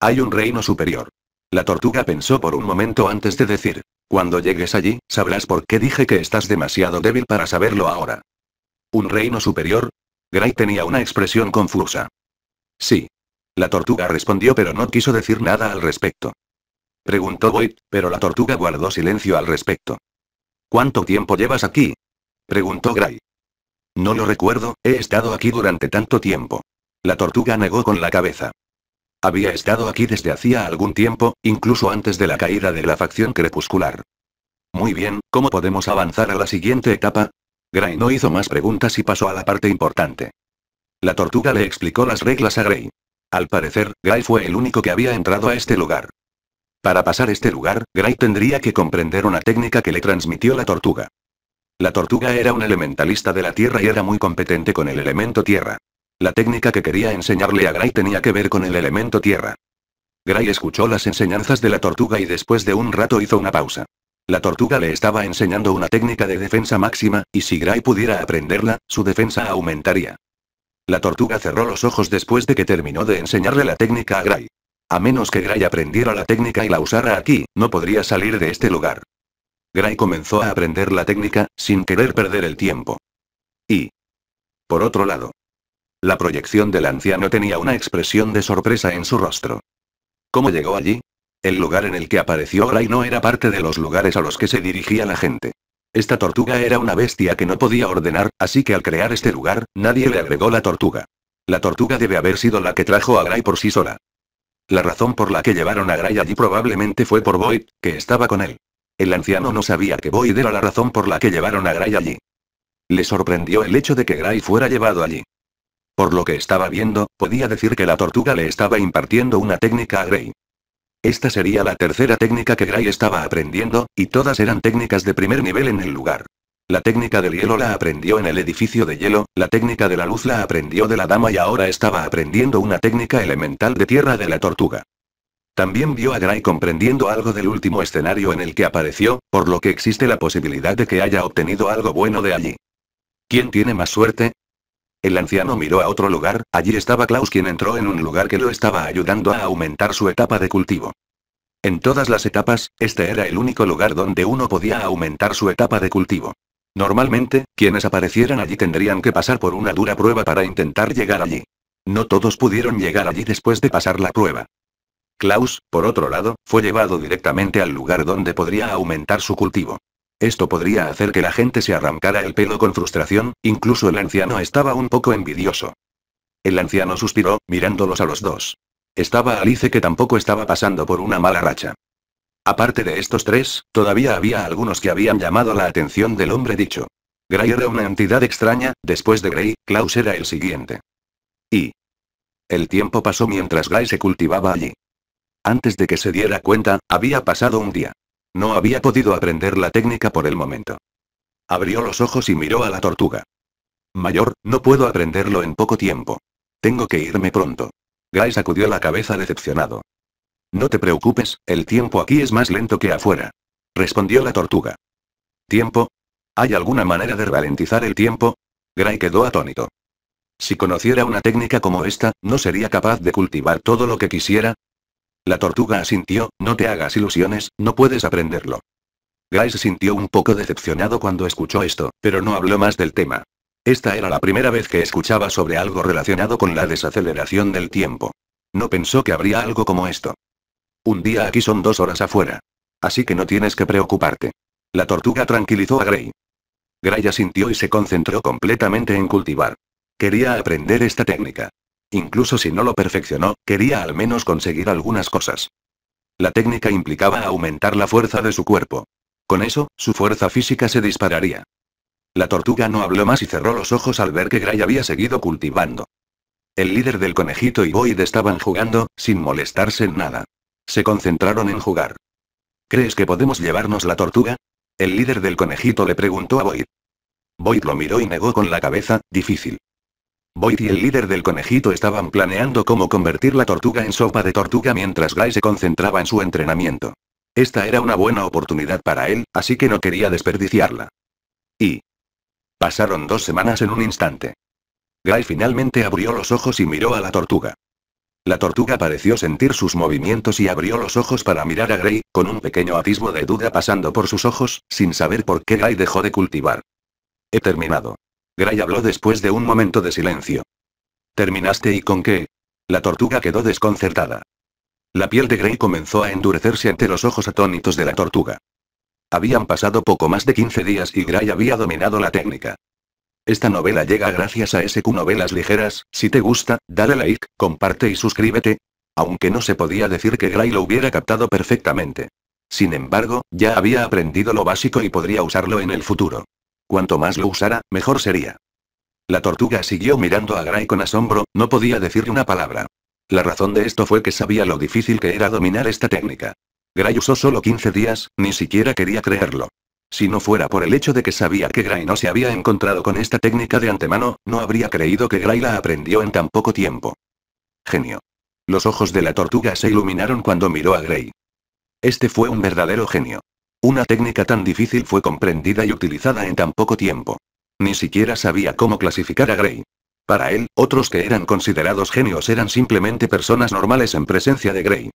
Hay un reino superior. La tortuga pensó por un momento antes de decir. Cuando llegues allí, sabrás por qué dije que estás demasiado débil para saberlo ahora. ¿Un reino superior? Gray tenía una expresión confusa. Sí. La tortuga respondió pero no quiso decir nada al respecto. Preguntó Boyd, pero la tortuga guardó silencio al respecto. ¿Cuánto tiempo llevas aquí? Preguntó Gray. No lo recuerdo, he estado aquí durante tanto tiempo. La tortuga negó con la cabeza. Había estado aquí desde hacía algún tiempo, incluso antes de la caída de la facción crepuscular. Muy bien, ¿cómo podemos avanzar a la siguiente etapa? Gray no hizo más preguntas y pasó a la parte importante. La tortuga le explicó las reglas a Gray. Al parecer, Gray fue el único que había entrado a este lugar. Para pasar este lugar, Gray tendría que comprender una técnica que le transmitió la tortuga. La tortuga era un elementalista de la tierra y era muy competente con el elemento tierra. La técnica que quería enseñarle a Gray tenía que ver con el elemento tierra. Gray escuchó las enseñanzas de la tortuga y después de un rato hizo una pausa. La tortuga le estaba enseñando una técnica de defensa máxima, y si Gray pudiera aprenderla, su defensa aumentaría. La tortuga cerró los ojos después de que terminó de enseñarle la técnica a Gray. A menos que Gray aprendiera la técnica y la usara aquí, no podría salir de este lugar. Gray comenzó a aprender la técnica, sin querer perder el tiempo. Y... Por otro lado. La proyección del anciano tenía una expresión de sorpresa en su rostro. ¿Cómo llegó allí? El lugar en el que apareció Gray no era parte de los lugares a los que se dirigía la gente. Esta tortuga era una bestia que no podía ordenar, así que al crear este lugar, nadie le agregó la tortuga. La tortuga debe haber sido la que trajo a Gray por sí sola. La razón por la que llevaron a Gray allí probablemente fue por Boyd, que estaba con él. El anciano no sabía que Boyd era la razón por la que llevaron a Gray allí. Le sorprendió el hecho de que Gray fuera llevado allí. Por lo que estaba viendo, podía decir que la tortuga le estaba impartiendo una técnica a Gray. Esta sería la tercera técnica que Gray estaba aprendiendo, y todas eran técnicas de primer nivel en el lugar. La técnica del hielo la aprendió en el edificio de hielo, la técnica de la luz la aprendió de la dama y ahora estaba aprendiendo una técnica elemental de tierra de la tortuga. También vio a Gray comprendiendo algo del último escenario en el que apareció, por lo que existe la posibilidad de que haya obtenido algo bueno de allí. ¿Quién tiene más suerte? El anciano miró a otro lugar, allí estaba Klaus quien entró en un lugar que lo estaba ayudando a aumentar su etapa de cultivo. En todas las etapas, este era el único lugar donde uno podía aumentar su etapa de cultivo. Normalmente, quienes aparecieran allí tendrían que pasar por una dura prueba para intentar llegar allí. No todos pudieron llegar allí después de pasar la prueba. Klaus, por otro lado, fue llevado directamente al lugar donde podría aumentar su cultivo. Esto podría hacer que la gente se arrancara el pelo con frustración, incluso el anciano estaba un poco envidioso. El anciano suspiró, mirándolos a los dos. Estaba Alice que tampoco estaba pasando por una mala racha. Aparte de estos tres, todavía había algunos que habían llamado la atención del hombre dicho. Gray era una entidad extraña, después de Gray, Klaus era el siguiente. Y... El tiempo pasó mientras Gray se cultivaba allí. Antes de que se diera cuenta, había pasado un día. No había podido aprender la técnica por el momento. Abrió los ojos y miró a la tortuga. Mayor, no puedo aprenderlo en poco tiempo. Tengo que irme pronto. Gray sacudió la cabeza decepcionado. No te preocupes, el tiempo aquí es más lento que afuera. Respondió la tortuga. ¿Tiempo? ¿Hay alguna manera de ralentizar el tiempo? Gray quedó atónito. Si conociera una técnica como esta, ¿no sería capaz de cultivar todo lo que quisiera? La tortuga asintió, no te hagas ilusiones, no puedes aprenderlo. Gray se sintió un poco decepcionado cuando escuchó esto, pero no habló más del tema. Esta era la primera vez que escuchaba sobre algo relacionado con la desaceleración del tiempo. No pensó que habría algo como esto. Un día aquí son dos horas afuera. Así que no tienes que preocuparte. La tortuga tranquilizó a Gray. Gray asintió y se concentró completamente en cultivar. Quería aprender esta técnica. Incluso si no lo perfeccionó, quería al menos conseguir algunas cosas. La técnica implicaba aumentar la fuerza de su cuerpo. Con eso, su fuerza física se dispararía. La tortuga no habló más y cerró los ojos al ver que Gray había seguido cultivando. El líder del conejito y Boyd estaban jugando, sin molestarse en nada. Se concentraron en jugar. ¿Crees que podemos llevarnos la tortuga? El líder del conejito le preguntó a Boyd. Boyd lo miró y negó con la cabeza, difícil. Boyd y el líder del conejito estaban planeando cómo convertir la tortuga en sopa de tortuga mientras Guy se concentraba en su entrenamiento. Esta era una buena oportunidad para él, así que no quería desperdiciarla. Y... Pasaron dos semanas en un instante. Guy finalmente abrió los ojos y miró a la tortuga. La tortuga pareció sentir sus movimientos y abrió los ojos para mirar a Gray, con un pequeño atisbo de duda pasando por sus ojos, sin saber por qué Gray dejó de cultivar. He terminado. Gray habló después de un momento de silencio. ¿Terminaste y con qué? La tortuga quedó desconcertada. La piel de Gray comenzó a endurecerse ante los ojos atónitos de la tortuga. Habían pasado poco más de 15 días y Gray había dominado la técnica. Esta novela llega gracias a SQ Novelas Ligeras, si te gusta, dale like, comparte y suscríbete. Aunque no se podía decir que Gray lo hubiera captado perfectamente. Sin embargo, ya había aprendido lo básico y podría usarlo en el futuro. Cuanto más lo usara, mejor sería. La tortuga siguió mirando a Gray con asombro, no podía decir una palabra. La razón de esto fue que sabía lo difícil que era dominar esta técnica. Gray usó solo 15 días, ni siquiera quería creerlo. Si no fuera por el hecho de que sabía que Gray no se había encontrado con esta técnica de antemano, no habría creído que Gray la aprendió en tan poco tiempo. Genio. Los ojos de la tortuga se iluminaron cuando miró a Gray. Este fue un verdadero genio. Una técnica tan difícil fue comprendida y utilizada en tan poco tiempo. Ni siquiera sabía cómo clasificar a Gray. Para él, otros que eran considerados genios eran simplemente personas normales en presencia de Gray.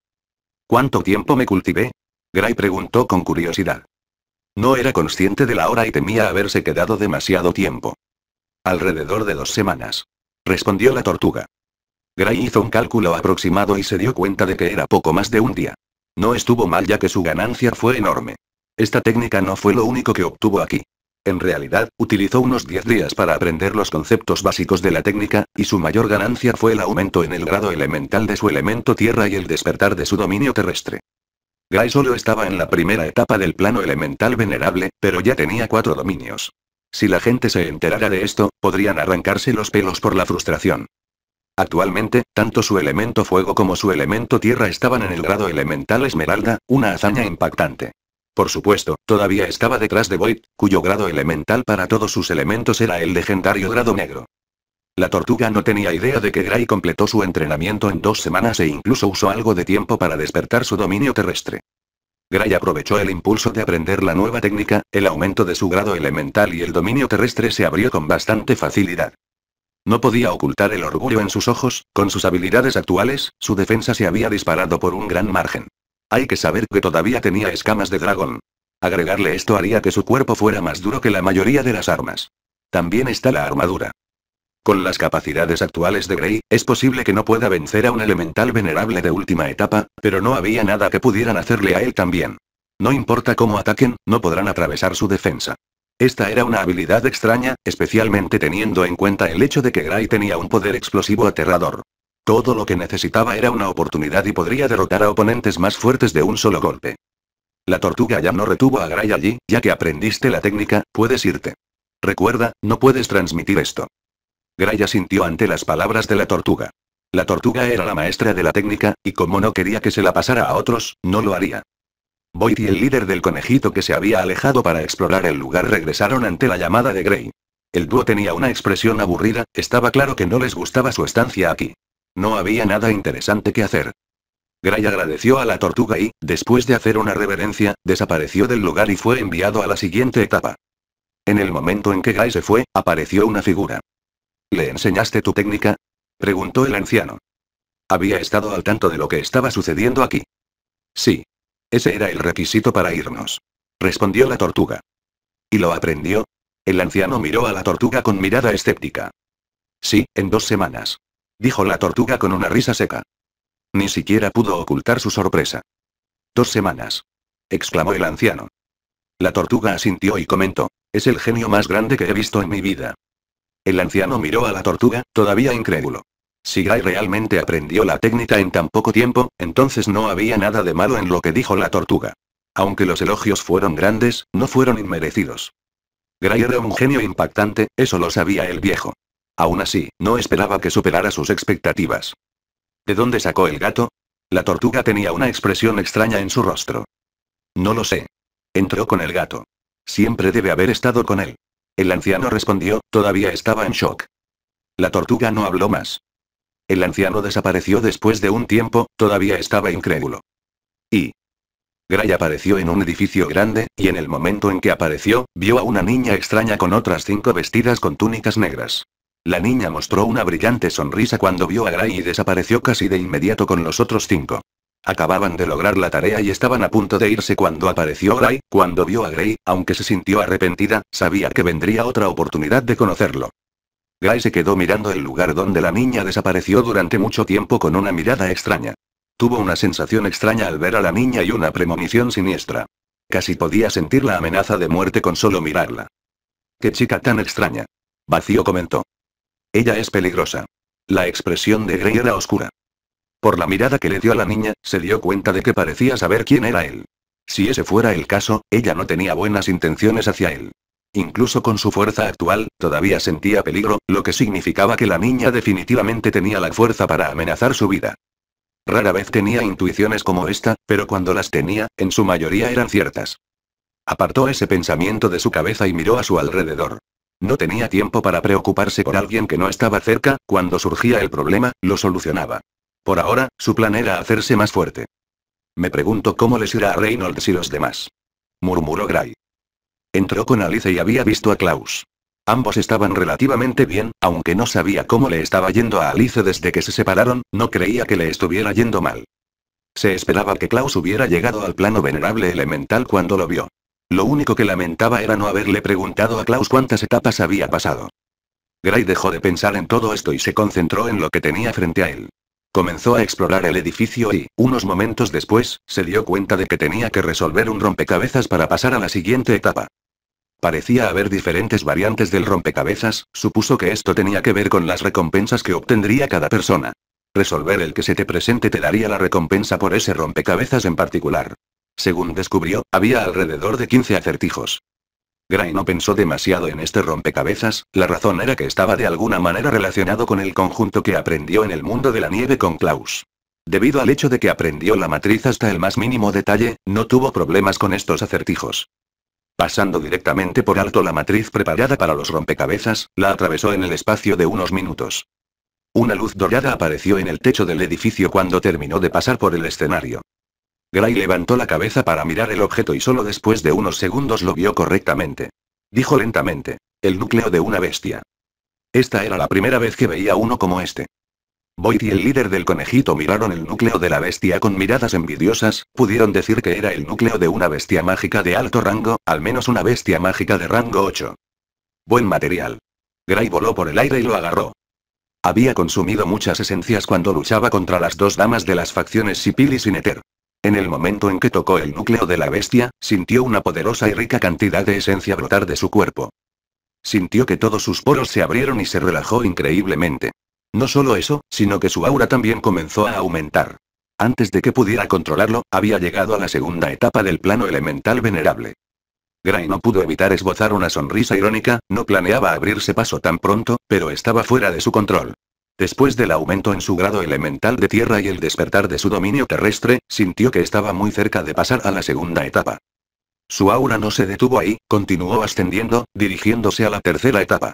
¿Cuánto tiempo me cultivé? Gray preguntó con curiosidad. No era consciente de la hora y temía haberse quedado demasiado tiempo. Alrededor de dos semanas. Respondió la tortuga. Gray hizo un cálculo aproximado y se dio cuenta de que era poco más de un día. No estuvo mal ya que su ganancia fue enorme. Esta técnica no fue lo único que obtuvo aquí. En realidad, utilizó unos 10 días para aprender los conceptos básicos de la técnica, y su mayor ganancia fue el aumento en el grado elemental de su elemento tierra y el despertar de su dominio terrestre. Guy solo estaba en la primera etapa del plano elemental venerable, pero ya tenía cuatro dominios. Si la gente se enterara de esto, podrían arrancarse los pelos por la frustración. Actualmente, tanto su elemento fuego como su elemento tierra estaban en el grado elemental esmeralda, una hazaña impactante. Por supuesto, todavía estaba detrás de Void, cuyo grado elemental para todos sus elementos era el legendario grado negro. La tortuga no tenía idea de que Gray completó su entrenamiento en dos semanas e incluso usó algo de tiempo para despertar su dominio terrestre. Gray aprovechó el impulso de aprender la nueva técnica, el aumento de su grado elemental y el dominio terrestre se abrió con bastante facilidad. No podía ocultar el orgullo en sus ojos, con sus habilidades actuales, su defensa se había disparado por un gran margen. Hay que saber que todavía tenía escamas de dragón. Agregarle esto haría que su cuerpo fuera más duro que la mayoría de las armas. También está la armadura. Con las capacidades actuales de Grey, es posible que no pueda vencer a un elemental venerable de última etapa, pero no había nada que pudieran hacerle a él también. No importa cómo ataquen, no podrán atravesar su defensa. Esta era una habilidad extraña, especialmente teniendo en cuenta el hecho de que Gray tenía un poder explosivo aterrador. Todo lo que necesitaba era una oportunidad y podría derrotar a oponentes más fuertes de un solo golpe. La tortuga ya no retuvo a Gray allí, ya que aprendiste la técnica, puedes irte. Recuerda, no puedes transmitir esto. Gray sintió ante las palabras de la tortuga. La tortuga era la maestra de la técnica, y como no quería que se la pasara a otros, no lo haría. Boyd y el líder del conejito que se había alejado para explorar el lugar regresaron ante la llamada de Gray. El dúo tenía una expresión aburrida, estaba claro que no les gustaba su estancia aquí. No había nada interesante que hacer. Gray agradeció a la tortuga y, después de hacer una reverencia, desapareció del lugar y fue enviado a la siguiente etapa. En el momento en que Gray se fue, apareció una figura. ¿Le enseñaste tu técnica? preguntó el anciano. Había estado al tanto de lo que estaba sucediendo aquí. Sí. Ese era el requisito para irnos. Respondió la tortuga. ¿Y lo aprendió? El anciano miró a la tortuga con mirada escéptica. Sí, en dos semanas. Dijo la tortuga con una risa seca. Ni siquiera pudo ocultar su sorpresa. Dos semanas. exclamó el anciano. La tortuga asintió y comentó. Es el genio más grande que he visto en mi vida. El anciano miró a la tortuga, todavía incrédulo. Si Gray realmente aprendió la técnica en tan poco tiempo, entonces no había nada de malo en lo que dijo la tortuga. Aunque los elogios fueron grandes, no fueron inmerecidos. Gray era un genio impactante, eso lo sabía el viejo. Aún así, no esperaba que superara sus expectativas. ¿De dónde sacó el gato? La tortuga tenía una expresión extraña en su rostro. No lo sé. Entró con el gato. Siempre debe haber estado con él. El anciano respondió, todavía estaba en shock. La tortuga no habló más. El anciano desapareció después de un tiempo, todavía estaba incrédulo. Y. Gray apareció en un edificio grande, y en el momento en que apareció, vio a una niña extraña con otras cinco vestidas con túnicas negras. La niña mostró una brillante sonrisa cuando vio a Gray y desapareció casi de inmediato con los otros cinco. Acababan de lograr la tarea y estaban a punto de irse cuando apareció Gray, cuando vio a Gray, aunque se sintió arrepentida, sabía que vendría otra oportunidad de conocerlo. Gray se quedó mirando el lugar donde la niña desapareció durante mucho tiempo con una mirada extraña. Tuvo una sensación extraña al ver a la niña y una premonición siniestra. Casi podía sentir la amenaza de muerte con solo mirarla. ¡Qué chica tan extraña! Vacío comentó. Ella es peligrosa. La expresión de Grey era oscura. Por la mirada que le dio a la niña, se dio cuenta de que parecía saber quién era él. Si ese fuera el caso, ella no tenía buenas intenciones hacia él. Incluso con su fuerza actual, todavía sentía peligro, lo que significaba que la niña definitivamente tenía la fuerza para amenazar su vida. Rara vez tenía intuiciones como esta, pero cuando las tenía, en su mayoría eran ciertas. Apartó ese pensamiento de su cabeza y miró a su alrededor. No tenía tiempo para preocuparse por alguien que no estaba cerca, cuando surgía el problema, lo solucionaba. Por ahora, su plan era hacerse más fuerte. Me pregunto cómo les irá a Reynolds y los demás. Murmuró Gray. Entró con Alice y había visto a Klaus. Ambos estaban relativamente bien, aunque no sabía cómo le estaba yendo a Alice desde que se separaron, no creía que le estuviera yendo mal. Se esperaba que Klaus hubiera llegado al plano venerable elemental cuando lo vio. Lo único que lamentaba era no haberle preguntado a Klaus cuántas etapas había pasado. Gray dejó de pensar en todo esto y se concentró en lo que tenía frente a él. Comenzó a explorar el edificio y, unos momentos después, se dio cuenta de que tenía que resolver un rompecabezas para pasar a la siguiente etapa. Parecía haber diferentes variantes del rompecabezas, supuso que esto tenía que ver con las recompensas que obtendría cada persona. Resolver el que se te presente te daría la recompensa por ese rompecabezas en particular. Según descubrió, había alrededor de 15 acertijos. Gray no pensó demasiado en este rompecabezas, la razón era que estaba de alguna manera relacionado con el conjunto que aprendió en el mundo de la nieve con Klaus. Debido al hecho de que aprendió la matriz hasta el más mínimo detalle, no tuvo problemas con estos acertijos. Pasando directamente por alto la matriz preparada para los rompecabezas, la atravesó en el espacio de unos minutos. Una luz dorada apareció en el techo del edificio cuando terminó de pasar por el escenario. Gray levantó la cabeza para mirar el objeto y solo después de unos segundos lo vio correctamente. Dijo lentamente. El núcleo de una bestia. Esta era la primera vez que veía uno como este. Boyd y el líder del conejito miraron el núcleo de la bestia con miradas envidiosas, pudieron decir que era el núcleo de una bestia mágica de alto rango, al menos una bestia mágica de rango 8. Buen material. Gray voló por el aire y lo agarró. Había consumido muchas esencias cuando luchaba contra las dos damas de las facciones Sipil y Sineter. En el momento en que tocó el núcleo de la bestia, sintió una poderosa y rica cantidad de esencia brotar de su cuerpo. Sintió que todos sus poros se abrieron y se relajó increíblemente. No solo eso, sino que su aura también comenzó a aumentar. Antes de que pudiera controlarlo, había llegado a la segunda etapa del plano elemental venerable. Gray no pudo evitar esbozar una sonrisa irónica, no planeaba abrirse paso tan pronto, pero estaba fuera de su control. Después del aumento en su grado elemental de tierra y el despertar de su dominio terrestre, sintió que estaba muy cerca de pasar a la segunda etapa. Su aura no se detuvo ahí, continuó ascendiendo, dirigiéndose a la tercera etapa.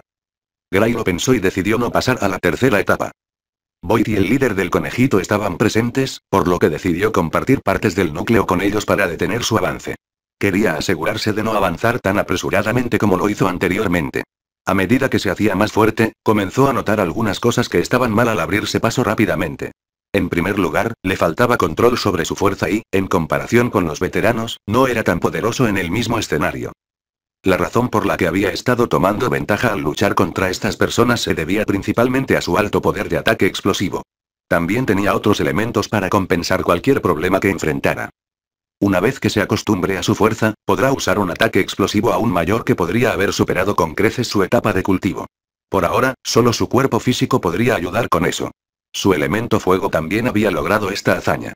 Gray lo pensó y decidió no pasar a la tercera etapa. Boyd y el líder del conejito estaban presentes, por lo que decidió compartir partes del núcleo con ellos para detener su avance. Quería asegurarse de no avanzar tan apresuradamente como lo hizo anteriormente. A medida que se hacía más fuerte, comenzó a notar algunas cosas que estaban mal al abrirse paso rápidamente. En primer lugar, le faltaba control sobre su fuerza y, en comparación con los veteranos, no era tan poderoso en el mismo escenario. La razón por la que había estado tomando ventaja al luchar contra estas personas se debía principalmente a su alto poder de ataque explosivo. También tenía otros elementos para compensar cualquier problema que enfrentara. Una vez que se acostumbre a su fuerza, podrá usar un ataque explosivo aún mayor que podría haber superado con creces su etapa de cultivo. Por ahora, solo su cuerpo físico podría ayudar con eso. Su elemento fuego también había logrado esta hazaña.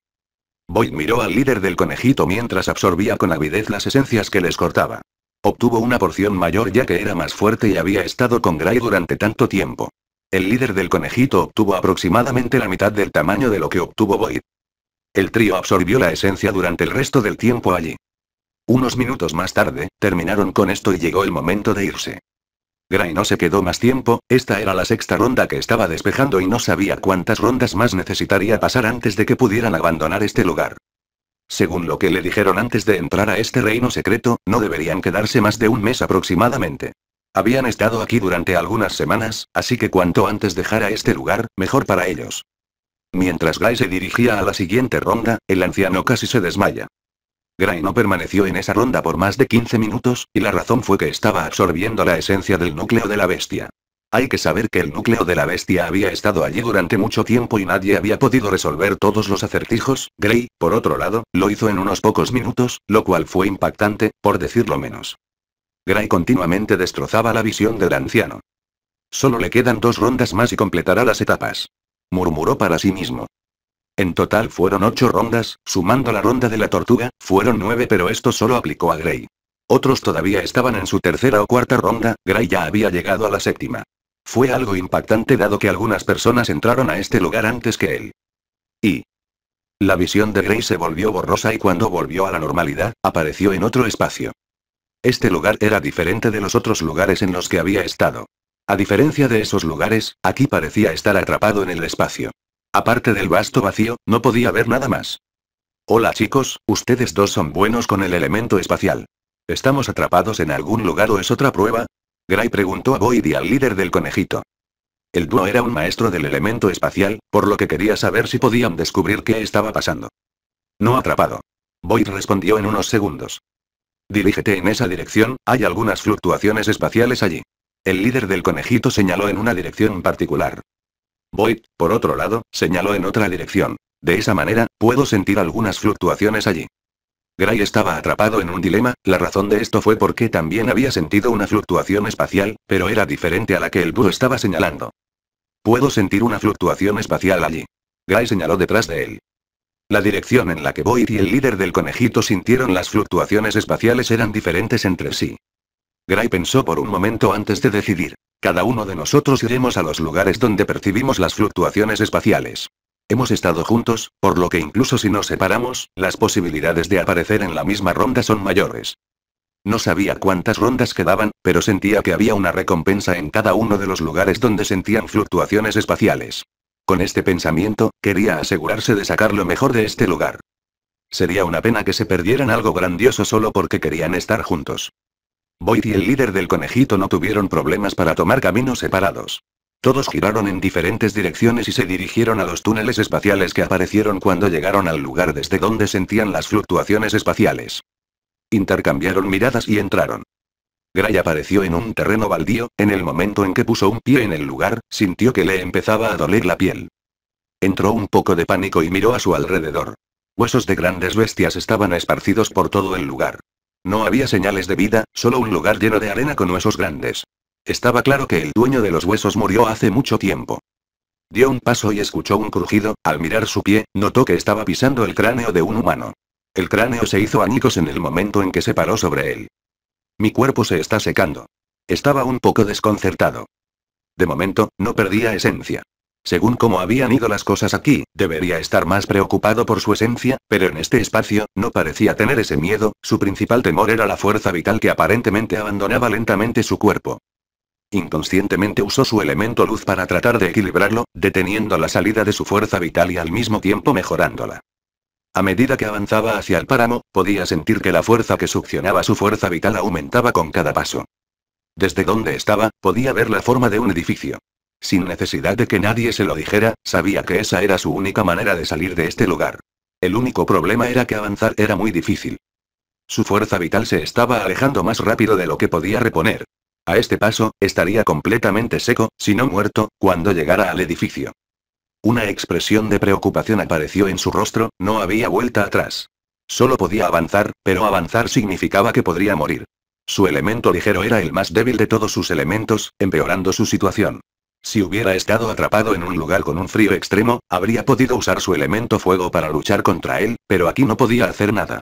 Boyd miró al líder del conejito mientras absorbía con avidez las esencias que les cortaba. Obtuvo una porción mayor ya que era más fuerte y había estado con Gray durante tanto tiempo. El líder del conejito obtuvo aproximadamente la mitad del tamaño de lo que obtuvo Boyd. El trío absorbió la esencia durante el resto del tiempo allí. Unos minutos más tarde, terminaron con esto y llegó el momento de irse. Gray no se quedó más tiempo, esta era la sexta ronda que estaba despejando y no sabía cuántas rondas más necesitaría pasar antes de que pudieran abandonar este lugar. Según lo que le dijeron antes de entrar a este reino secreto, no deberían quedarse más de un mes aproximadamente. Habían estado aquí durante algunas semanas, así que cuanto antes dejara este lugar, mejor para ellos. Mientras Gray se dirigía a la siguiente ronda, el anciano casi se desmaya. Gray no permaneció en esa ronda por más de 15 minutos, y la razón fue que estaba absorbiendo la esencia del núcleo de la bestia. Hay que saber que el núcleo de la bestia había estado allí durante mucho tiempo y nadie había podido resolver todos los acertijos, Gray, por otro lado, lo hizo en unos pocos minutos, lo cual fue impactante, por decirlo menos. Gray continuamente destrozaba la visión del anciano. Solo le quedan dos rondas más y completará las etapas murmuró para sí mismo. En total fueron ocho rondas, sumando la ronda de la tortuga, fueron nueve pero esto solo aplicó a Gray. Otros todavía estaban en su tercera o cuarta ronda, Gray ya había llegado a la séptima. Fue algo impactante dado que algunas personas entraron a este lugar antes que él. Y... La visión de Gray se volvió borrosa y cuando volvió a la normalidad, apareció en otro espacio. Este lugar era diferente de los otros lugares en los que había estado. A diferencia de esos lugares, aquí parecía estar atrapado en el espacio. Aparte del vasto vacío, no podía ver nada más. Hola chicos, ustedes dos son buenos con el elemento espacial. ¿Estamos atrapados en algún lugar o es otra prueba? Gray preguntó a Boyd y al líder del conejito. El dúo era un maestro del elemento espacial, por lo que quería saber si podían descubrir qué estaba pasando. No atrapado. Boyd respondió en unos segundos. Dirígete en esa dirección, hay algunas fluctuaciones espaciales allí. El líder del conejito señaló en una dirección particular. Boyd, por otro lado, señaló en otra dirección. De esa manera, puedo sentir algunas fluctuaciones allí. Gray estaba atrapado en un dilema, la razón de esto fue porque también había sentido una fluctuación espacial, pero era diferente a la que el búho estaba señalando. Puedo sentir una fluctuación espacial allí. Gray señaló detrás de él. La dirección en la que Boyd y el líder del conejito sintieron las fluctuaciones espaciales eran diferentes entre sí. Gray pensó por un momento antes de decidir. Cada uno de nosotros iremos a los lugares donde percibimos las fluctuaciones espaciales. Hemos estado juntos, por lo que incluso si nos separamos, las posibilidades de aparecer en la misma ronda son mayores. No sabía cuántas rondas quedaban, pero sentía que había una recompensa en cada uno de los lugares donde sentían fluctuaciones espaciales. Con este pensamiento, quería asegurarse de sacar lo mejor de este lugar. Sería una pena que se perdieran algo grandioso solo porque querían estar juntos. Boyd y el líder del conejito no tuvieron problemas para tomar caminos separados. Todos giraron en diferentes direcciones y se dirigieron a los túneles espaciales que aparecieron cuando llegaron al lugar desde donde sentían las fluctuaciones espaciales. Intercambiaron miradas y entraron. Gray apareció en un terreno baldío, en el momento en que puso un pie en el lugar, sintió que le empezaba a doler la piel. Entró un poco de pánico y miró a su alrededor. Huesos de grandes bestias estaban esparcidos por todo el lugar. No había señales de vida, solo un lugar lleno de arena con huesos grandes. Estaba claro que el dueño de los huesos murió hace mucho tiempo. Dio un paso y escuchó un crujido, al mirar su pie, notó que estaba pisando el cráneo de un humano. El cráneo se hizo añicos en el momento en que se paró sobre él. Mi cuerpo se está secando. Estaba un poco desconcertado. De momento, no perdía esencia. Según cómo habían ido las cosas aquí, debería estar más preocupado por su esencia, pero en este espacio, no parecía tener ese miedo, su principal temor era la fuerza vital que aparentemente abandonaba lentamente su cuerpo. Inconscientemente usó su elemento luz para tratar de equilibrarlo, deteniendo la salida de su fuerza vital y al mismo tiempo mejorándola. A medida que avanzaba hacia el páramo, podía sentir que la fuerza que succionaba su fuerza vital aumentaba con cada paso. Desde donde estaba, podía ver la forma de un edificio. Sin necesidad de que nadie se lo dijera, sabía que esa era su única manera de salir de este lugar. El único problema era que avanzar era muy difícil. Su fuerza vital se estaba alejando más rápido de lo que podía reponer. A este paso, estaría completamente seco, si no muerto, cuando llegara al edificio. Una expresión de preocupación apareció en su rostro, no había vuelta atrás. Solo podía avanzar, pero avanzar significaba que podría morir. Su elemento ligero era el más débil de todos sus elementos, empeorando su situación. Si hubiera estado atrapado en un lugar con un frío extremo, habría podido usar su elemento fuego para luchar contra él, pero aquí no podía hacer nada.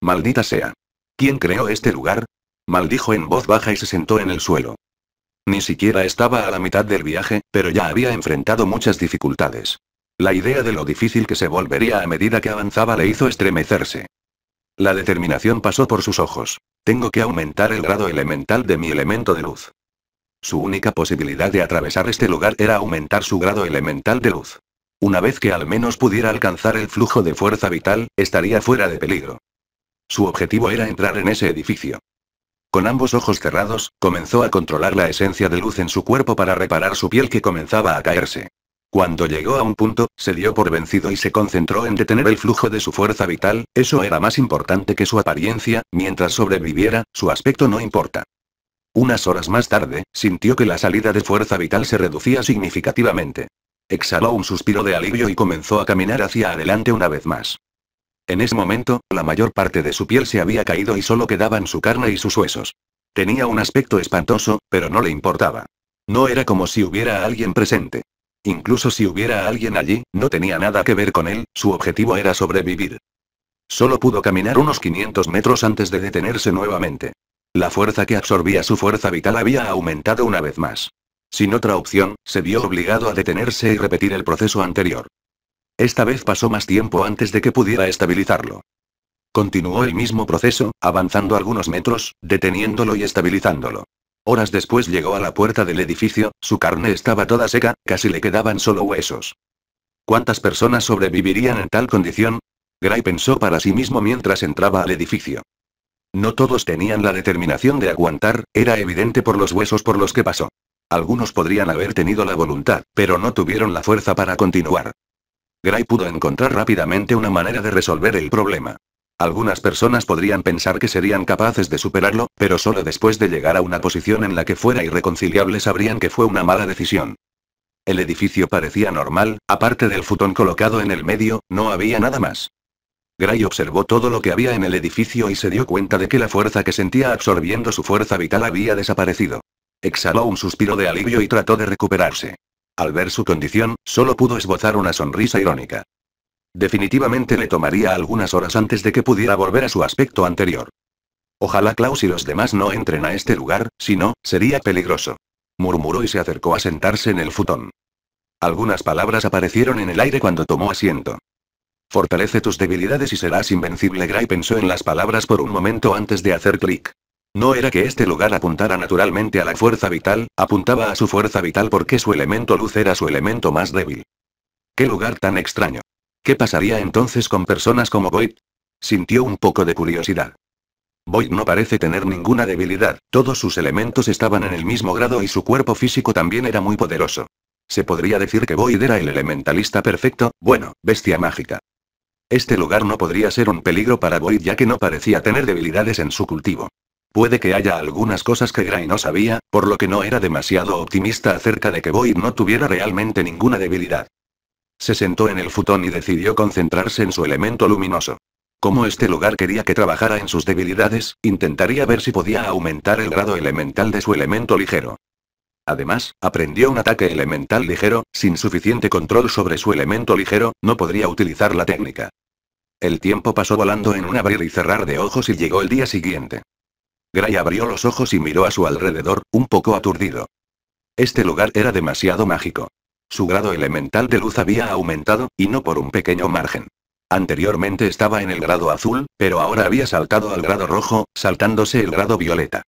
Maldita sea. ¿Quién creó este lugar? Maldijo en voz baja y se sentó en el suelo. Ni siquiera estaba a la mitad del viaje, pero ya había enfrentado muchas dificultades. La idea de lo difícil que se volvería a medida que avanzaba le hizo estremecerse. La determinación pasó por sus ojos. Tengo que aumentar el grado elemental de mi elemento de luz. Su única posibilidad de atravesar este lugar era aumentar su grado elemental de luz. Una vez que al menos pudiera alcanzar el flujo de fuerza vital, estaría fuera de peligro. Su objetivo era entrar en ese edificio. Con ambos ojos cerrados, comenzó a controlar la esencia de luz en su cuerpo para reparar su piel que comenzaba a caerse. Cuando llegó a un punto, se dio por vencido y se concentró en detener el flujo de su fuerza vital, eso era más importante que su apariencia, mientras sobreviviera, su aspecto no importa. Unas horas más tarde, sintió que la salida de fuerza vital se reducía significativamente. Exhaló un suspiro de alivio y comenzó a caminar hacia adelante una vez más. En ese momento, la mayor parte de su piel se había caído y solo quedaban su carne y sus huesos. Tenía un aspecto espantoso, pero no le importaba. No era como si hubiera alguien presente. Incluso si hubiera alguien allí, no tenía nada que ver con él, su objetivo era sobrevivir. Solo pudo caminar unos 500 metros antes de detenerse nuevamente. La fuerza que absorbía su fuerza vital había aumentado una vez más. Sin otra opción, se vio obligado a detenerse y repetir el proceso anterior. Esta vez pasó más tiempo antes de que pudiera estabilizarlo. Continuó el mismo proceso, avanzando algunos metros, deteniéndolo y estabilizándolo. Horas después llegó a la puerta del edificio, su carne estaba toda seca, casi le quedaban solo huesos. ¿Cuántas personas sobrevivirían en tal condición? Gray pensó para sí mismo mientras entraba al edificio. No todos tenían la determinación de aguantar, era evidente por los huesos por los que pasó. Algunos podrían haber tenido la voluntad, pero no tuvieron la fuerza para continuar. Gray pudo encontrar rápidamente una manera de resolver el problema. Algunas personas podrían pensar que serían capaces de superarlo, pero solo después de llegar a una posición en la que fuera irreconciliable sabrían que fue una mala decisión. El edificio parecía normal, aparte del futón colocado en el medio, no había nada más. Gray observó todo lo que había en el edificio y se dio cuenta de que la fuerza que sentía absorbiendo su fuerza vital había desaparecido. Exhaló un suspiro de alivio y trató de recuperarse. Al ver su condición, solo pudo esbozar una sonrisa irónica. Definitivamente le tomaría algunas horas antes de que pudiera volver a su aspecto anterior. Ojalá Klaus y los demás no entren a este lugar, si no, sería peligroso. Murmuró y se acercó a sentarse en el futón. Algunas palabras aparecieron en el aire cuando tomó asiento. Fortalece tus debilidades y serás invencible. Gray pensó en las palabras por un momento antes de hacer clic. No era que este lugar apuntara naturalmente a la fuerza vital, apuntaba a su fuerza vital porque su elemento luz era su elemento más débil. Qué lugar tan extraño. ¿Qué pasaría entonces con personas como Void? Sintió un poco de curiosidad. Void no parece tener ninguna debilidad, todos sus elementos estaban en el mismo grado y su cuerpo físico también era muy poderoso. Se podría decir que Void era el elementalista perfecto, bueno, bestia mágica. Este lugar no podría ser un peligro para Void ya que no parecía tener debilidades en su cultivo. Puede que haya algunas cosas que Gray no sabía, por lo que no era demasiado optimista acerca de que Void no tuviera realmente ninguna debilidad. Se sentó en el futón y decidió concentrarse en su elemento luminoso. Como este lugar quería que trabajara en sus debilidades, intentaría ver si podía aumentar el grado elemental de su elemento ligero. Además, aprendió un ataque elemental ligero, sin suficiente control sobre su elemento ligero, no podría utilizar la técnica. El tiempo pasó volando en un abrir y cerrar de ojos y llegó el día siguiente. Gray abrió los ojos y miró a su alrededor, un poco aturdido. Este lugar era demasiado mágico. Su grado elemental de luz había aumentado, y no por un pequeño margen. Anteriormente estaba en el grado azul, pero ahora había saltado al grado rojo, saltándose el grado violeta.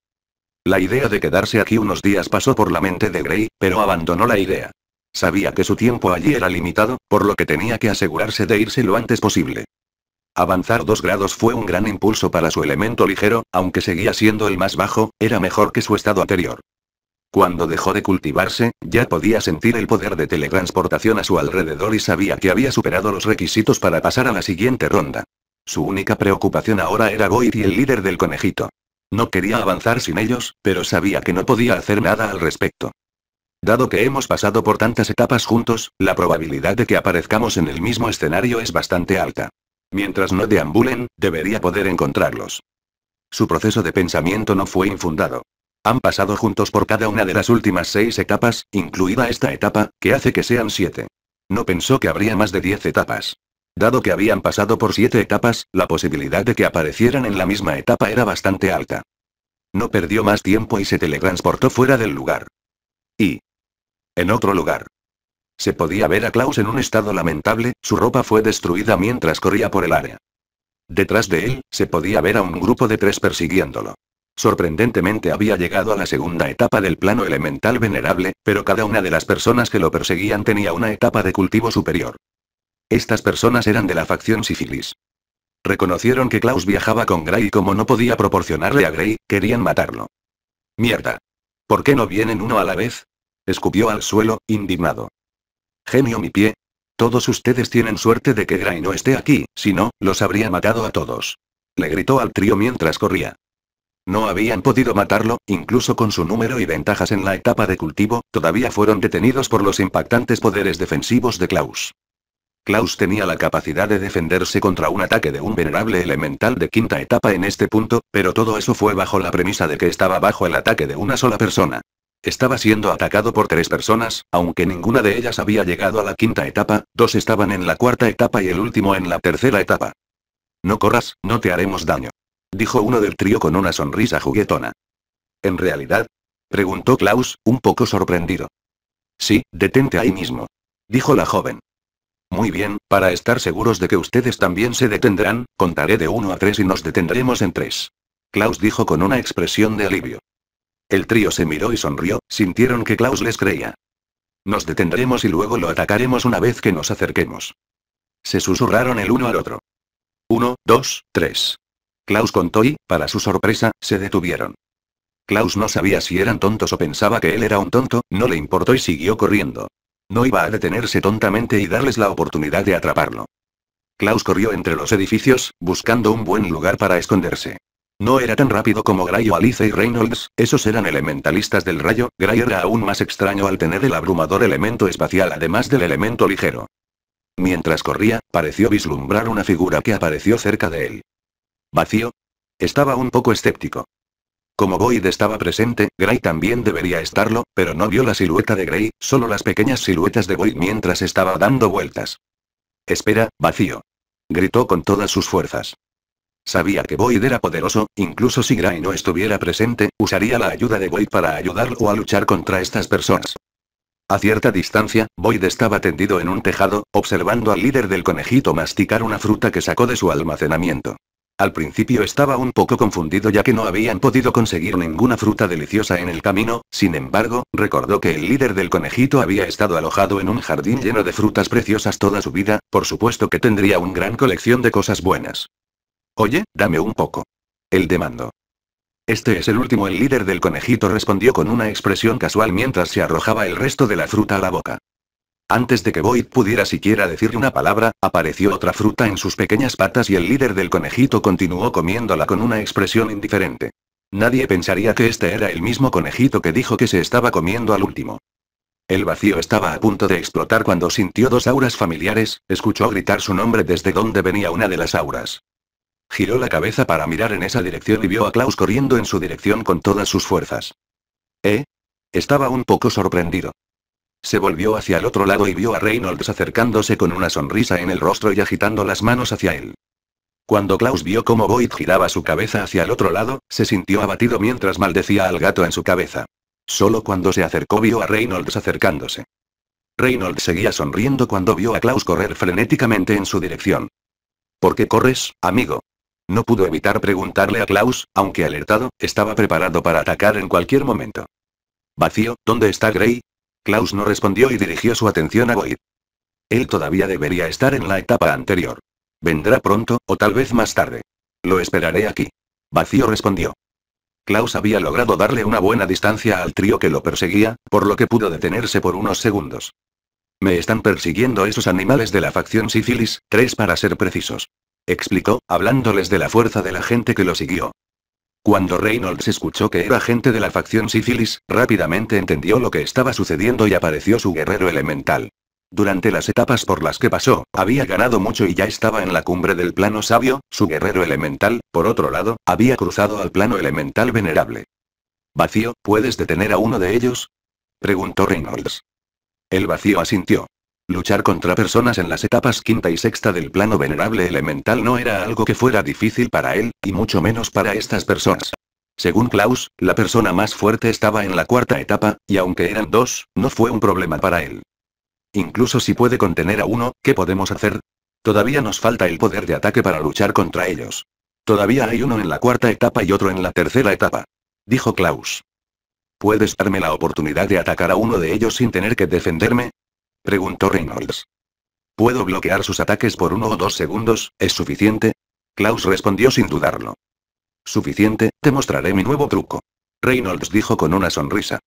La idea de quedarse aquí unos días pasó por la mente de Gray, pero abandonó la idea. Sabía que su tiempo allí era limitado, por lo que tenía que asegurarse de irse lo antes posible. Avanzar dos grados fue un gran impulso para su elemento ligero, aunque seguía siendo el más bajo, era mejor que su estado anterior. Cuando dejó de cultivarse, ya podía sentir el poder de teletransportación a su alrededor y sabía que había superado los requisitos para pasar a la siguiente ronda. Su única preocupación ahora era Goit y el líder del conejito. No quería avanzar sin ellos, pero sabía que no podía hacer nada al respecto. Dado que hemos pasado por tantas etapas juntos, la probabilidad de que aparezcamos en el mismo escenario es bastante alta. Mientras no deambulen, debería poder encontrarlos. Su proceso de pensamiento no fue infundado. Han pasado juntos por cada una de las últimas seis etapas, incluida esta etapa, que hace que sean siete. No pensó que habría más de diez etapas. Dado que habían pasado por siete etapas, la posibilidad de que aparecieran en la misma etapa era bastante alta. No perdió más tiempo y se teletransportó fuera del lugar. Y... En otro lugar. Se podía ver a Klaus en un estado lamentable, su ropa fue destruida mientras corría por el área. Detrás de él, se podía ver a un grupo de tres persiguiéndolo. Sorprendentemente había llegado a la segunda etapa del plano elemental venerable, pero cada una de las personas que lo perseguían tenía una etapa de cultivo superior. Estas personas eran de la facción Sifilis. Reconocieron que Klaus viajaba con Gray y como no podía proporcionarle a Gray, querían matarlo. Mierda. ¿Por qué no vienen uno a la vez? Escupió al suelo, indignado. Genio mi pie. Todos ustedes tienen suerte de que Gray no esté aquí, si no, los habría matado a todos. Le gritó al trío mientras corría. No habían podido matarlo, incluso con su número y ventajas en la etapa de cultivo, todavía fueron detenidos por los impactantes poderes defensivos de Klaus. Klaus tenía la capacidad de defenderse contra un ataque de un venerable elemental de quinta etapa en este punto, pero todo eso fue bajo la premisa de que estaba bajo el ataque de una sola persona. Estaba siendo atacado por tres personas, aunque ninguna de ellas había llegado a la quinta etapa, dos estaban en la cuarta etapa y el último en la tercera etapa. No corras, no te haremos daño. Dijo uno del trío con una sonrisa juguetona. ¿En realidad? Preguntó Klaus, un poco sorprendido. Sí, detente ahí mismo. Dijo la joven. Muy bien, para estar seguros de que ustedes también se detendrán, contaré de uno a tres y nos detendremos en tres. Klaus dijo con una expresión de alivio. El trío se miró y sonrió, sintieron que Klaus les creía. Nos detendremos y luego lo atacaremos una vez que nos acerquemos. Se susurraron el uno al otro. Uno, dos, tres. Klaus contó y, para su sorpresa, se detuvieron. Klaus no sabía si eran tontos o pensaba que él era un tonto, no le importó y siguió corriendo. No iba a detenerse tontamente y darles la oportunidad de atraparlo. Klaus corrió entre los edificios, buscando un buen lugar para esconderse. No era tan rápido como Gray o Alice y Reynolds, esos eran elementalistas del rayo, Gray era aún más extraño al tener el abrumador elemento espacial además del elemento ligero. Mientras corría, pareció vislumbrar una figura que apareció cerca de él. ¿Vacío? Estaba un poco escéptico. Como Boyd estaba presente, Gray también debería estarlo, pero no vio la silueta de Gray, solo las pequeñas siluetas de Boyd mientras estaba dando vueltas. Espera, vacío. Gritó con todas sus fuerzas. Sabía que Boyd era poderoso, incluso si Gray no estuviera presente, usaría la ayuda de Boyd para ayudarlo a luchar contra estas personas. A cierta distancia, Boyd estaba tendido en un tejado, observando al líder del conejito masticar una fruta que sacó de su almacenamiento. Al principio estaba un poco confundido ya que no habían podido conseguir ninguna fruta deliciosa en el camino, sin embargo, recordó que el líder del conejito había estado alojado en un jardín lleno de frutas preciosas toda su vida, por supuesto que tendría una gran colección de cosas buenas. Oye, dame un poco. El demandó. Este es el último, el líder del conejito respondió con una expresión casual mientras se arrojaba el resto de la fruta a la boca. Antes de que Boyd pudiera siquiera decir una palabra, apareció otra fruta en sus pequeñas patas y el líder del conejito continuó comiéndola con una expresión indiferente. Nadie pensaría que este era el mismo conejito que dijo que se estaba comiendo al último. El vacío estaba a punto de explotar cuando sintió dos auras familiares, escuchó gritar su nombre desde donde venía una de las auras. Giró la cabeza para mirar en esa dirección y vio a Klaus corriendo en su dirección con todas sus fuerzas. ¿Eh? Estaba un poco sorprendido. Se volvió hacia el otro lado y vio a Reynolds acercándose con una sonrisa en el rostro y agitando las manos hacia él. Cuando Klaus vio cómo Boyd giraba su cabeza hacia el otro lado, se sintió abatido mientras maldecía al gato en su cabeza. Solo cuando se acercó vio a Reynolds acercándose. Reynolds seguía sonriendo cuando vio a Klaus correr frenéticamente en su dirección. ¿Por qué corres, amigo? No pudo evitar preguntarle a Klaus, aunque alertado, estaba preparado para atacar en cualquier momento. Vacío, ¿dónde está Gray? Klaus no respondió y dirigió su atención a Void. Él todavía debería estar en la etapa anterior. Vendrá pronto, o tal vez más tarde. Lo esperaré aquí. Vacío respondió. Klaus había logrado darle una buena distancia al trío que lo perseguía, por lo que pudo detenerse por unos segundos. Me están persiguiendo esos animales de la facción Sicilis, tres para ser precisos. Explicó, hablándoles de la fuerza de la gente que lo siguió. Cuando Reynolds escuchó que era gente de la facción Sífilis, rápidamente entendió lo que estaba sucediendo y apareció su guerrero elemental. Durante las etapas por las que pasó, había ganado mucho y ya estaba en la cumbre del plano sabio, su guerrero elemental, por otro lado, había cruzado al plano elemental venerable. Vacío, ¿puedes detener a uno de ellos? preguntó Reynolds. El vacío asintió. Luchar contra personas en las etapas quinta y sexta del plano venerable elemental no era algo que fuera difícil para él, y mucho menos para estas personas. Según Klaus, la persona más fuerte estaba en la cuarta etapa, y aunque eran dos, no fue un problema para él. Incluso si puede contener a uno, ¿qué podemos hacer? Todavía nos falta el poder de ataque para luchar contra ellos. Todavía hay uno en la cuarta etapa y otro en la tercera etapa. Dijo Klaus. ¿Puedes darme la oportunidad de atacar a uno de ellos sin tener que defenderme? preguntó Reynolds. ¿Puedo bloquear sus ataques por uno o dos segundos? ¿Es suficiente? Klaus respondió sin dudarlo. Suficiente, te mostraré mi nuevo truco. Reynolds dijo con una sonrisa.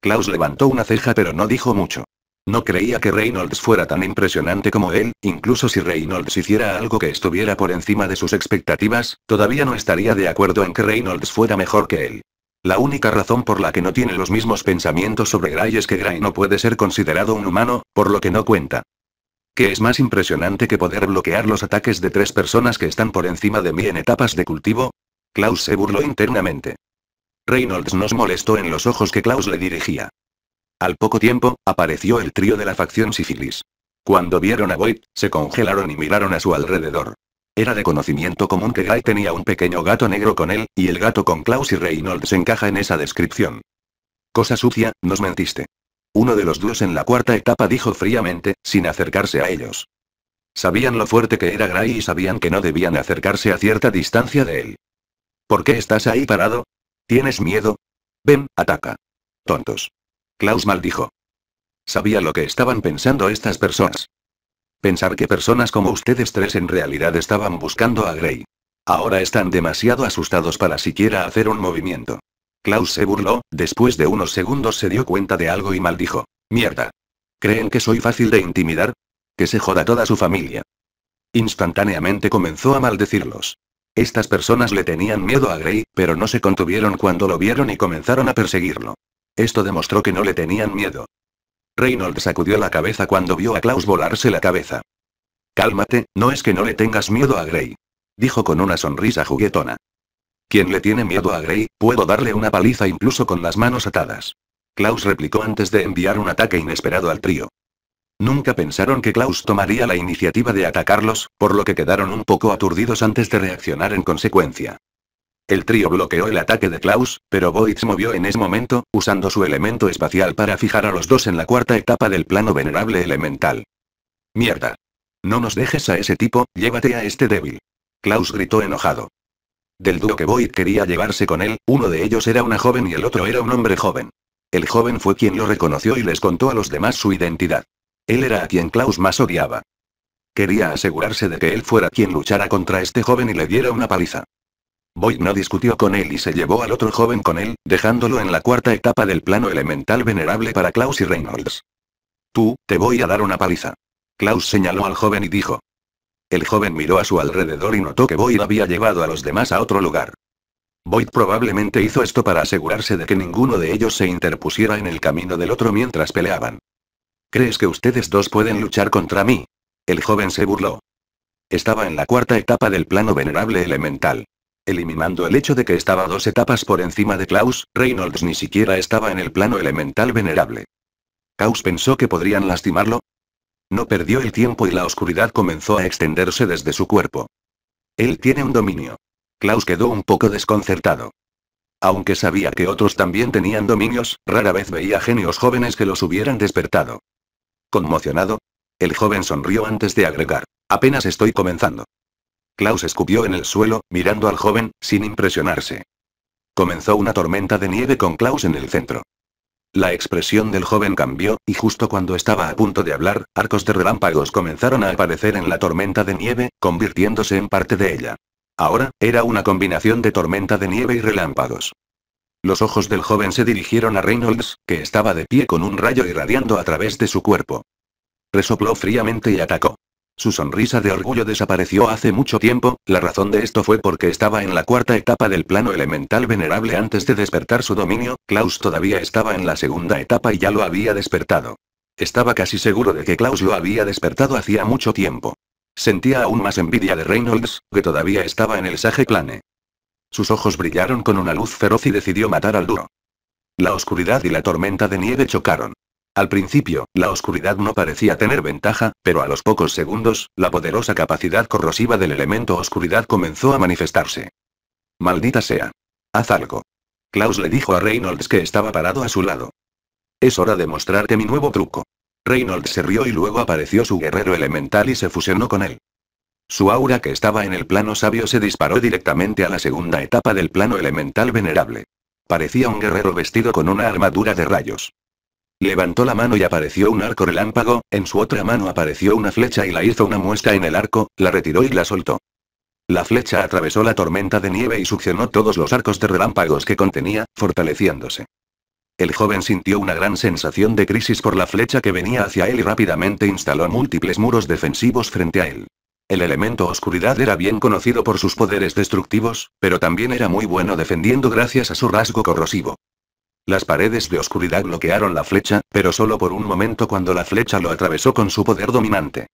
Klaus levantó una ceja pero no dijo mucho. No creía que Reynolds fuera tan impresionante como él, incluso si Reynolds hiciera algo que estuviera por encima de sus expectativas, todavía no estaría de acuerdo en que Reynolds fuera mejor que él. La única razón por la que no tiene los mismos pensamientos sobre Gray es que Gray no puede ser considerado un humano, por lo que no cuenta. ¿Qué es más impresionante que poder bloquear los ataques de tres personas que están por encima de mí en etapas de cultivo? Klaus se burló internamente. Reynolds nos molestó en los ojos que Klaus le dirigía. Al poco tiempo, apareció el trío de la facción Sifilis. Cuando vieron a Void, se congelaron y miraron a su alrededor. Era de conocimiento común que Gray tenía un pequeño gato negro con él, y el gato con Klaus y Reynolds encaja en esa descripción. Cosa sucia, nos mentiste. Uno de los dos en la cuarta etapa dijo fríamente, sin acercarse a ellos. Sabían lo fuerte que era Gray y sabían que no debían acercarse a cierta distancia de él. ¿Por qué estás ahí parado? ¿Tienes miedo? Ven, ataca. Tontos. Klaus maldijo. Sabía lo que estaban pensando estas personas. Pensar que personas como ustedes tres en realidad estaban buscando a Grey. Ahora están demasiado asustados para siquiera hacer un movimiento. Klaus se burló, después de unos segundos se dio cuenta de algo y maldijo. Mierda. ¿Creen que soy fácil de intimidar? Que se joda toda su familia. Instantáneamente comenzó a maldecirlos. Estas personas le tenían miedo a Grey, pero no se contuvieron cuando lo vieron y comenzaron a perseguirlo. Esto demostró que no le tenían miedo. Reynolds sacudió la cabeza cuando vio a Klaus volarse la cabeza. Cálmate, no es que no le tengas miedo a Grey. Dijo con una sonrisa juguetona. Quien le tiene miedo a Grey, puedo darle una paliza incluso con las manos atadas. Klaus replicó antes de enviar un ataque inesperado al trío. Nunca pensaron que Klaus tomaría la iniciativa de atacarlos, por lo que quedaron un poco aturdidos antes de reaccionar en consecuencia. El trío bloqueó el ataque de Klaus, pero se movió en ese momento, usando su elemento espacial para fijar a los dos en la cuarta etapa del plano venerable elemental. Mierda. No nos dejes a ese tipo, llévate a este débil. Klaus gritó enojado. Del dúo que Void quería llevarse con él, uno de ellos era una joven y el otro era un hombre joven. El joven fue quien lo reconoció y les contó a los demás su identidad. Él era a quien Klaus más odiaba. Quería asegurarse de que él fuera quien luchara contra este joven y le diera una paliza. Boyd no discutió con él y se llevó al otro joven con él, dejándolo en la cuarta etapa del plano elemental venerable para Klaus y Reynolds. Tú, te voy a dar una paliza. Klaus señaló al joven y dijo. El joven miró a su alrededor y notó que Boyd había llevado a los demás a otro lugar. Boyd probablemente hizo esto para asegurarse de que ninguno de ellos se interpusiera en el camino del otro mientras peleaban. ¿Crees que ustedes dos pueden luchar contra mí? El joven se burló. Estaba en la cuarta etapa del plano venerable elemental. Eliminando el hecho de que estaba dos etapas por encima de Klaus, Reynolds ni siquiera estaba en el plano elemental venerable. Klaus pensó que podrían lastimarlo. No perdió el tiempo y la oscuridad comenzó a extenderse desde su cuerpo. Él tiene un dominio. Klaus quedó un poco desconcertado. Aunque sabía que otros también tenían dominios, rara vez veía genios jóvenes que los hubieran despertado. Conmocionado, el joven sonrió antes de agregar, apenas estoy comenzando. Klaus escupió en el suelo, mirando al joven, sin impresionarse. Comenzó una tormenta de nieve con Klaus en el centro. La expresión del joven cambió, y justo cuando estaba a punto de hablar, arcos de relámpagos comenzaron a aparecer en la tormenta de nieve, convirtiéndose en parte de ella. Ahora, era una combinación de tormenta de nieve y relámpagos. Los ojos del joven se dirigieron a Reynolds, que estaba de pie con un rayo irradiando a través de su cuerpo. Resopló fríamente y atacó. Su sonrisa de orgullo desapareció hace mucho tiempo, la razón de esto fue porque estaba en la cuarta etapa del plano elemental venerable antes de despertar su dominio, Klaus todavía estaba en la segunda etapa y ya lo había despertado. Estaba casi seguro de que Klaus lo había despertado hacía mucho tiempo. Sentía aún más envidia de Reynolds, que todavía estaba en el Sage Plane. Sus ojos brillaron con una luz feroz y decidió matar al duro. La oscuridad y la tormenta de nieve chocaron. Al principio, la oscuridad no parecía tener ventaja, pero a los pocos segundos, la poderosa capacidad corrosiva del elemento oscuridad comenzó a manifestarse. Maldita sea. Haz algo. Klaus le dijo a Reynolds que estaba parado a su lado. Es hora de mostrarte mi nuevo truco. Reynolds se rió y luego apareció su guerrero elemental y se fusionó con él. Su aura que estaba en el plano sabio se disparó directamente a la segunda etapa del plano elemental venerable. Parecía un guerrero vestido con una armadura de rayos. Levantó la mano y apareció un arco relámpago, en su otra mano apareció una flecha y la hizo una muestra en el arco, la retiró y la soltó. La flecha atravesó la tormenta de nieve y succionó todos los arcos de relámpagos que contenía, fortaleciéndose. El joven sintió una gran sensación de crisis por la flecha que venía hacia él y rápidamente instaló múltiples muros defensivos frente a él. El elemento oscuridad era bien conocido por sus poderes destructivos, pero también era muy bueno defendiendo gracias a su rasgo corrosivo. Las paredes de oscuridad bloquearon la flecha, pero solo por un momento cuando la flecha lo atravesó con su poder dominante.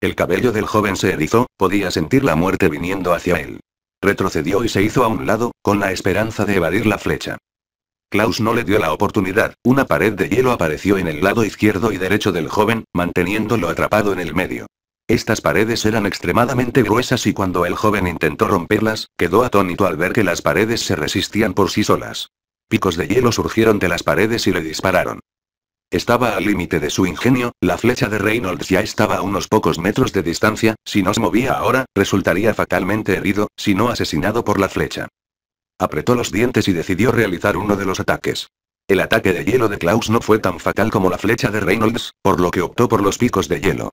El cabello del joven se erizó, podía sentir la muerte viniendo hacia él. Retrocedió y se hizo a un lado, con la esperanza de evadir la flecha. Klaus no le dio la oportunidad, una pared de hielo apareció en el lado izquierdo y derecho del joven, manteniéndolo atrapado en el medio. Estas paredes eran extremadamente gruesas y cuando el joven intentó romperlas, quedó atónito al ver que las paredes se resistían por sí solas. Picos de hielo surgieron de las paredes y le dispararon. Estaba al límite de su ingenio, la flecha de Reynolds ya estaba a unos pocos metros de distancia, si no se movía ahora, resultaría fatalmente herido, si no asesinado por la flecha. Apretó los dientes y decidió realizar uno de los ataques. El ataque de hielo de Klaus no fue tan fatal como la flecha de Reynolds, por lo que optó por los picos de hielo.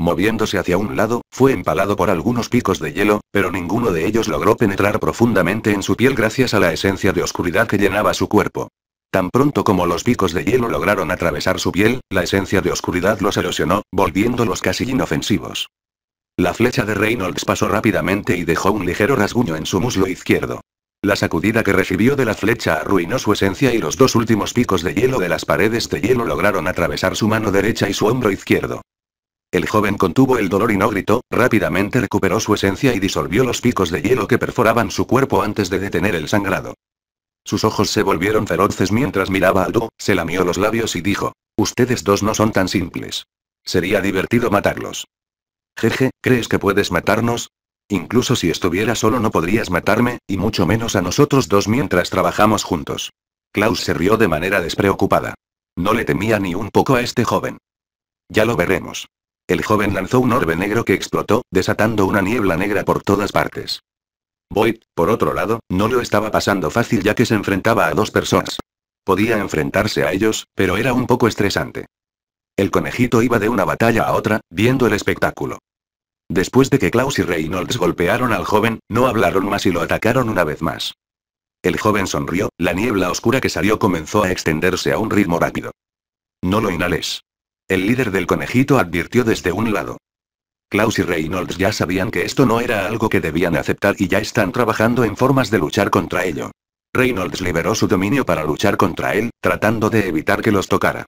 Moviéndose hacia un lado, fue empalado por algunos picos de hielo, pero ninguno de ellos logró penetrar profundamente en su piel gracias a la esencia de oscuridad que llenaba su cuerpo. Tan pronto como los picos de hielo lograron atravesar su piel, la esencia de oscuridad los erosionó, volviéndolos casi inofensivos. La flecha de Reynolds pasó rápidamente y dejó un ligero rasguño en su muslo izquierdo. La sacudida que recibió de la flecha arruinó su esencia y los dos últimos picos de hielo de las paredes de hielo lograron atravesar su mano derecha y su hombro izquierdo. El joven contuvo el dolor y no gritó, rápidamente recuperó su esencia y disolvió los picos de hielo que perforaban su cuerpo antes de detener el sangrado. Sus ojos se volvieron feroces mientras miraba al Du, se lamió los labios y dijo, Ustedes dos no son tan simples. Sería divertido matarlos. Jeje, ¿crees que puedes matarnos? Incluso si estuviera solo no podrías matarme, y mucho menos a nosotros dos mientras trabajamos juntos. Klaus se rió de manera despreocupada. No le temía ni un poco a este joven. Ya lo veremos. El joven lanzó un orbe negro que explotó, desatando una niebla negra por todas partes. Boyd, por otro lado, no lo estaba pasando fácil ya que se enfrentaba a dos personas. Podía enfrentarse a ellos, pero era un poco estresante. El conejito iba de una batalla a otra, viendo el espectáculo. Después de que Klaus y Reynolds golpearon al joven, no hablaron más y lo atacaron una vez más. El joven sonrió, la niebla oscura que salió comenzó a extenderse a un ritmo rápido. No lo inhales. El líder del conejito advirtió desde un lado. Klaus y Reynolds ya sabían que esto no era algo que debían aceptar y ya están trabajando en formas de luchar contra ello. Reynolds liberó su dominio para luchar contra él, tratando de evitar que los tocara.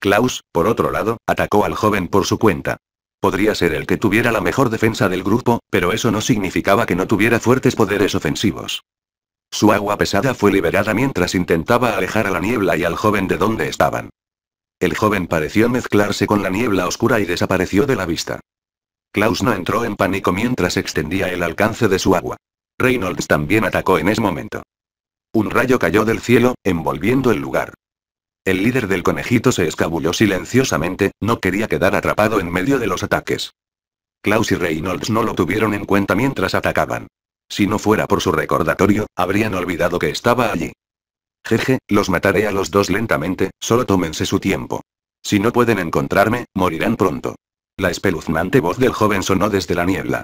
Klaus, por otro lado, atacó al joven por su cuenta. Podría ser el que tuviera la mejor defensa del grupo, pero eso no significaba que no tuviera fuertes poderes ofensivos. Su agua pesada fue liberada mientras intentaba alejar a la niebla y al joven de donde estaban. El joven pareció mezclarse con la niebla oscura y desapareció de la vista. Klaus no entró en pánico mientras extendía el alcance de su agua. Reynolds también atacó en ese momento. Un rayo cayó del cielo, envolviendo el lugar. El líder del conejito se escabulló silenciosamente, no quería quedar atrapado en medio de los ataques. Klaus y Reynolds no lo tuvieron en cuenta mientras atacaban. Si no fuera por su recordatorio, habrían olvidado que estaba allí. Jeje, los mataré a los dos lentamente, solo tómense su tiempo. Si no pueden encontrarme, morirán pronto. La espeluznante voz del joven sonó desde la niebla.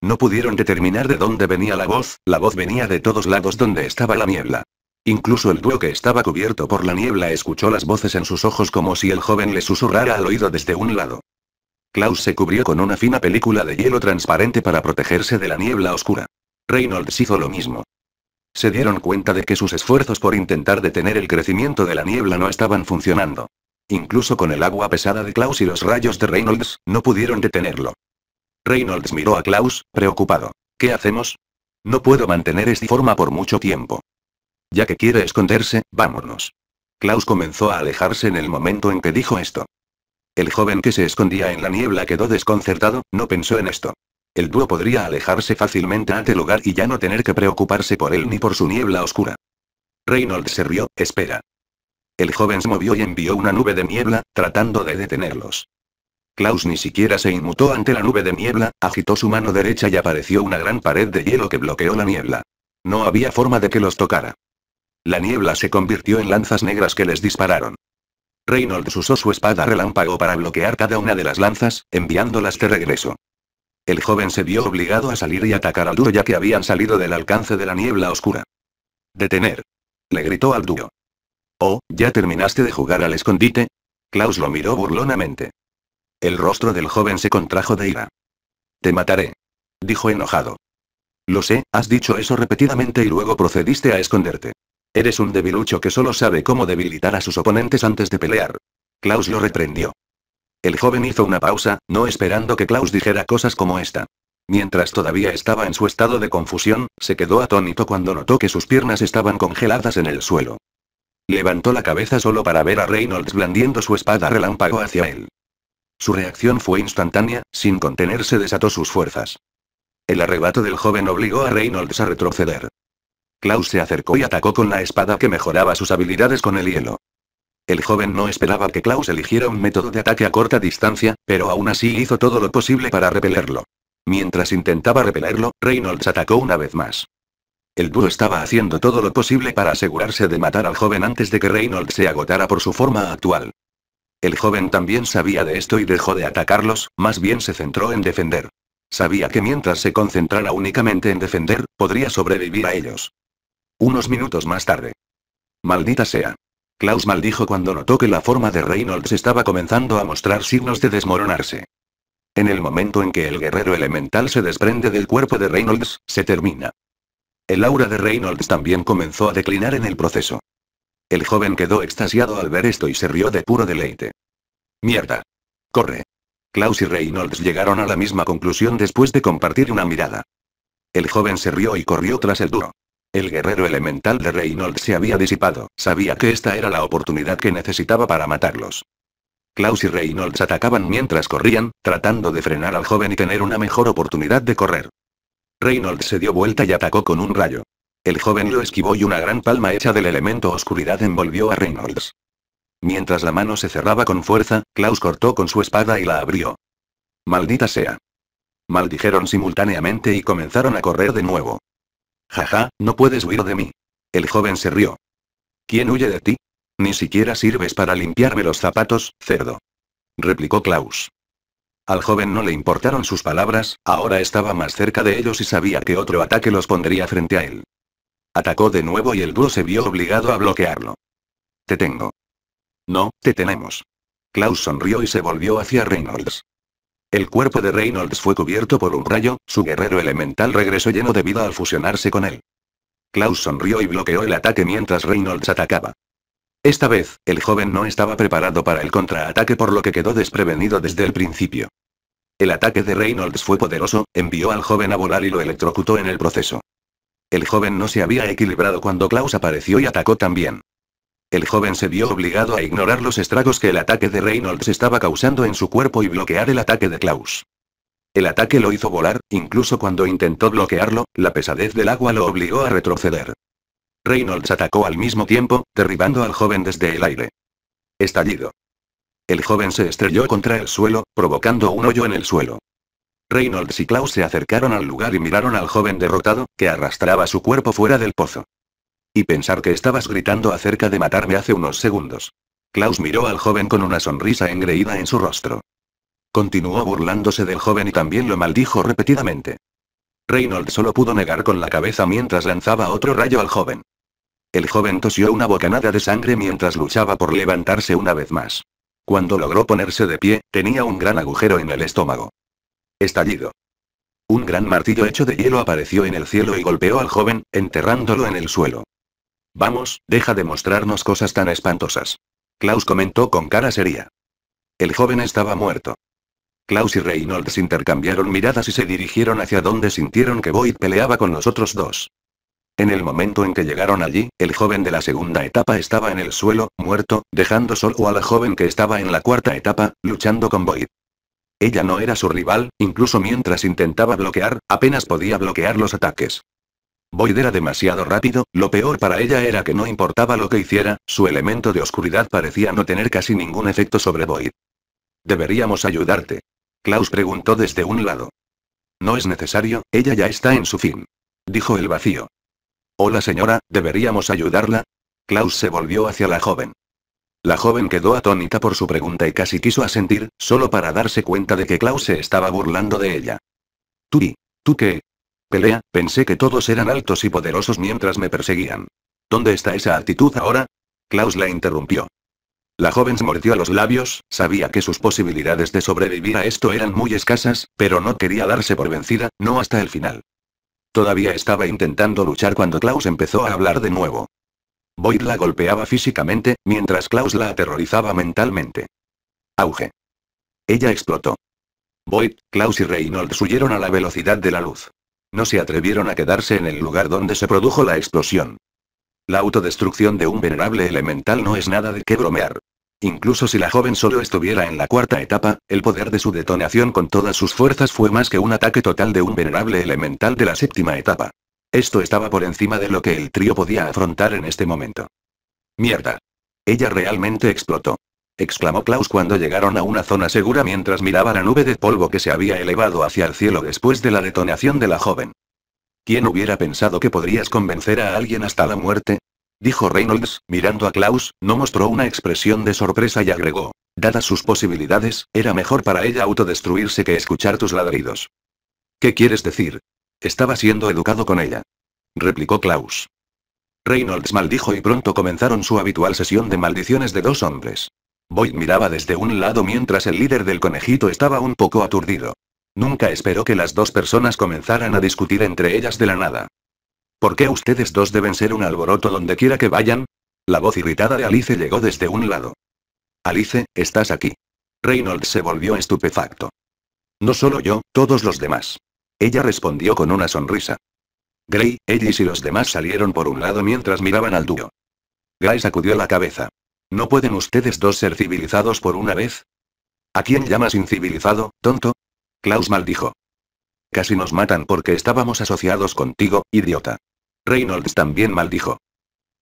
No pudieron determinar de dónde venía la voz, la voz venía de todos lados donde estaba la niebla. Incluso el dúo que estaba cubierto por la niebla escuchó las voces en sus ojos como si el joven le susurrara al oído desde un lado. Klaus se cubrió con una fina película de hielo transparente para protegerse de la niebla oscura. Reynolds hizo lo mismo se dieron cuenta de que sus esfuerzos por intentar detener el crecimiento de la niebla no estaban funcionando. Incluso con el agua pesada de Klaus y los rayos de Reynolds, no pudieron detenerlo. Reynolds miró a Klaus, preocupado. ¿Qué hacemos? No puedo mantener esta forma por mucho tiempo. Ya que quiere esconderse, vámonos. Klaus comenzó a alejarse en el momento en que dijo esto. El joven que se escondía en la niebla quedó desconcertado, no pensó en esto el dúo podría alejarse fácilmente ante el hogar y ya no tener que preocuparse por él ni por su niebla oscura. Reynolds se rió, espera. El joven se movió y envió una nube de niebla, tratando de detenerlos. Klaus ni siquiera se inmutó ante la nube de niebla, agitó su mano derecha y apareció una gran pared de hielo que bloqueó la niebla. No había forma de que los tocara. La niebla se convirtió en lanzas negras que les dispararon. Reynolds usó su espada relámpago para bloquear cada una de las lanzas, enviándolas de regreso. El joven se vio obligado a salir y atacar al duro ya que habían salido del alcance de la niebla oscura. Detener. Le gritó al duro. Oh, ¿ya terminaste de jugar al escondite? Klaus lo miró burlonamente. El rostro del joven se contrajo de ira. Te mataré. Dijo enojado. Lo sé, has dicho eso repetidamente y luego procediste a esconderte. Eres un debilucho que solo sabe cómo debilitar a sus oponentes antes de pelear. Klaus lo reprendió. El joven hizo una pausa, no esperando que Klaus dijera cosas como esta. Mientras todavía estaba en su estado de confusión, se quedó atónito cuando notó que sus piernas estaban congeladas en el suelo. Levantó la cabeza solo para ver a Reynolds blandiendo su espada relámpago hacia él. Su reacción fue instantánea, sin contenerse desató sus fuerzas. El arrebato del joven obligó a Reynolds a retroceder. Klaus se acercó y atacó con la espada que mejoraba sus habilidades con el hielo. El joven no esperaba que Klaus eligiera un método de ataque a corta distancia, pero aún así hizo todo lo posible para repelerlo. Mientras intentaba repelerlo, Reynolds atacó una vez más. El dúo estaba haciendo todo lo posible para asegurarse de matar al joven antes de que Reynolds se agotara por su forma actual. El joven también sabía de esto y dejó de atacarlos, más bien se centró en defender. Sabía que mientras se concentrara únicamente en defender, podría sobrevivir a ellos. Unos minutos más tarde. Maldita sea. Klaus maldijo cuando notó que la forma de Reynolds estaba comenzando a mostrar signos de desmoronarse. En el momento en que el guerrero elemental se desprende del cuerpo de Reynolds, se termina. El aura de Reynolds también comenzó a declinar en el proceso. El joven quedó extasiado al ver esto y se rió de puro deleite. Mierda. Corre. Klaus y Reynolds llegaron a la misma conclusión después de compartir una mirada. El joven se rió y corrió tras el duro. El guerrero elemental de Reynolds se había disipado, sabía que esta era la oportunidad que necesitaba para matarlos. Klaus y Reynolds atacaban mientras corrían, tratando de frenar al joven y tener una mejor oportunidad de correr. Reynolds se dio vuelta y atacó con un rayo. El joven lo esquivó y una gran palma hecha del elemento oscuridad envolvió a Reynolds. Mientras la mano se cerraba con fuerza, Klaus cortó con su espada y la abrió. Maldita sea. Maldijeron simultáneamente y comenzaron a correr de nuevo. Jaja, no puedes huir de mí. El joven se rió. ¿Quién huye de ti? Ni siquiera sirves para limpiarme los zapatos, cerdo. Replicó Klaus. Al joven no le importaron sus palabras, ahora estaba más cerca de ellos y sabía que otro ataque los pondría frente a él. Atacó de nuevo y el dúo se vio obligado a bloquearlo. Te tengo. No, te tenemos. Klaus sonrió y se volvió hacia Reynolds. El cuerpo de Reynolds fue cubierto por un rayo, su guerrero elemental regresó lleno de vida al fusionarse con él. Klaus sonrió y bloqueó el ataque mientras Reynolds atacaba. Esta vez, el joven no estaba preparado para el contraataque por lo que quedó desprevenido desde el principio. El ataque de Reynolds fue poderoso, envió al joven a volar y lo electrocutó en el proceso. El joven no se había equilibrado cuando Klaus apareció y atacó también. El joven se vio obligado a ignorar los estragos que el ataque de Reynolds estaba causando en su cuerpo y bloquear el ataque de Klaus. El ataque lo hizo volar, incluso cuando intentó bloquearlo, la pesadez del agua lo obligó a retroceder. Reynolds atacó al mismo tiempo, derribando al joven desde el aire. Estallido. El joven se estrelló contra el suelo, provocando un hoyo en el suelo. Reynolds y Klaus se acercaron al lugar y miraron al joven derrotado, que arrastraba su cuerpo fuera del pozo. Y pensar que estabas gritando acerca de matarme hace unos segundos. Klaus miró al joven con una sonrisa engreída en su rostro. Continuó burlándose del joven y también lo maldijo repetidamente. Reynolds solo pudo negar con la cabeza mientras lanzaba otro rayo al joven. El joven tosió una bocanada de sangre mientras luchaba por levantarse una vez más. Cuando logró ponerse de pie, tenía un gran agujero en el estómago. Estallido. Un gran martillo hecho de hielo apareció en el cielo y golpeó al joven, enterrándolo en el suelo. Vamos, deja de mostrarnos cosas tan espantosas. Klaus comentó con cara seria. El joven estaba muerto. Klaus y Reynolds intercambiaron miradas y se dirigieron hacia donde sintieron que Boyd peleaba con los otros dos. En el momento en que llegaron allí, el joven de la segunda etapa estaba en el suelo, muerto, dejando solo a la joven que estaba en la cuarta etapa, luchando con Boyd. Ella no era su rival, incluso mientras intentaba bloquear, apenas podía bloquear los ataques. Void era demasiado rápido, lo peor para ella era que no importaba lo que hiciera, su elemento de oscuridad parecía no tener casi ningún efecto sobre Void. Deberíamos ayudarte. Klaus preguntó desde un lado. No es necesario, ella ya está en su fin. Dijo el vacío. Hola señora, ¿deberíamos ayudarla? Klaus se volvió hacia la joven. La joven quedó atónita por su pregunta y casi quiso asentir, solo para darse cuenta de que Klaus se estaba burlando de ella. Turi, ¿tú qué? Pelea, pensé que todos eran altos y poderosos mientras me perseguían. ¿Dónde está esa actitud ahora? Klaus la interrumpió. La joven se mordió a los labios, sabía que sus posibilidades de sobrevivir a esto eran muy escasas, pero no quería darse por vencida, no hasta el final. Todavía estaba intentando luchar cuando Klaus empezó a hablar de nuevo. Boyd la golpeaba físicamente, mientras Klaus la aterrorizaba mentalmente. Auge. Ella explotó. Boyd, Klaus y Reynolds huyeron a la velocidad de la luz. No se atrevieron a quedarse en el lugar donde se produjo la explosión. La autodestrucción de un venerable elemental no es nada de qué bromear. Incluso si la joven solo estuviera en la cuarta etapa, el poder de su detonación con todas sus fuerzas fue más que un ataque total de un venerable elemental de la séptima etapa. Esto estaba por encima de lo que el trío podía afrontar en este momento. Mierda. Ella realmente explotó exclamó Klaus cuando llegaron a una zona segura mientras miraba la nube de polvo que se había elevado hacia el cielo después de la detonación de la joven. ¿Quién hubiera pensado que podrías convencer a alguien hasta la muerte? dijo Reynolds, mirando a Klaus, no mostró una expresión de sorpresa y agregó. Dadas sus posibilidades, era mejor para ella autodestruirse que escuchar tus ladridos. ¿Qué quieres decir? Estaba siendo educado con ella. Replicó Klaus. Reynolds maldijo y pronto comenzaron su habitual sesión de maldiciones de dos hombres. Boyd miraba desde un lado mientras el líder del conejito estaba un poco aturdido. Nunca esperó que las dos personas comenzaran a discutir entre ellas de la nada. ¿Por qué ustedes dos deben ser un alboroto donde quiera que vayan? La voz irritada de Alice llegó desde un lado. Alice, estás aquí. Reynolds se volvió estupefacto. No solo yo, todos los demás. Ella respondió con una sonrisa. Gray, Ellis y los demás salieron por un lado mientras miraban al dúo. Gray sacudió la cabeza. ¿No pueden ustedes dos ser civilizados por una vez? ¿A quién llamas incivilizado, tonto? Klaus maldijo. Casi nos matan porque estábamos asociados contigo, idiota. Reynolds también maldijo.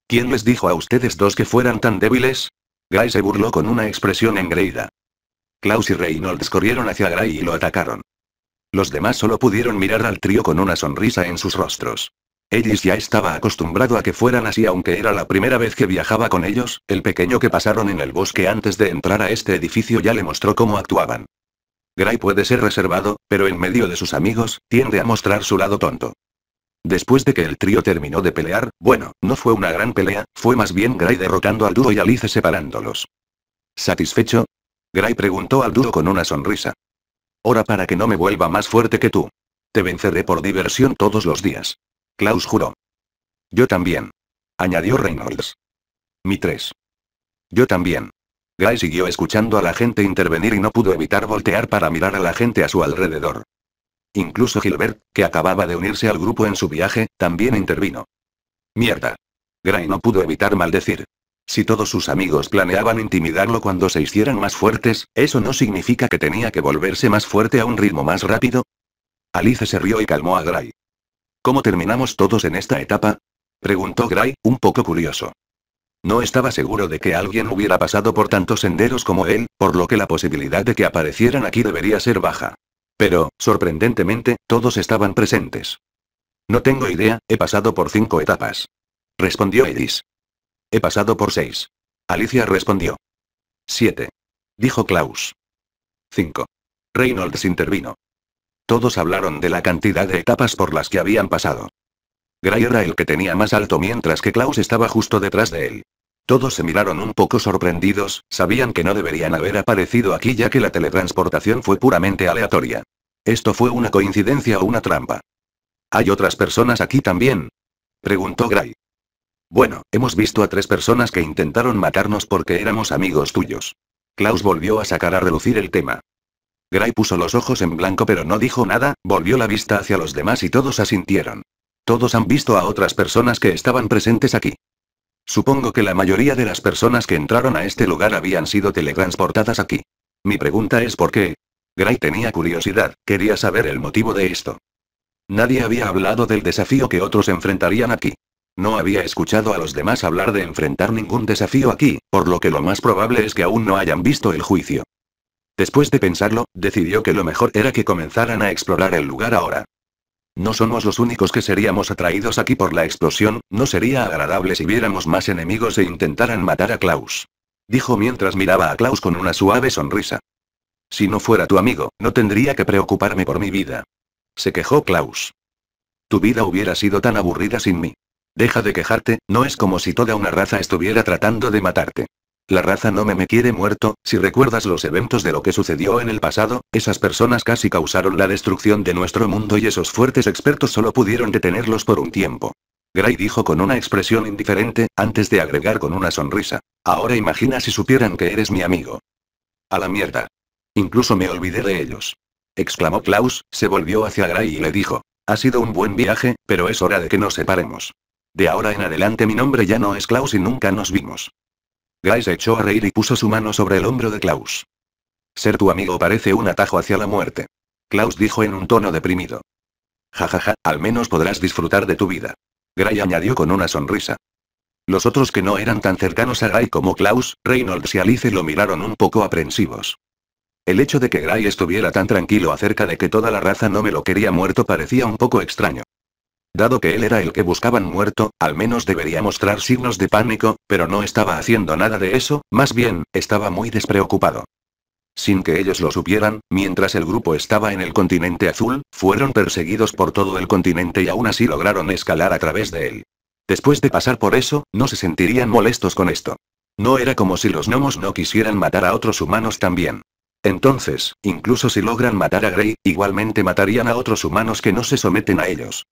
¿Quién les dijo a ustedes dos que fueran tan débiles? Guy se burló con una expresión engreída. Klaus y Reynolds corrieron hacia Gray y lo atacaron. Los demás solo pudieron mirar al trío con una sonrisa en sus rostros. Ellis ya estaba acostumbrado a que fueran así aunque era la primera vez que viajaba con ellos, el pequeño que pasaron en el bosque antes de entrar a este edificio ya le mostró cómo actuaban. Gray puede ser reservado, pero en medio de sus amigos, tiende a mostrar su lado tonto. Después de que el trío terminó de pelear, bueno, no fue una gran pelea, fue más bien Gray derrotando al dúo y Alice separándolos. ¿Satisfecho? Gray preguntó al duro con una sonrisa. Ahora para que no me vuelva más fuerte que tú. Te venceré por diversión todos los días. Klaus juró. Yo también. Añadió Reynolds. Mi tres. Yo también. Gray siguió escuchando a la gente intervenir y no pudo evitar voltear para mirar a la gente a su alrededor. Incluso Gilbert, que acababa de unirse al grupo en su viaje, también intervino. Mierda. Gray no pudo evitar maldecir. Si todos sus amigos planeaban intimidarlo cuando se hicieran más fuertes, ¿eso no significa que tenía que volverse más fuerte a un ritmo más rápido? Alice se rió y calmó a Gray. ¿Cómo terminamos todos en esta etapa? Preguntó Gray, un poco curioso. No estaba seguro de que alguien hubiera pasado por tantos senderos como él, por lo que la posibilidad de que aparecieran aquí debería ser baja. Pero, sorprendentemente, todos estaban presentes. No tengo idea, he pasado por cinco etapas. Respondió Edis. He pasado por seis. Alicia respondió. Siete. Dijo Klaus. Cinco. Reynolds intervino. Todos hablaron de la cantidad de etapas por las que habían pasado. Gray era el que tenía más alto mientras que Klaus estaba justo detrás de él. Todos se miraron un poco sorprendidos, sabían que no deberían haber aparecido aquí ya que la teletransportación fue puramente aleatoria. Esto fue una coincidencia o una trampa. ¿Hay otras personas aquí también? Preguntó Gray. Bueno, hemos visto a tres personas que intentaron matarnos porque éramos amigos tuyos. Klaus volvió a sacar a relucir el tema. Gray puso los ojos en blanco pero no dijo nada, volvió la vista hacia los demás y todos asintieron. Todos han visto a otras personas que estaban presentes aquí. Supongo que la mayoría de las personas que entraron a este lugar habían sido teletransportadas aquí. Mi pregunta es por qué. Gray tenía curiosidad, quería saber el motivo de esto. Nadie había hablado del desafío que otros enfrentarían aquí. No había escuchado a los demás hablar de enfrentar ningún desafío aquí, por lo que lo más probable es que aún no hayan visto el juicio. Después de pensarlo, decidió que lo mejor era que comenzaran a explorar el lugar ahora. No somos los únicos que seríamos atraídos aquí por la explosión, no sería agradable si viéramos más enemigos e intentaran matar a Klaus. Dijo mientras miraba a Klaus con una suave sonrisa. Si no fuera tu amigo, no tendría que preocuparme por mi vida. Se quejó Klaus. Tu vida hubiera sido tan aburrida sin mí. Deja de quejarte, no es como si toda una raza estuviera tratando de matarte. La raza no me me quiere muerto, si recuerdas los eventos de lo que sucedió en el pasado, esas personas casi causaron la destrucción de nuestro mundo y esos fuertes expertos solo pudieron detenerlos por un tiempo. Gray dijo con una expresión indiferente, antes de agregar con una sonrisa. Ahora imagina si supieran que eres mi amigo. A la mierda. Incluso me olvidé de ellos. Exclamó Klaus, se volvió hacia Gray y le dijo. Ha sido un buen viaje, pero es hora de que nos separemos. De ahora en adelante mi nombre ya no es Klaus y nunca nos vimos. Guy se echó a reír y puso su mano sobre el hombro de Klaus. Ser tu amigo parece un atajo hacia la muerte. Klaus dijo en un tono deprimido. Jajaja, ja, ja, al menos podrás disfrutar de tu vida. Gray añadió con una sonrisa. Los otros que no eran tan cercanos a Gray como Klaus, Reynolds y Alice lo miraron un poco aprensivos. El hecho de que Gray estuviera tan tranquilo acerca de que toda la raza no me lo quería muerto parecía un poco extraño. Dado que él era el que buscaban muerto, al menos debería mostrar signos de pánico, pero no estaba haciendo nada de eso, más bien, estaba muy despreocupado. Sin que ellos lo supieran, mientras el grupo estaba en el continente azul, fueron perseguidos por todo el continente y aún así lograron escalar a través de él. Después de pasar por eso, no se sentirían molestos con esto. No era como si los gnomos no quisieran matar a otros humanos también. Entonces, incluso si logran matar a Grey, igualmente matarían a otros humanos que no se someten a ellos.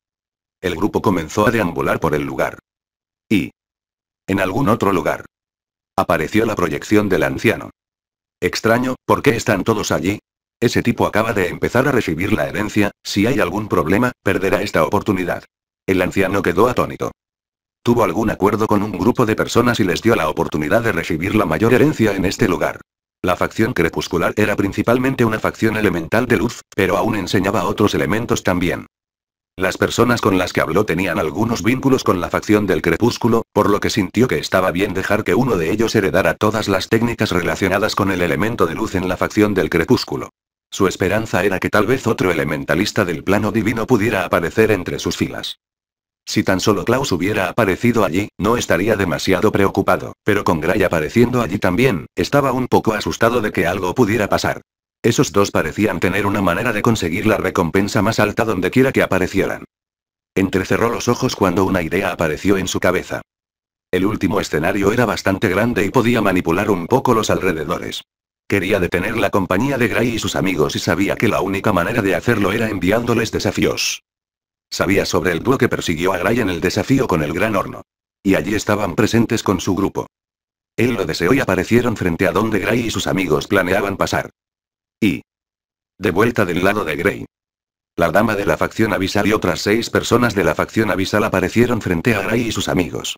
El grupo comenzó a deambular por el lugar. Y... En algún otro lugar. Apareció la proyección del anciano. Extraño, ¿por qué están todos allí? Ese tipo acaba de empezar a recibir la herencia, si hay algún problema, perderá esta oportunidad. El anciano quedó atónito. Tuvo algún acuerdo con un grupo de personas y les dio la oportunidad de recibir la mayor herencia en este lugar. La facción crepuscular era principalmente una facción elemental de luz, pero aún enseñaba otros elementos también. Las personas con las que habló tenían algunos vínculos con la facción del crepúsculo, por lo que sintió que estaba bien dejar que uno de ellos heredara todas las técnicas relacionadas con el elemento de luz en la facción del crepúsculo. Su esperanza era que tal vez otro elementalista del plano divino pudiera aparecer entre sus filas. Si tan solo Klaus hubiera aparecido allí, no estaría demasiado preocupado, pero con Gray apareciendo allí también, estaba un poco asustado de que algo pudiera pasar. Esos dos parecían tener una manera de conseguir la recompensa más alta donde quiera que aparecieran. Entrecerró los ojos cuando una idea apareció en su cabeza. El último escenario era bastante grande y podía manipular un poco los alrededores. Quería detener la compañía de Gray y sus amigos y sabía que la única manera de hacerlo era enviándoles desafíos. Sabía sobre el dúo que persiguió a Gray en el desafío con el gran horno. Y allí estaban presentes con su grupo. Él lo deseó y aparecieron frente a donde Gray y sus amigos planeaban pasar. Y. De vuelta del lado de Grey. La dama de la facción Avisal y otras seis personas de la facción Avisal aparecieron frente a Gray y sus amigos.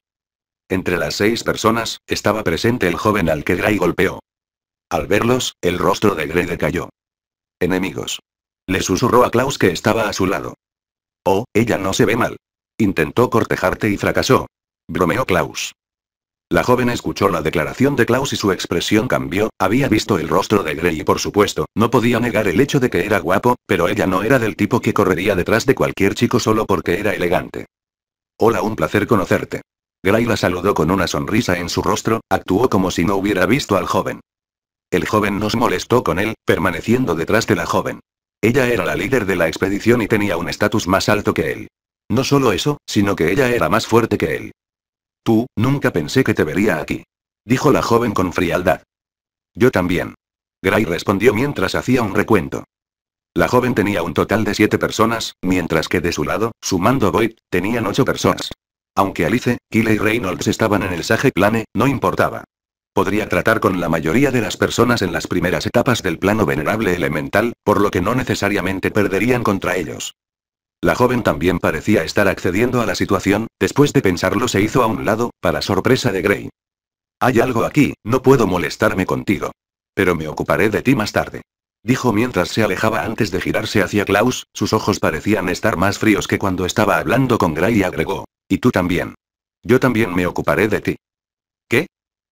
Entre las seis personas, estaba presente el joven al que Gray golpeó. Al verlos, el rostro de Grey decayó. Enemigos. Le susurró a Klaus que estaba a su lado. Oh, ella no se ve mal. Intentó cortejarte y fracasó. Bromeó Klaus. La joven escuchó la declaración de Klaus y su expresión cambió, había visto el rostro de Grey y por supuesto, no podía negar el hecho de que era guapo, pero ella no era del tipo que correría detrás de cualquier chico solo porque era elegante. Hola, un placer conocerte. Gray la saludó con una sonrisa en su rostro, actuó como si no hubiera visto al joven. El joven nos molestó con él, permaneciendo detrás de la joven. Ella era la líder de la expedición y tenía un estatus más alto que él. No solo eso, sino que ella era más fuerte que él. Tú, nunca pensé que te vería aquí. Dijo la joven con frialdad. Yo también. Gray respondió mientras hacía un recuento. La joven tenía un total de siete personas, mientras que de su lado, sumando Void, tenían ocho personas. Aunque Alice, Kyle y Reynolds estaban en el Sage Plane, no importaba. Podría tratar con la mayoría de las personas en las primeras etapas del plano venerable elemental, por lo que no necesariamente perderían contra ellos. La joven también parecía estar accediendo a la situación, después de pensarlo se hizo a un lado, para sorpresa de Gray. Hay algo aquí, no puedo molestarme contigo. Pero me ocuparé de ti más tarde. Dijo mientras se alejaba antes de girarse hacia Klaus, sus ojos parecían estar más fríos que cuando estaba hablando con Gray y agregó. Y tú también. Yo también me ocuparé de ti. ¿Qué?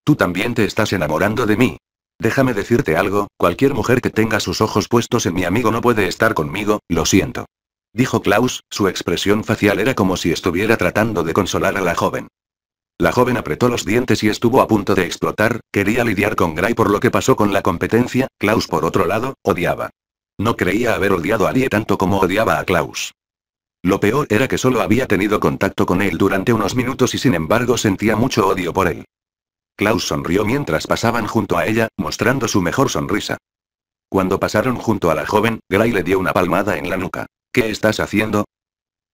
Tú también te estás enamorando de mí. Déjame decirte algo, cualquier mujer que tenga sus ojos puestos en mi amigo no puede estar conmigo, lo siento dijo Klaus, su expresión facial era como si estuviera tratando de consolar a la joven. La joven apretó los dientes y estuvo a punto de explotar, quería lidiar con Gray por lo que pasó con la competencia, Klaus por otro lado, odiaba. No creía haber odiado a Lie tanto como odiaba a Klaus. Lo peor era que solo había tenido contacto con él durante unos minutos y sin embargo sentía mucho odio por él. Klaus sonrió mientras pasaban junto a ella, mostrando su mejor sonrisa. Cuando pasaron junto a la joven, Gray le dio una palmada en la nuca. ¿Qué estás haciendo?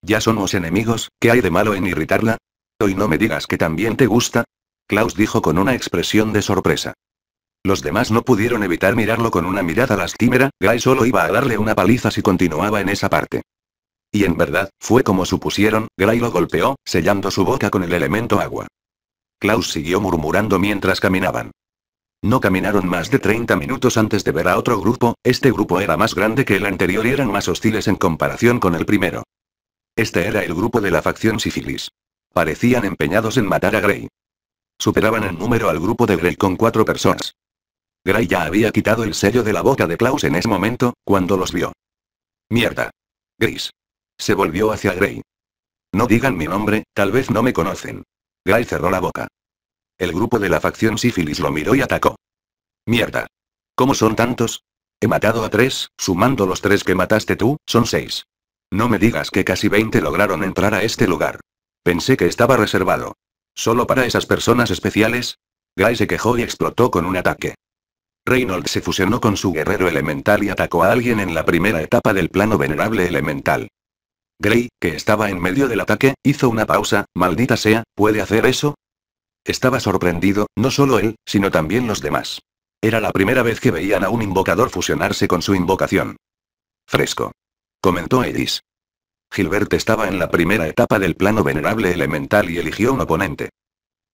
Ya somos enemigos, ¿qué hay de malo en irritarla? Hoy no me digas que también te gusta. Klaus dijo con una expresión de sorpresa. Los demás no pudieron evitar mirarlo con una mirada lastimera, Guy solo iba a darle una paliza si continuaba en esa parte. Y en verdad, fue como supusieron, Gray lo golpeó, sellando su boca con el elemento agua. Klaus siguió murmurando mientras caminaban. No caminaron más de 30 minutos antes de ver a otro grupo, este grupo era más grande que el anterior y eran más hostiles en comparación con el primero. Este era el grupo de la facción Sífilis. Parecían empeñados en matar a Grey. Superaban en número al grupo de Grey con cuatro personas. Grey ya había quitado el sello de la boca de Klaus en ese momento, cuando los vio. Mierda. Gris. Se volvió hacia Gray. No digan mi nombre, tal vez no me conocen. Gray cerró la boca. El grupo de la facción sífilis lo miró y atacó. Mierda. ¿Cómo son tantos? He matado a tres, sumando los tres que mataste tú, son seis. No me digas que casi 20 lograron entrar a este lugar. Pensé que estaba reservado. ¿Solo para esas personas especiales? Gray se quejó y explotó con un ataque. Reynolds se fusionó con su guerrero elemental y atacó a alguien en la primera etapa del plano venerable elemental. Gray, que estaba en medio del ataque, hizo una pausa, maldita sea, ¿puede hacer eso? Estaba sorprendido, no solo él, sino también los demás. Era la primera vez que veían a un invocador fusionarse con su invocación. Fresco. Comentó Edis. Gilbert estaba en la primera etapa del plano venerable elemental y eligió un oponente.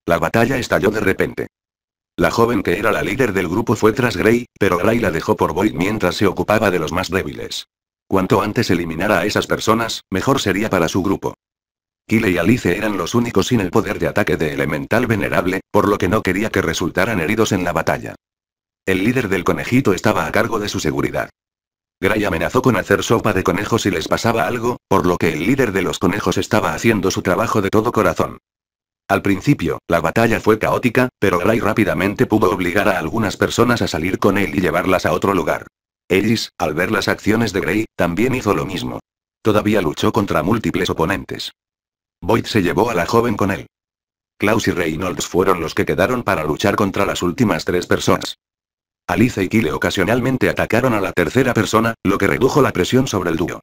La batalla estalló de repente. La joven que era la líder del grupo fue tras Grey, pero Gray la dejó por Boyd mientras se ocupaba de los más débiles. Cuanto antes eliminara a esas personas, mejor sería para su grupo. Kyle y Alice eran los únicos sin el poder de ataque de Elemental Venerable, por lo que no quería que resultaran heridos en la batalla. El líder del conejito estaba a cargo de su seguridad. Gray amenazó con hacer sopa de conejos si les pasaba algo, por lo que el líder de los conejos estaba haciendo su trabajo de todo corazón. Al principio, la batalla fue caótica, pero Gray rápidamente pudo obligar a algunas personas a salir con él y llevarlas a otro lugar. Ellis, al ver las acciones de Gray, también hizo lo mismo. Todavía luchó contra múltiples oponentes. Boyd se llevó a la joven con él. Klaus y Reynolds fueron los que quedaron para luchar contra las últimas tres personas. Alice y Kyle ocasionalmente atacaron a la tercera persona, lo que redujo la presión sobre el dúo.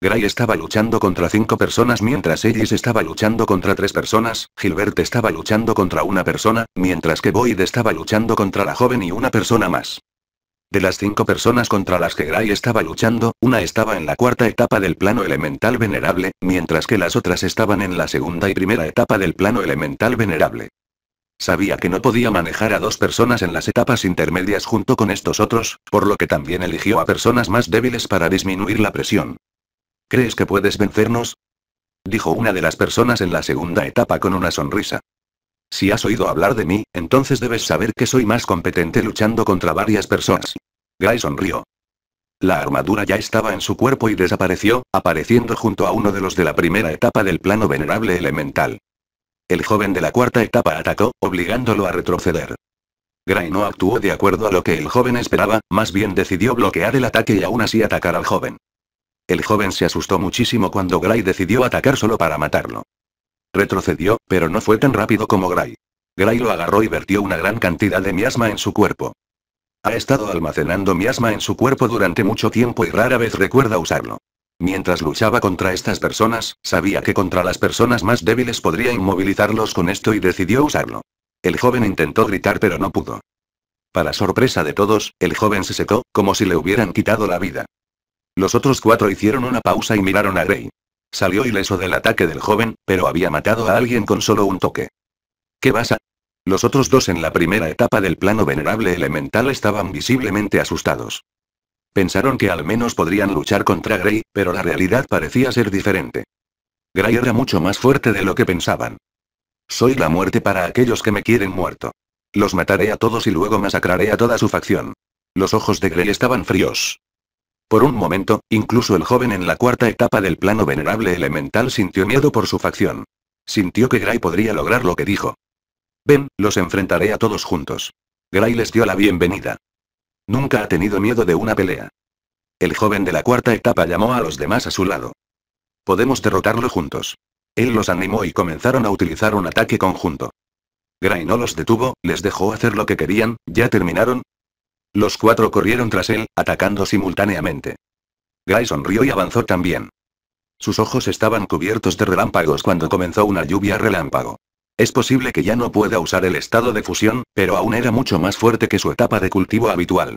Gray estaba luchando contra cinco personas mientras Ellis estaba luchando contra tres personas, Gilbert estaba luchando contra una persona, mientras que Boyd estaba luchando contra la joven y una persona más. De las cinco personas contra las que Gray estaba luchando, una estaba en la cuarta etapa del plano elemental venerable, mientras que las otras estaban en la segunda y primera etapa del plano elemental venerable. Sabía que no podía manejar a dos personas en las etapas intermedias junto con estos otros, por lo que también eligió a personas más débiles para disminuir la presión. ¿Crees que puedes vencernos? Dijo una de las personas en la segunda etapa con una sonrisa. Si has oído hablar de mí, entonces debes saber que soy más competente luchando contra varias personas. Gray sonrió. La armadura ya estaba en su cuerpo y desapareció, apareciendo junto a uno de los de la primera etapa del plano venerable elemental. El joven de la cuarta etapa atacó, obligándolo a retroceder. Gray no actuó de acuerdo a lo que el joven esperaba, más bien decidió bloquear el ataque y aún así atacar al joven. El joven se asustó muchísimo cuando Gray decidió atacar solo para matarlo. Retrocedió, pero no fue tan rápido como Gray. Gray lo agarró y vertió una gran cantidad de miasma en su cuerpo. Ha estado almacenando miasma en su cuerpo durante mucho tiempo y rara vez recuerda usarlo. Mientras luchaba contra estas personas, sabía que contra las personas más débiles podría inmovilizarlos con esto y decidió usarlo. El joven intentó gritar pero no pudo. Para sorpresa de todos, el joven se secó, como si le hubieran quitado la vida. Los otros cuatro hicieron una pausa y miraron a Gray. Salió ileso del ataque del joven, pero había matado a alguien con solo un toque. ¿Qué pasa? Los otros dos en la primera etapa del plano venerable elemental estaban visiblemente asustados. Pensaron que al menos podrían luchar contra Grey, pero la realidad parecía ser diferente. Gray era mucho más fuerte de lo que pensaban. Soy la muerte para aquellos que me quieren muerto. Los mataré a todos y luego masacraré a toda su facción. Los ojos de Grey estaban fríos. Por un momento, incluso el joven en la cuarta etapa del plano venerable elemental sintió miedo por su facción. Sintió que Gray podría lograr lo que dijo. Ven, los enfrentaré a todos juntos. Gray les dio la bienvenida. Nunca ha tenido miedo de una pelea. El joven de la cuarta etapa llamó a los demás a su lado. Podemos derrotarlo juntos. Él los animó y comenzaron a utilizar un ataque conjunto. Gray no los detuvo, les dejó hacer lo que querían, ya terminaron, los cuatro corrieron tras él, atacando simultáneamente. Guy sonrió y avanzó también. Sus ojos estaban cubiertos de relámpagos cuando comenzó una lluvia relámpago. Es posible que ya no pueda usar el estado de fusión, pero aún era mucho más fuerte que su etapa de cultivo habitual.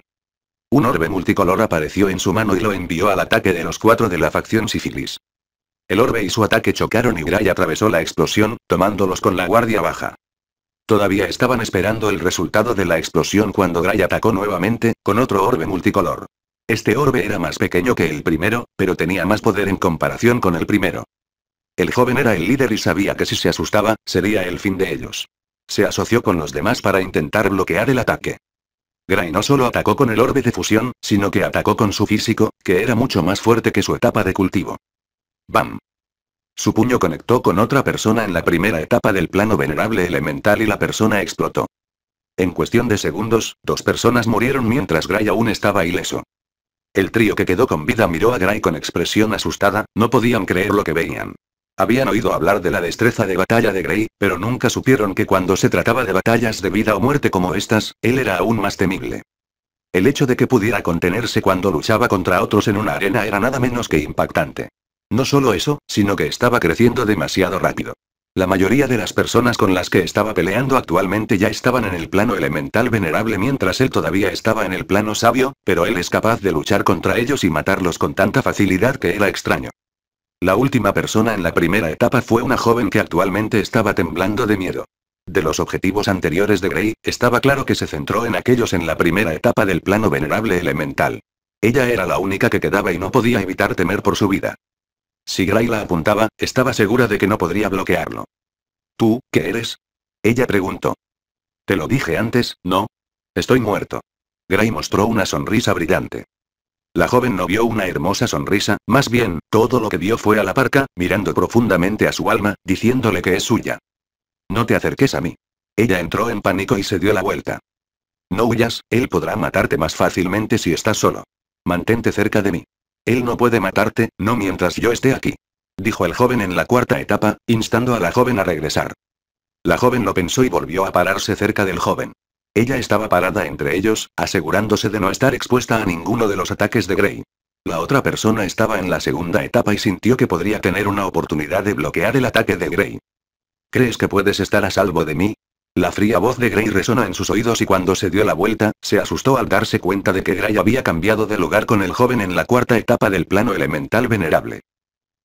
Un orbe multicolor apareció en su mano y lo envió al ataque de los cuatro de la facción sífilis. El orbe y su ataque chocaron y Gray atravesó la explosión, tomándolos con la guardia baja. Todavía estaban esperando el resultado de la explosión cuando Gray atacó nuevamente, con otro orbe multicolor. Este orbe era más pequeño que el primero, pero tenía más poder en comparación con el primero. El joven era el líder y sabía que si se asustaba, sería el fin de ellos. Se asoció con los demás para intentar bloquear el ataque. Gray no solo atacó con el orbe de fusión, sino que atacó con su físico, que era mucho más fuerte que su etapa de cultivo. ¡Bam! Su puño conectó con otra persona en la primera etapa del plano venerable elemental y la persona explotó. En cuestión de segundos, dos personas murieron mientras Gray aún estaba ileso. El trío que quedó con vida miró a Gray con expresión asustada, no podían creer lo que veían. Habían oído hablar de la destreza de batalla de Gray, pero nunca supieron que cuando se trataba de batallas de vida o muerte como estas, él era aún más temible. El hecho de que pudiera contenerse cuando luchaba contra otros en una arena era nada menos que impactante. No solo eso, sino que estaba creciendo demasiado rápido. La mayoría de las personas con las que estaba peleando actualmente ya estaban en el plano elemental venerable mientras él todavía estaba en el plano sabio, pero él es capaz de luchar contra ellos y matarlos con tanta facilidad que era extraño. La última persona en la primera etapa fue una joven que actualmente estaba temblando de miedo. De los objetivos anteriores de Grey, estaba claro que se centró en aquellos en la primera etapa del plano venerable elemental. Ella era la única que quedaba y no podía evitar temer por su vida. Si Gray la apuntaba, estaba segura de que no podría bloquearlo. ¿Tú, qué eres? Ella preguntó. Te lo dije antes, ¿no? Estoy muerto. Gray mostró una sonrisa brillante. La joven no vio una hermosa sonrisa, más bien, todo lo que vio fue a la parca, mirando profundamente a su alma, diciéndole que es suya. No te acerques a mí. Ella entró en pánico y se dio la vuelta. No huyas, él podrá matarte más fácilmente si estás solo. Mantente cerca de mí. Él no puede matarte, no mientras yo esté aquí. Dijo el joven en la cuarta etapa, instando a la joven a regresar. La joven lo pensó y volvió a pararse cerca del joven. Ella estaba parada entre ellos, asegurándose de no estar expuesta a ninguno de los ataques de Grey. La otra persona estaba en la segunda etapa y sintió que podría tener una oportunidad de bloquear el ataque de Grey. ¿Crees que puedes estar a salvo de mí? La fría voz de Gray resonó en sus oídos y cuando se dio la vuelta, se asustó al darse cuenta de que Gray había cambiado de lugar con el joven en la cuarta etapa del plano elemental venerable.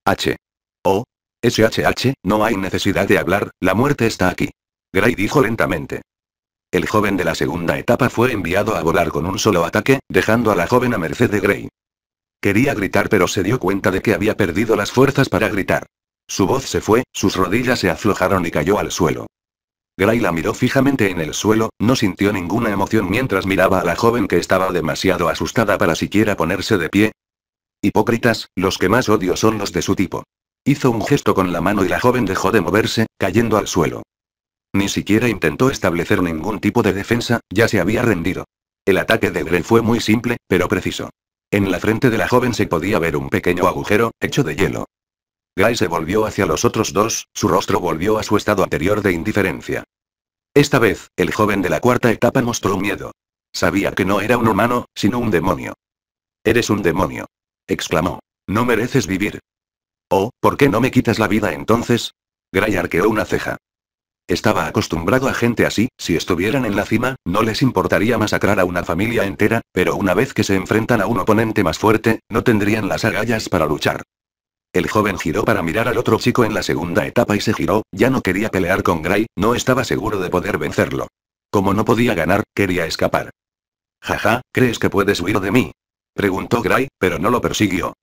H. O. H no hay necesidad de hablar, la muerte está aquí. Gray dijo lentamente. El joven de la segunda etapa fue enviado a volar con un solo ataque, dejando a la joven a merced de Gray. Quería gritar pero se dio cuenta de que había perdido las fuerzas para gritar. Su voz se fue, sus rodillas se aflojaron y cayó al suelo. Gray la miró fijamente en el suelo, no sintió ninguna emoción mientras miraba a la joven que estaba demasiado asustada para siquiera ponerse de pie. Hipócritas, los que más odio son los de su tipo. Hizo un gesto con la mano y la joven dejó de moverse, cayendo al suelo. Ni siquiera intentó establecer ningún tipo de defensa, ya se había rendido. El ataque de Gray fue muy simple, pero preciso. En la frente de la joven se podía ver un pequeño agujero, hecho de hielo. Guy se volvió hacia los otros dos, su rostro volvió a su estado anterior de indiferencia. Esta vez, el joven de la cuarta etapa mostró miedo. Sabía que no era un humano, sino un demonio. Eres un demonio. exclamó. No mereces vivir. Oh, ¿por qué no me quitas la vida entonces? Gray arqueó una ceja. Estaba acostumbrado a gente así, si estuvieran en la cima, no les importaría masacrar a una familia entera, pero una vez que se enfrentan a un oponente más fuerte, no tendrían las agallas para luchar. El joven giró para mirar al otro chico en la segunda etapa y se giró, ya no quería pelear con Gray, no estaba seguro de poder vencerlo. Como no podía ganar, quería escapar. Jaja, ¿crees que puedes huir de mí? Preguntó Gray, pero no lo persiguió.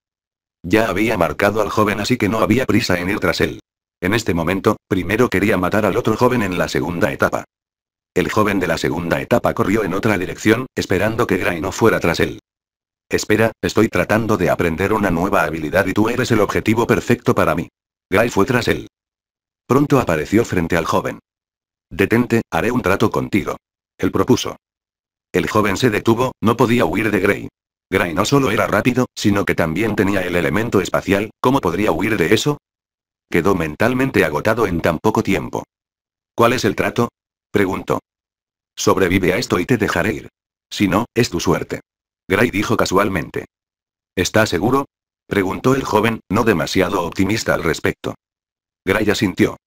Ya había marcado al joven así que no había prisa en ir tras él. En este momento, primero quería matar al otro joven en la segunda etapa. El joven de la segunda etapa corrió en otra dirección, esperando que Gray no fuera tras él. Espera, estoy tratando de aprender una nueva habilidad y tú eres el objetivo perfecto para mí. Gray fue tras él. Pronto apareció frente al joven. Detente, haré un trato contigo. Él propuso. El joven se detuvo, no podía huir de Gray. Gray no solo era rápido, sino que también tenía el elemento espacial, ¿cómo podría huir de eso? Quedó mentalmente agotado en tan poco tiempo. ¿Cuál es el trato? Preguntó. Sobrevive a esto y te dejaré ir. Si no, es tu suerte. Gray dijo casualmente. ¿Está seguro? preguntó el joven, no demasiado optimista al respecto. Gray asintió.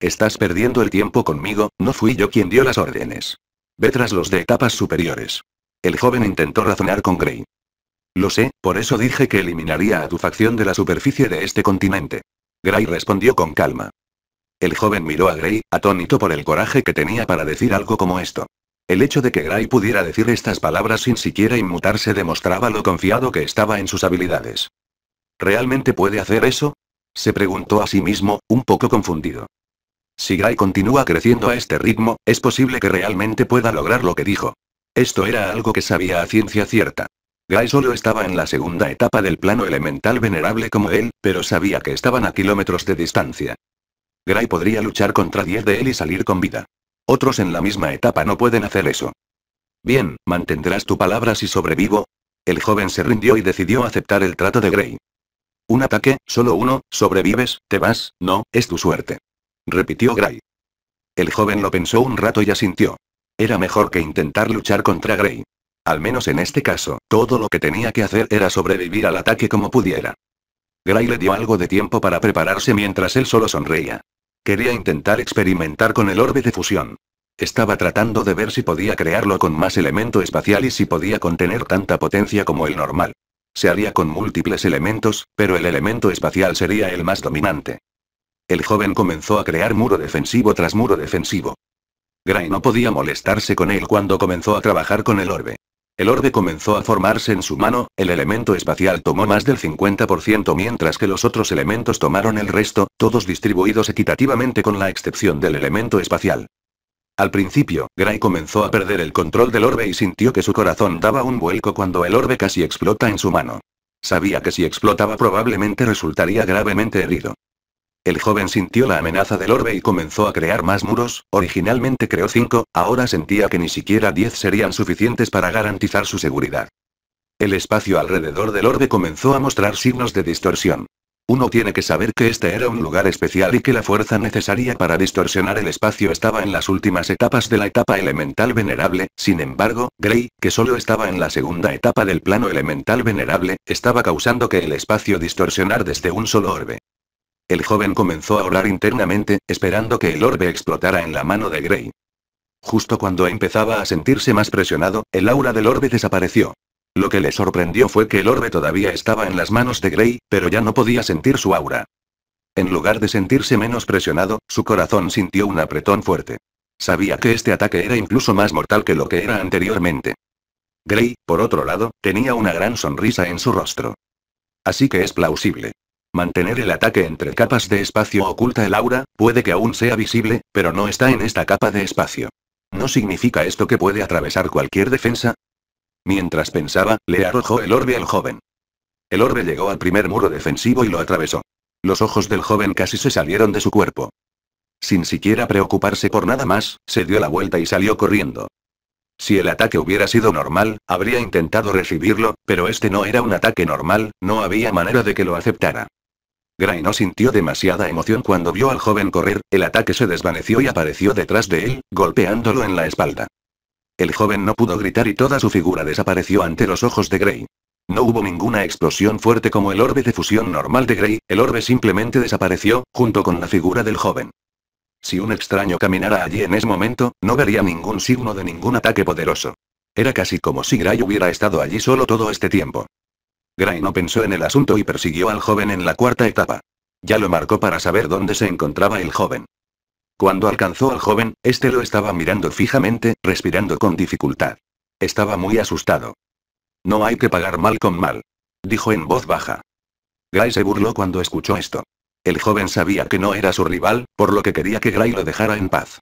Estás perdiendo el tiempo conmigo, no fui yo quien dio las órdenes. Ve tras los de etapas superiores. El joven intentó razonar con Gray. Lo sé, por eso dije que eliminaría a tu facción de la superficie de este continente. Gray respondió con calma. El joven miró a Gray, atónito por el coraje que tenía para decir algo como esto. El hecho de que Gray pudiera decir estas palabras sin siquiera inmutarse demostraba lo confiado que estaba en sus habilidades. ¿Realmente puede hacer eso? Se preguntó a sí mismo, un poco confundido. Si Gray continúa creciendo a este ritmo, es posible que realmente pueda lograr lo que dijo. Esto era algo que sabía a ciencia cierta. Gray solo estaba en la segunda etapa del plano elemental venerable como él, pero sabía que estaban a kilómetros de distancia. Gray podría luchar contra 10 de él y salir con vida. Otros en la misma etapa no pueden hacer eso. Bien, mantendrás tu palabra si sobrevivo. El joven se rindió y decidió aceptar el trato de Grey. Un ataque, solo uno, sobrevives, te vas, no, es tu suerte. Repitió Grey. El joven lo pensó un rato y asintió. Era mejor que intentar luchar contra Grey. Al menos en este caso, todo lo que tenía que hacer era sobrevivir al ataque como pudiera. Gray le dio algo de tiempo para prepararse mientras él solo sonreía. Quería intentar experimentar con el orbe de fusión. Estaba tratando de ver si podía crearlo con más elemento espacial y si podía contener tanta potencia como el normal. Se haría con múltiples elementos, pero el elemento espacial sería el más dominante. El joven comenzó a crear muro defensivo tras muro defensivo. Gray no podía molestarse con él cuando comenzó a trabajar con el orbe. El orbe comenzó a formarse en su mano, el elemento espacial tomó más del 50% mientras que los otros elementos tomaron el resto, todos distribuidos equitativamente con la excepción del elemento espacial. Al principio, Gray comenzó a perder el control del orbe y sintió que su corazón daba un vuelco cuando el orbe casi explota en su mano. Sabía que si explotaba probablemente resultaría gravemente herido. El joven sintió la amenaza del orbe y comenzó a crear más muros, originalmente creó cinco, ahora sentía que ni siquiera diez serían suficientes para garantizar su seguridad. El espacio alrededor del orbe comenzó a mostrar signos de distorsión. Uno tiene que saber que este era un lugar especial y que la fuerza necesaria para distorsionar el espacio estaba en las últimas etapas de la etapa elemental venerable, sin embargo, Grey, que solo estaba en la segunda etapa del plano elemental venerable, estaba causando que el espacio distorsionara desde un solo orbe. El joven comenzó a orar internamente, esperando que el orbe explotara en la mano de Grey. Justo cuando empezaba a sentirse más presionado, el aura del orbe desapareció. Lo que le sorprendió fue que el orbe todavía estaba en las manos de Grey, pero ya no podía sentir su aura. En lugar de sentirse menos presionado, su corazón sintió un apretón fuerte. Sabía que este ataque era incluso más mortal que lo que era anteriormente. Grey, por otro lado, tenía una gran sonrisa en su rostro. Así que es plausible. Mantener el ataque entre capas de espacio oculta el aura, puede que aún sea visible, pero no está en esta capa de espacio. ¿No significa esto que puede atravesar cualquier defensa? Mientras pensaba, le arrojó el orbe al joven. El orbe llegó al primer muro defensivo y lo atravesó. Los ojos del joven casi se salieron de su cuerpo. Sin siquiera preocuparse por nada más, se dio la vuelta y salió corriendo. Si el ataque hubiera sido normal, habría intentado recibirlo, pero este no era un ataque normal, no había manera de que lo aceptara. Gray no sintió demasiada emoción cuando vio al joven correr, el ataque se desvaneció y apareció detrás de él, golpeándolo en la espalda. El joven no pudo gritar y toda su figura desapareció ante los ojos de Gray. No hubo ninguna explosión fuerte como el orbe de fusión normal de Gray, el orbe simplemente desapareció, junto con la figura del joven. Si un extraño caminara allí en ese momento, no vería ningún signo de ningún ataque poderoso. Era casi como si Gray hubiera estado allí solo todo este tiempo. Gray no pensó en el asunto y persiguió al joven en la cuarta etapa. Ya lo marcó para saber dónde se encontraba el joven. Cuando alcanzó al joven, este lo estaba mirando fijamente, respirando con dificultad. Estaba muy asustado. No hay que pagar mal con mal. Dijo en voz baja. Gray se burló cuando escuchó esto. El joven sabía que no era su rival, por lo que quería que Gray lo dejara en paz.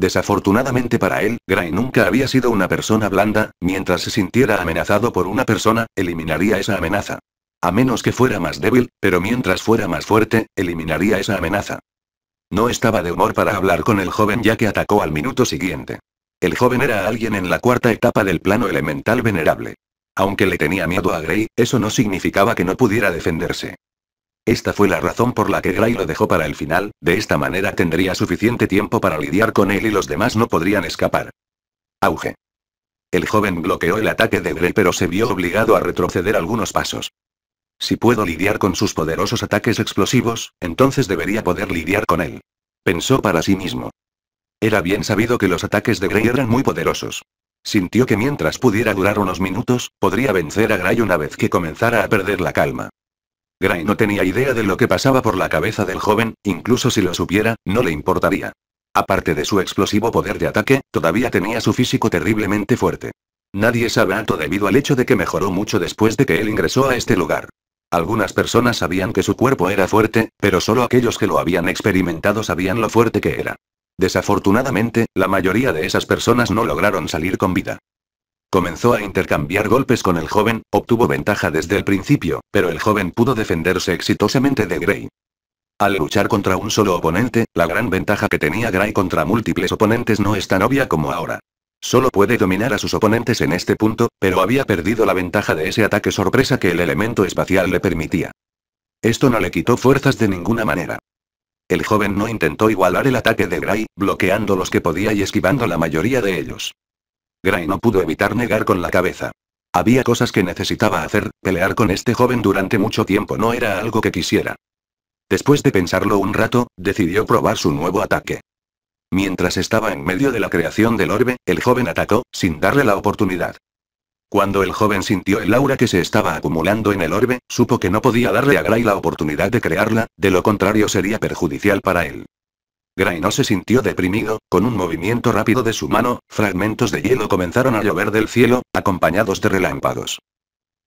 Desafortunadamente para él, Gray nunca había sido una persona blanda, mientras se sintiera amenazado por una persona, eliminaría esa amenaza. A menos que fuera más débil, pero mientras fuera más fuerte, eliminaría esa amenaza. No estaba de humor para hablar con el joven ya que atacó al minuto siguiente. El joven era alguien en la cuarta etapa del plano elemental venerable. Aunque le tenía miedo a Gray, eso no significaba que no pudiera defenderse. Esta fue la razón por la que Gray lo dejó para el final, de esta manera tendría suficiente tiempo para lidiar con él y los demás no podrían escapar. Auge. El joven bloqueó el ataque de Gray pero se vio obligado a retroceder algunos pasos. Si puedo lidiar con sus poderosos ataques explosivos, entonces debería poder lidiar con él. Pensó para sí mismo. Era bien sabido que los ataques de Gray eran muy poderosos. Sintió que mientras pudiera durar unos minutos, podría vencer a Gray una vez que comenzara a perder la calma. Gray no tenía idea de lo que pasaba por la cabeza del joven, incluso si lo supiera, no le importaría. Aparte de su explosivo poder de ataque, todavía tenía su físico terriblemente fuerte. Nadie sabe alto debido al hecho de que mejoró mucho después de que él ingresó a este lugar. Algunas personas sabían que su cuerpo era fuerte, pero solo aquellos que lo habían experimentado sabían lo fuerte que era. Desafortunadamente, la mayoría de esas personas no lograron salir con vida. Comenzó a intercambiar golpes con el joven, obtuvo ventaja desde el principio, pero el joven pudo defenderse exitosamente de Gray. Al luchar contra un solo oponente, la gran ventaja que tenía Gray contra múltiples oponentes no es tan obvia como ahora. Solo puede dominar a sus oponentes en este punto, pero había perdido la ventaja de ese ataque sorpresa que el elemento espacial le permitía. Esto no le quitó fuerzas de ninguna manera. El joven no intentó igualar el ataque de Gray, bloqueando los que podía y esquivando la mayoría de ellos. Gray no pudo evitar negar con la cabeza. Había cosas que necesitaba hacer, pelear con este joven durante mucho tiempo no era algo que quisiera. Después de pensarlo un rato, decidió probar su nuevo ataque. Mientras estaba en medio de la creación del orbe, el joven atacó, sin darle la oportunidad. Cuando el joven sintió el aura que se estaba acumulando en el orbe, supo que no podía darle a Gray la oportunidad de crearla, de lo contrario sería perjudicial para él. Gray no se sintió deprimido, con un movimiento rápido de su mano, fragmentos de hielo comenzaron a llover del cielo, acompañados de relámpagos.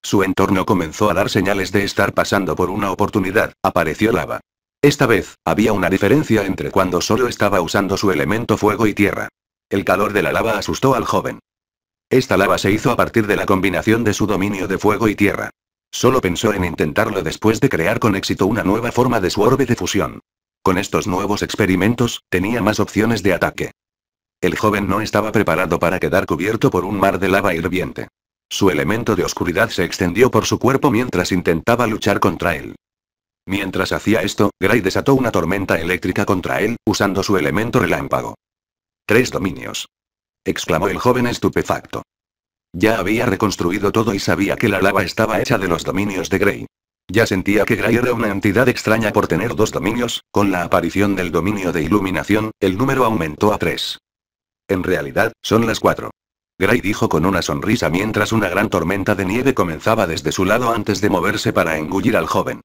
Su entorno comenzó a dar señales de estar pasando por una oportunidad, apareció lava. Esta vez, había una diferencia entre cuando solo estaba usando su elemento fuego y tierra. El calor de la lava asustó al joven. Esta lava se hizo a partir de la combinación de su dominio de fuego y tierra. Solo pensó en intentarlo después de crear con éxito una nueva forma de su orbe de fusión. Con estos nuevos experimentos, tenía más opciones de ataque. El joven no estaba preparado para quedar cubierto por un mar de lava hirviente. Su elemento de oscuridad se extendió por su cuerpo mientras intentaba luchar contra él. Mientras hacía esto, Gray desató una tormenta eléctrica contra él, usando su elemento relámpago. Tres dominios. exclamó el joven estupefacto. Ya había reconstruido todo y sabía que la lava estaba hecha de los dominios de Gray. Ya sentía que Gray era una entidad extraña por tener dos dominios, con la aparición del dominio de iluminación, el número aumentó a tres. En realidad, son las cuatro. Gray dijo con una sonrisa mientras una gran tormenta de nieve comenzaba desde su lado antes de moverse para engullir al joven.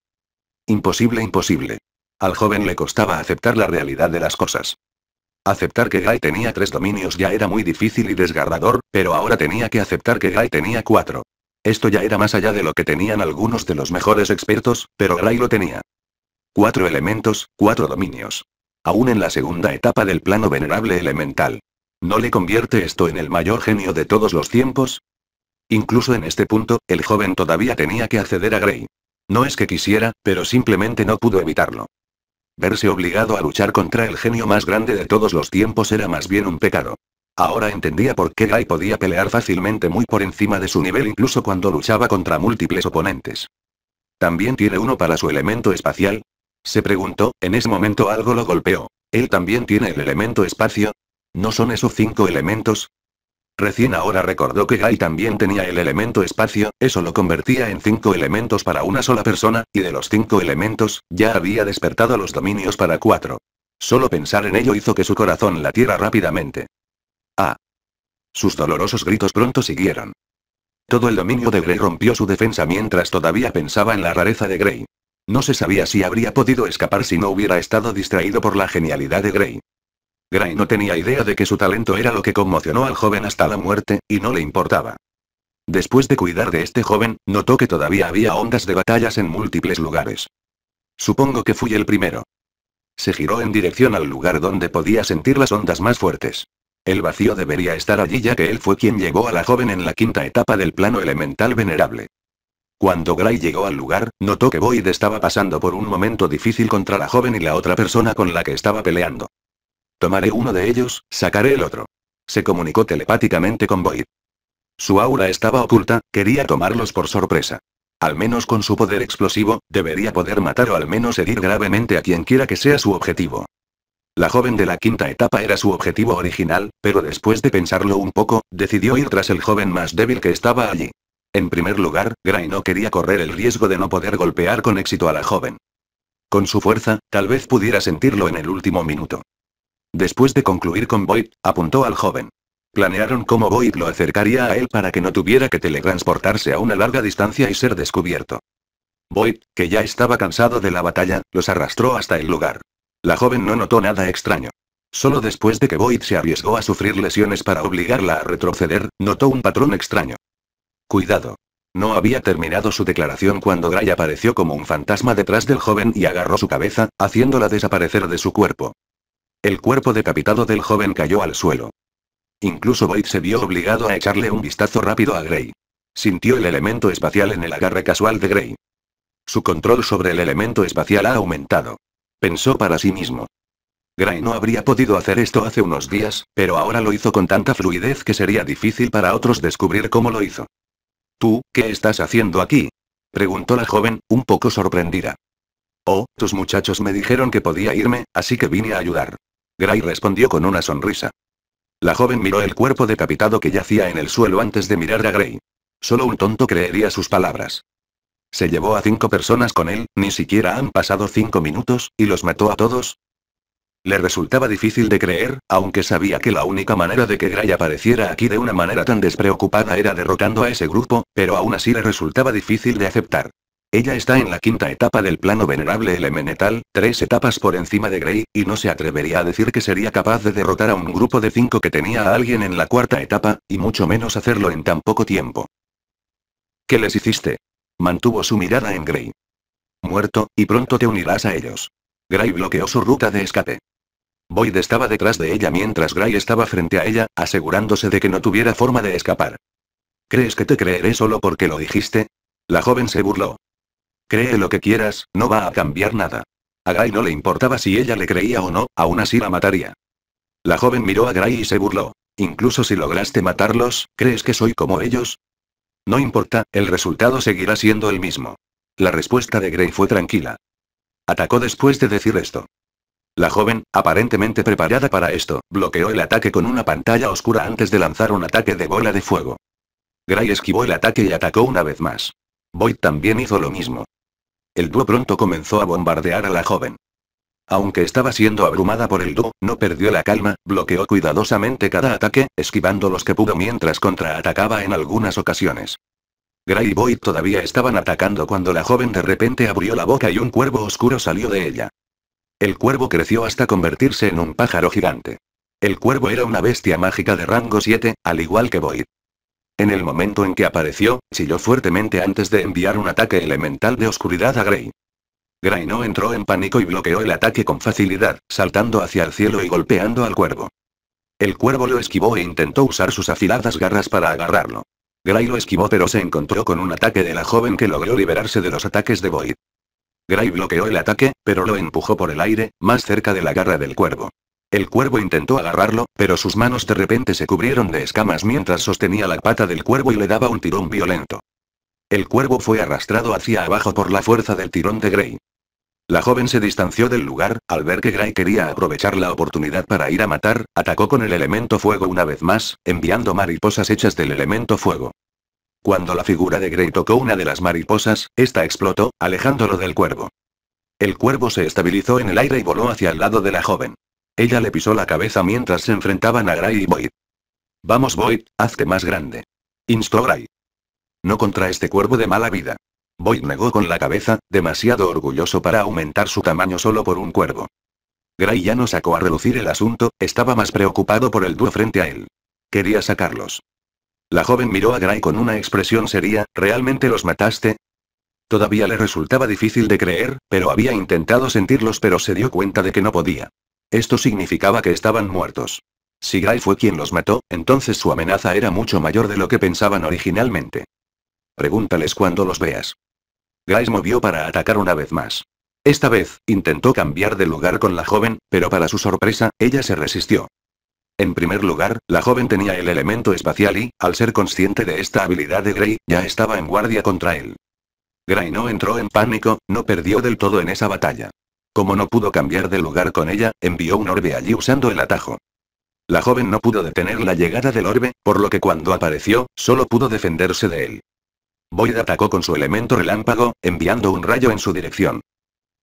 Imposible, imposible. Al joven le costaba aceptar la realidad de las cosas. Aceptar que Gray tenía tres dominios ya era muy difícil y desgarrador, pero ahora tenía que aceptar que Gray tenía cuatro. Esto ya era más allá de lo que tenían algunos de los mejores expertos, pero Gray lo tenía. Cuatro elementos, cuatro dominios. Aún en la segunda etapa del plano venerable elemental. ¿No le convierte esto en el mayor genio de todos los tiempos? Incluso en este punto, el joven todavía tenía que acceder a Gray. No es que quisiera, pero simplemente no pudo evitarlo. Verse obligado a luchar contra el genio más grande de todos los tiempos era más bien un pecado. Ahora entendía por qué Guy podía pelear fácilmente muy por encima de su nivel incluso cuando luchaba contra múltiples oponentes. ¿También tiene uno para su elemento espacial? Se preguntó, en ese momento algo lo golpeó. ¿Él también tiene el elemento espacio? ¿No son esos cinco elementos? Recién ahora recordó que Guy también tenía el elemento espacio, eso lo convertía en cinco elementos para una sola persona, y de los cinco elementos, ya había despertado los dominios para cuatro. Solo pensar en ello hizo que su corazón latiera rápidamente. Ah. Sus dolorosos gritos pronto siguieron. Todo el dominio de Grey rompió su defensa mientras todavía pensaba en la rareza de Grey. No se sabía si habría podido escapar si no hubiera estado distraído por la genialidad de Grey. Gray no tenía idea de que su talento era lo que conmocionó al joven hasta la muerte, y no le importaba. Después de cuidar de este joven, notó que todavía había ondas de batallas en múltiples lugares. Supongo que fui el primero. Se giró en dirección al lugar donde podía sentir las ondas más fuertes. El vacío debería estar allí ya que él fue quien llegó a la joven en la quinta etapa del plano elemental venerable. Cuando Gray llegó al lugar, notó que Void estaba pasando por un momento difícil contra la joven y la otra persona con la que estaba peleando. Tomaré uno de ellos, sacaré el otro. Se comunicó telepáticamente con Void. Su aura estaba oculta, quería tomarlos por sorpresa. Al menos con su poder explosivo, debería poder matar o al menos herir gravemente a quien quiera que sea su objetivo. La joven de la quinta etapa era su objetivo original, pero después de pensarlo un poco, decidió ir tras el joven más débil que estaba allí. En primer lugar, Gray no quería correr el riesgo de no poder golpear con éxito a la joven. Con su fuerza, tal vez pudiera sentirlo en el último minuto. Después de concluir con Boyd, apuntó al joven. Planearon cómo Boyd lo acercaría a él para que no tuviera que teletransportarse a una larga distancia y ser descubierto. Boyd, que ya estaba cansado de la batalla, los arrastró hasta el lugar. La joven no notó nada extraño. Solo después de que Boyd se arriesgó a sufrir lesiones para obligarla a retroceder, notó un patrón extraño. Cuidado. No había terminado su declaración cuando Gray apareció como un fantasma detrás del joven y agarró su cabeza, haciéndola desaparecer de su cuerpo. El cuerpo decapitado del joven cayó al suelo. Incluso Boyd se vio obligado a echarle un vistazo rápido a Gray. Sintió el elemento espacial en el agarre casual de Gray. Su control sobre el elemento espacial ha aumentado pensó para sí mismo. Gray no habría podido hacer esto hace unos días, pero ahora lo hizo con tanta fluidez que sería difícil para otros descubrir cómo lo hizo. ¿Tú, qué estás haciendo aquí? preguntó la joven, un poco sorprendida. Oh, tus muchachos me dijeron que podía irme, así que vine a ayudar. Gray respondió con una sonrisa. La joven miró el cuerpo decapitado que yacía en el suelo antes de mirar a Gray. Solo un tonto creería sus palabras. Se llevó a cinco personas con él, ni siquiera han pasado cinco minutos, y los mató a todos. Le resultaba difícil de creer, aunque sabía que la única manera de que Gray apareciera aquí de una manera tan despreocupada era derrotando a ese grupo, pero aún así le resultaba difícil de aceptar. Ella está en la quinta etapa del plano venerable elemental, tres etapas por encima de Gray y no se atrevería a decir que sería capaz de derrotar a un grupo de cinco que tenía a alguien en la cuarta etapa, y mucho menos hacerlo en tan poco tiempo. ¿Qué les hiciste? Mantuvo su mirada en Gray. Muerto, y pronto te unirás a ellos. Gray bloqueó su ruta de escape. Boyd estaba detrás de ella mientras Gray estaba frente a ella, asegurándose de que no tuviera forma de escapar. ¿Crees que te creeré solo porque lo dijiste? La joven se burló. Cree lo que quieras, no va a cambiar nada. A Gray no le importaba si ella le creía o no, aún así la mataría. La joven miró a Gray y se burló. Incluso si lograste matarlos, ¿crees que soy como ellos? No importa, el resultado seguirá siendo el mismo. La respuesta de Grey fue tranquila. Atacó después de decir esto. La joven, aparentemente preparada para esto, bloqueó el ataque con una pantalla oscura antes de lanzar un ataque de bola de fuego. Gray esquivó el ataque y atacó una vez más. Boyd también hizo lo mismo. El dúo pronto comenzó a bombardear a la joven. Aunque estaba siendo abrumada por el dúo, no perdió la calma, bloqueó cuidadosamente cada ataque, esquivando los que pudo mientras contraatacaba en algunas ocasiones. Gray y Boyd todavía estaban atacando cuando la joven de repente abrió la boca y un cuervo oscuro salió de ella. El cuervo creció hasta convertirse en un pájaro gigante. El cuervo era una bestia mágica de rango 7, al igual que Boyd. En el momento en que apareció, chilló fuertemente antes de enviar un ataque elemental de oscuridad a Gray. Gray no entró en pánico y bloqueó el ataque con facilidad, saltando hacia el cielo y golpeando al cuervo. El cuervo lo esquivó e intentó usar sus afiladas garras para agarrarlo. Gray lo esquivó pero se encontró con un ataque de la joven que logró liberarse de los ataques de Void. Gray bloqueó el ataque, pero lo empujó por el aire, más cerca de la garra del cuervo. El cuervo intentó agarrarlo, pero sus manos de repente se cubrieron de escamas mientras sostenía la pata del cuervo y le daba un tirón violento. El cuervo fue arrastrado hacia abajo por la fuerza del tirón de Gray. La joven se distanció del lugar, al ver que Gray quería aprovechar la oportunidad para ir a matar, atacó con el elemento fuego una vez más, enviando mariposas hechas del elemento fuego. Cuando la figura de Gray tocó una de las mariposas, esta explotó, alejándolo del cuervo. El cuervo se estabilizó en el aire y voló hacia el lado de la joven. Ella le pisó la cabeza mientras se enfrentaban a Gray y Boyd. Vamos Boyd, hazte más grande. Instó Gray. No contra este cuervo de mala vida. Boyd negó con la cabeza, demasiado orgulloso para aumentar su tamaño solo por un cuervo. Gray ya no sacó a relucir el asunto, estaba más preocupado por el dúo frente a él. Quería sacarlos. La joven miró a Gray con una expresión seria, ¿realmente los mataste? Todavía le resultaba difícil de creer, pero había intentado sentirlos pero se dio cuenta de que no podía. Esto significaba que estaban muertos. Si Gray fue quien los mató, entonces su amenaza era mucho mayor de lo que pensaban originalmente. Pregúntales cuando los veas. se movió para atacar una vez más. Esta vez, intentó cambiar de lugar con la joven, pero para su sorpresa, ella se resistió. En primer lugar, la joven tenía el elemento espacial y, al ser consciente de esta habilidad de Gray, ya estaba en guardia contra él. Gray no entró en pánico, no perdió del todo en esa batalla. Como no pudo cambiar de lugar con ella, envió un orbe allí usando el atajo. La joven no pudo detener la llegada del orbe, por lo que cuando apareció, solo pudo defenderse de él. Boyd atacó con su elemento relámpago, enviando un rayo en su dirección.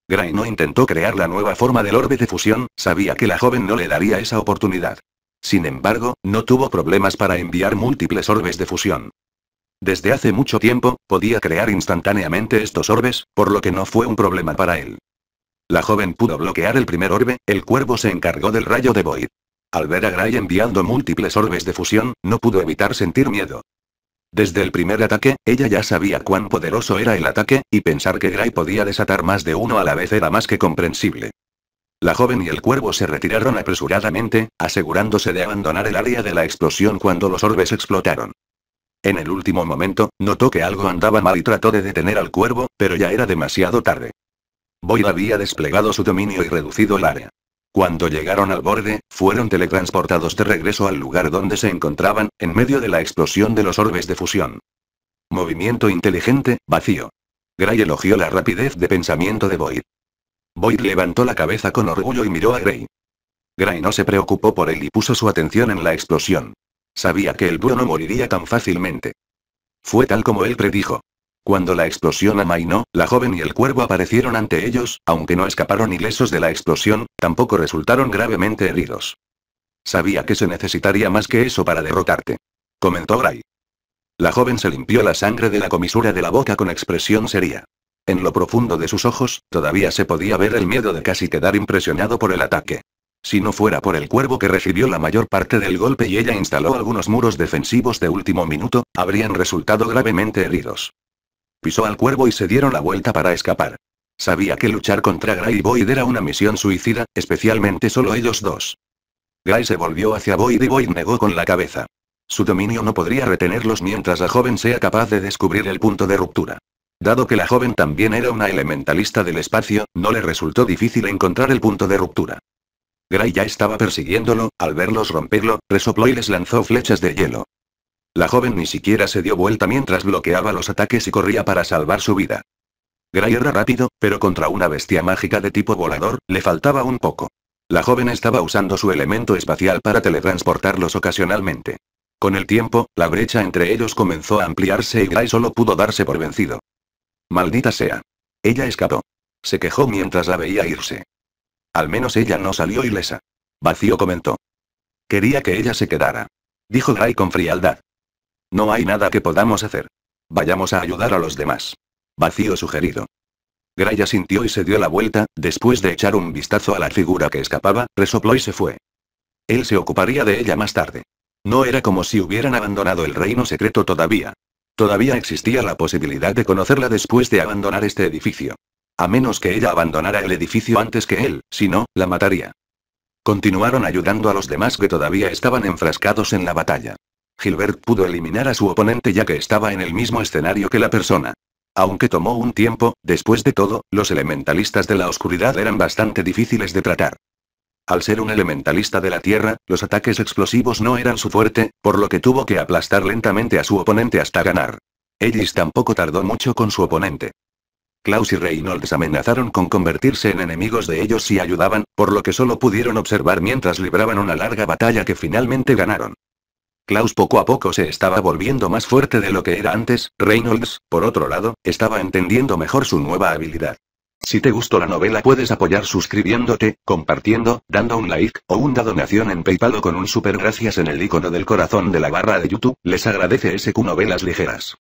Gray no intentó crear la nueva forma del orbe de fusión, sabía que la joven no le daría esa oportunidad. Sin embargo, no tuvo problemas para enviar múltiples orbes de fusión. Desde hace mucho tiempo, podía crear instantáneamente estos orbes, por lo que no fue un problema para él. La joven pudo bloquear el primer orbe, el cuervo se encargó del rayo de Boyd. Al ver a Gray enviando múltiples orbes de fusión, no pudo evitar sentir miedo. Desde el primer ataque, ella ya sabía cuán poderoso era el ataque, y pensar que Gray podía desatar más de uno a la vez era más que comprensible. La joven y el cuervo se retiraron apresuradamente, asegurándose de abandonar el área de la explosión cuando los orbes explotaron. En el último momento, notó que algo andaba mal y trató de detener al cuervo, pero ya era demasiado tarde. Boyle había desplegado su dominio y reducido el área. Cuando llegaron al borde, fueron teletransportados de regreso al lugar donde se encontraban, en medio de la explosión de los orbes de fusión. Movimiento inteligente, vacío. Gray elogió la rapidez de pensamiento de Boyd. Boyd levantó la cabeza con orgullo y miró a Gray. Gray no se preocupó por él y puso su atención en la explosión. Sabía que el búho no moriría tan fácilmente. Fue tal como él predijo. Cuando la explosión amainó, la joven y el cuervo aparecieron ante ellos, aunque no escaparon ilesos de la explosión, tampoco resultaron gravemente heridos. Sabía que se necesitaría más que eso para derrotarte. Comentó Gray. La joven se limpió la sangre de la comisura de la boca con expresión seria. En lo profundo de sus ojos, todavía se podía ver el miedo de casi quedar impresionado por el ataque. Si no fuera por el cuervo que recibió la mayor parte del golpe y ella instaló algunos muros defensivos de último minuto, habrían resultado gravemente heridos. Pisó al cuervo y se dieron la vuelta para escapar. Sabía que luchar contra Gray y Boyd era una misión suicida, especialmente solo ellos dos. Gray se volvió hacia Void y Void negó con la cabeza. Su dominio no podría retenerlos mientras la joven sea capaz de descubrir el punto de ruptura. Dado que la joven también era una elementalista del espacio, no le resultó difícil encontrar el punto de ruptura. Gray ya estaba persiguiéndolo, al verlos romperlo, resopló y les lanzó flechas de hielo. La joven ni siquiera se dio vuelta mientras bloqueaba los ataques y corría para salvar su vida. Gray era rápido, pero contra una bestia mágica de tipo volador, le faltaba un poco. La joven estaba usando su elemento espacial para teletransportarlos ocasionalmente. Con el tiempo, la brecha entre ellos comenzó a ampliarse y Gray solo pudo darse por vencido. Maldita sea. Ella escapó. Se quejó mientras la veía irse. Al menos ella no salió ilesa. Vacío comentó. Quería que ella se quedara. Dijo Gray con frialdad. No hay nada que podamos hacer. Vayamos a ayudar a los demás. Vacío sugerido. Graya sintió y se dio la vuelta, después de echar un vistazo a la figura que escapaba, resopló y se fue. Él se ocuparía de ella más tarde. No era como si hubieran abandonado el reino secreto todavía. Todavía existía la posibilidad de conocerla después de abandonar este edificio. A menos que ella abandonara el edificio antes que él, si no, la mataría. Continuaron ayudando a los demás que todavía estaban enfrascados en la batalla. Gilbert pudo eliminar a su oponente ya que estaba en el mismo escenario que la persona. Aunque tomó un tiempo, después de todo, los elementalistas de la oscuridad eran bastante difíciles de tratar. Al ser un elementalista de la Tierra, los ataques explosivos no eran su fuerte, por lo que tuvo que aplastar lentamente a su oponente hasta ganar. Ellis tampoco tardó mucho con su oponente. Klaus y Reynolds amenazaron con convertirse en enemigos de ellos si ayudaban, por lo que solo pudieron observar mientras libraban una larga batalla que finalmente ganaron. Klaus poco a poco se estaba volviendo más fuerte de lo que era antes, Reynolds, por otro lado, estaba entendiendo mejor su nueva habilidad. Si te gustó la novela puedes apoyar suscribiéndote, compartiendo, dando un like, o una donación en Paypal o con un super gracias en el icono del corazón de la barra de YouTube, les agradece SQ Novelas Ligeras.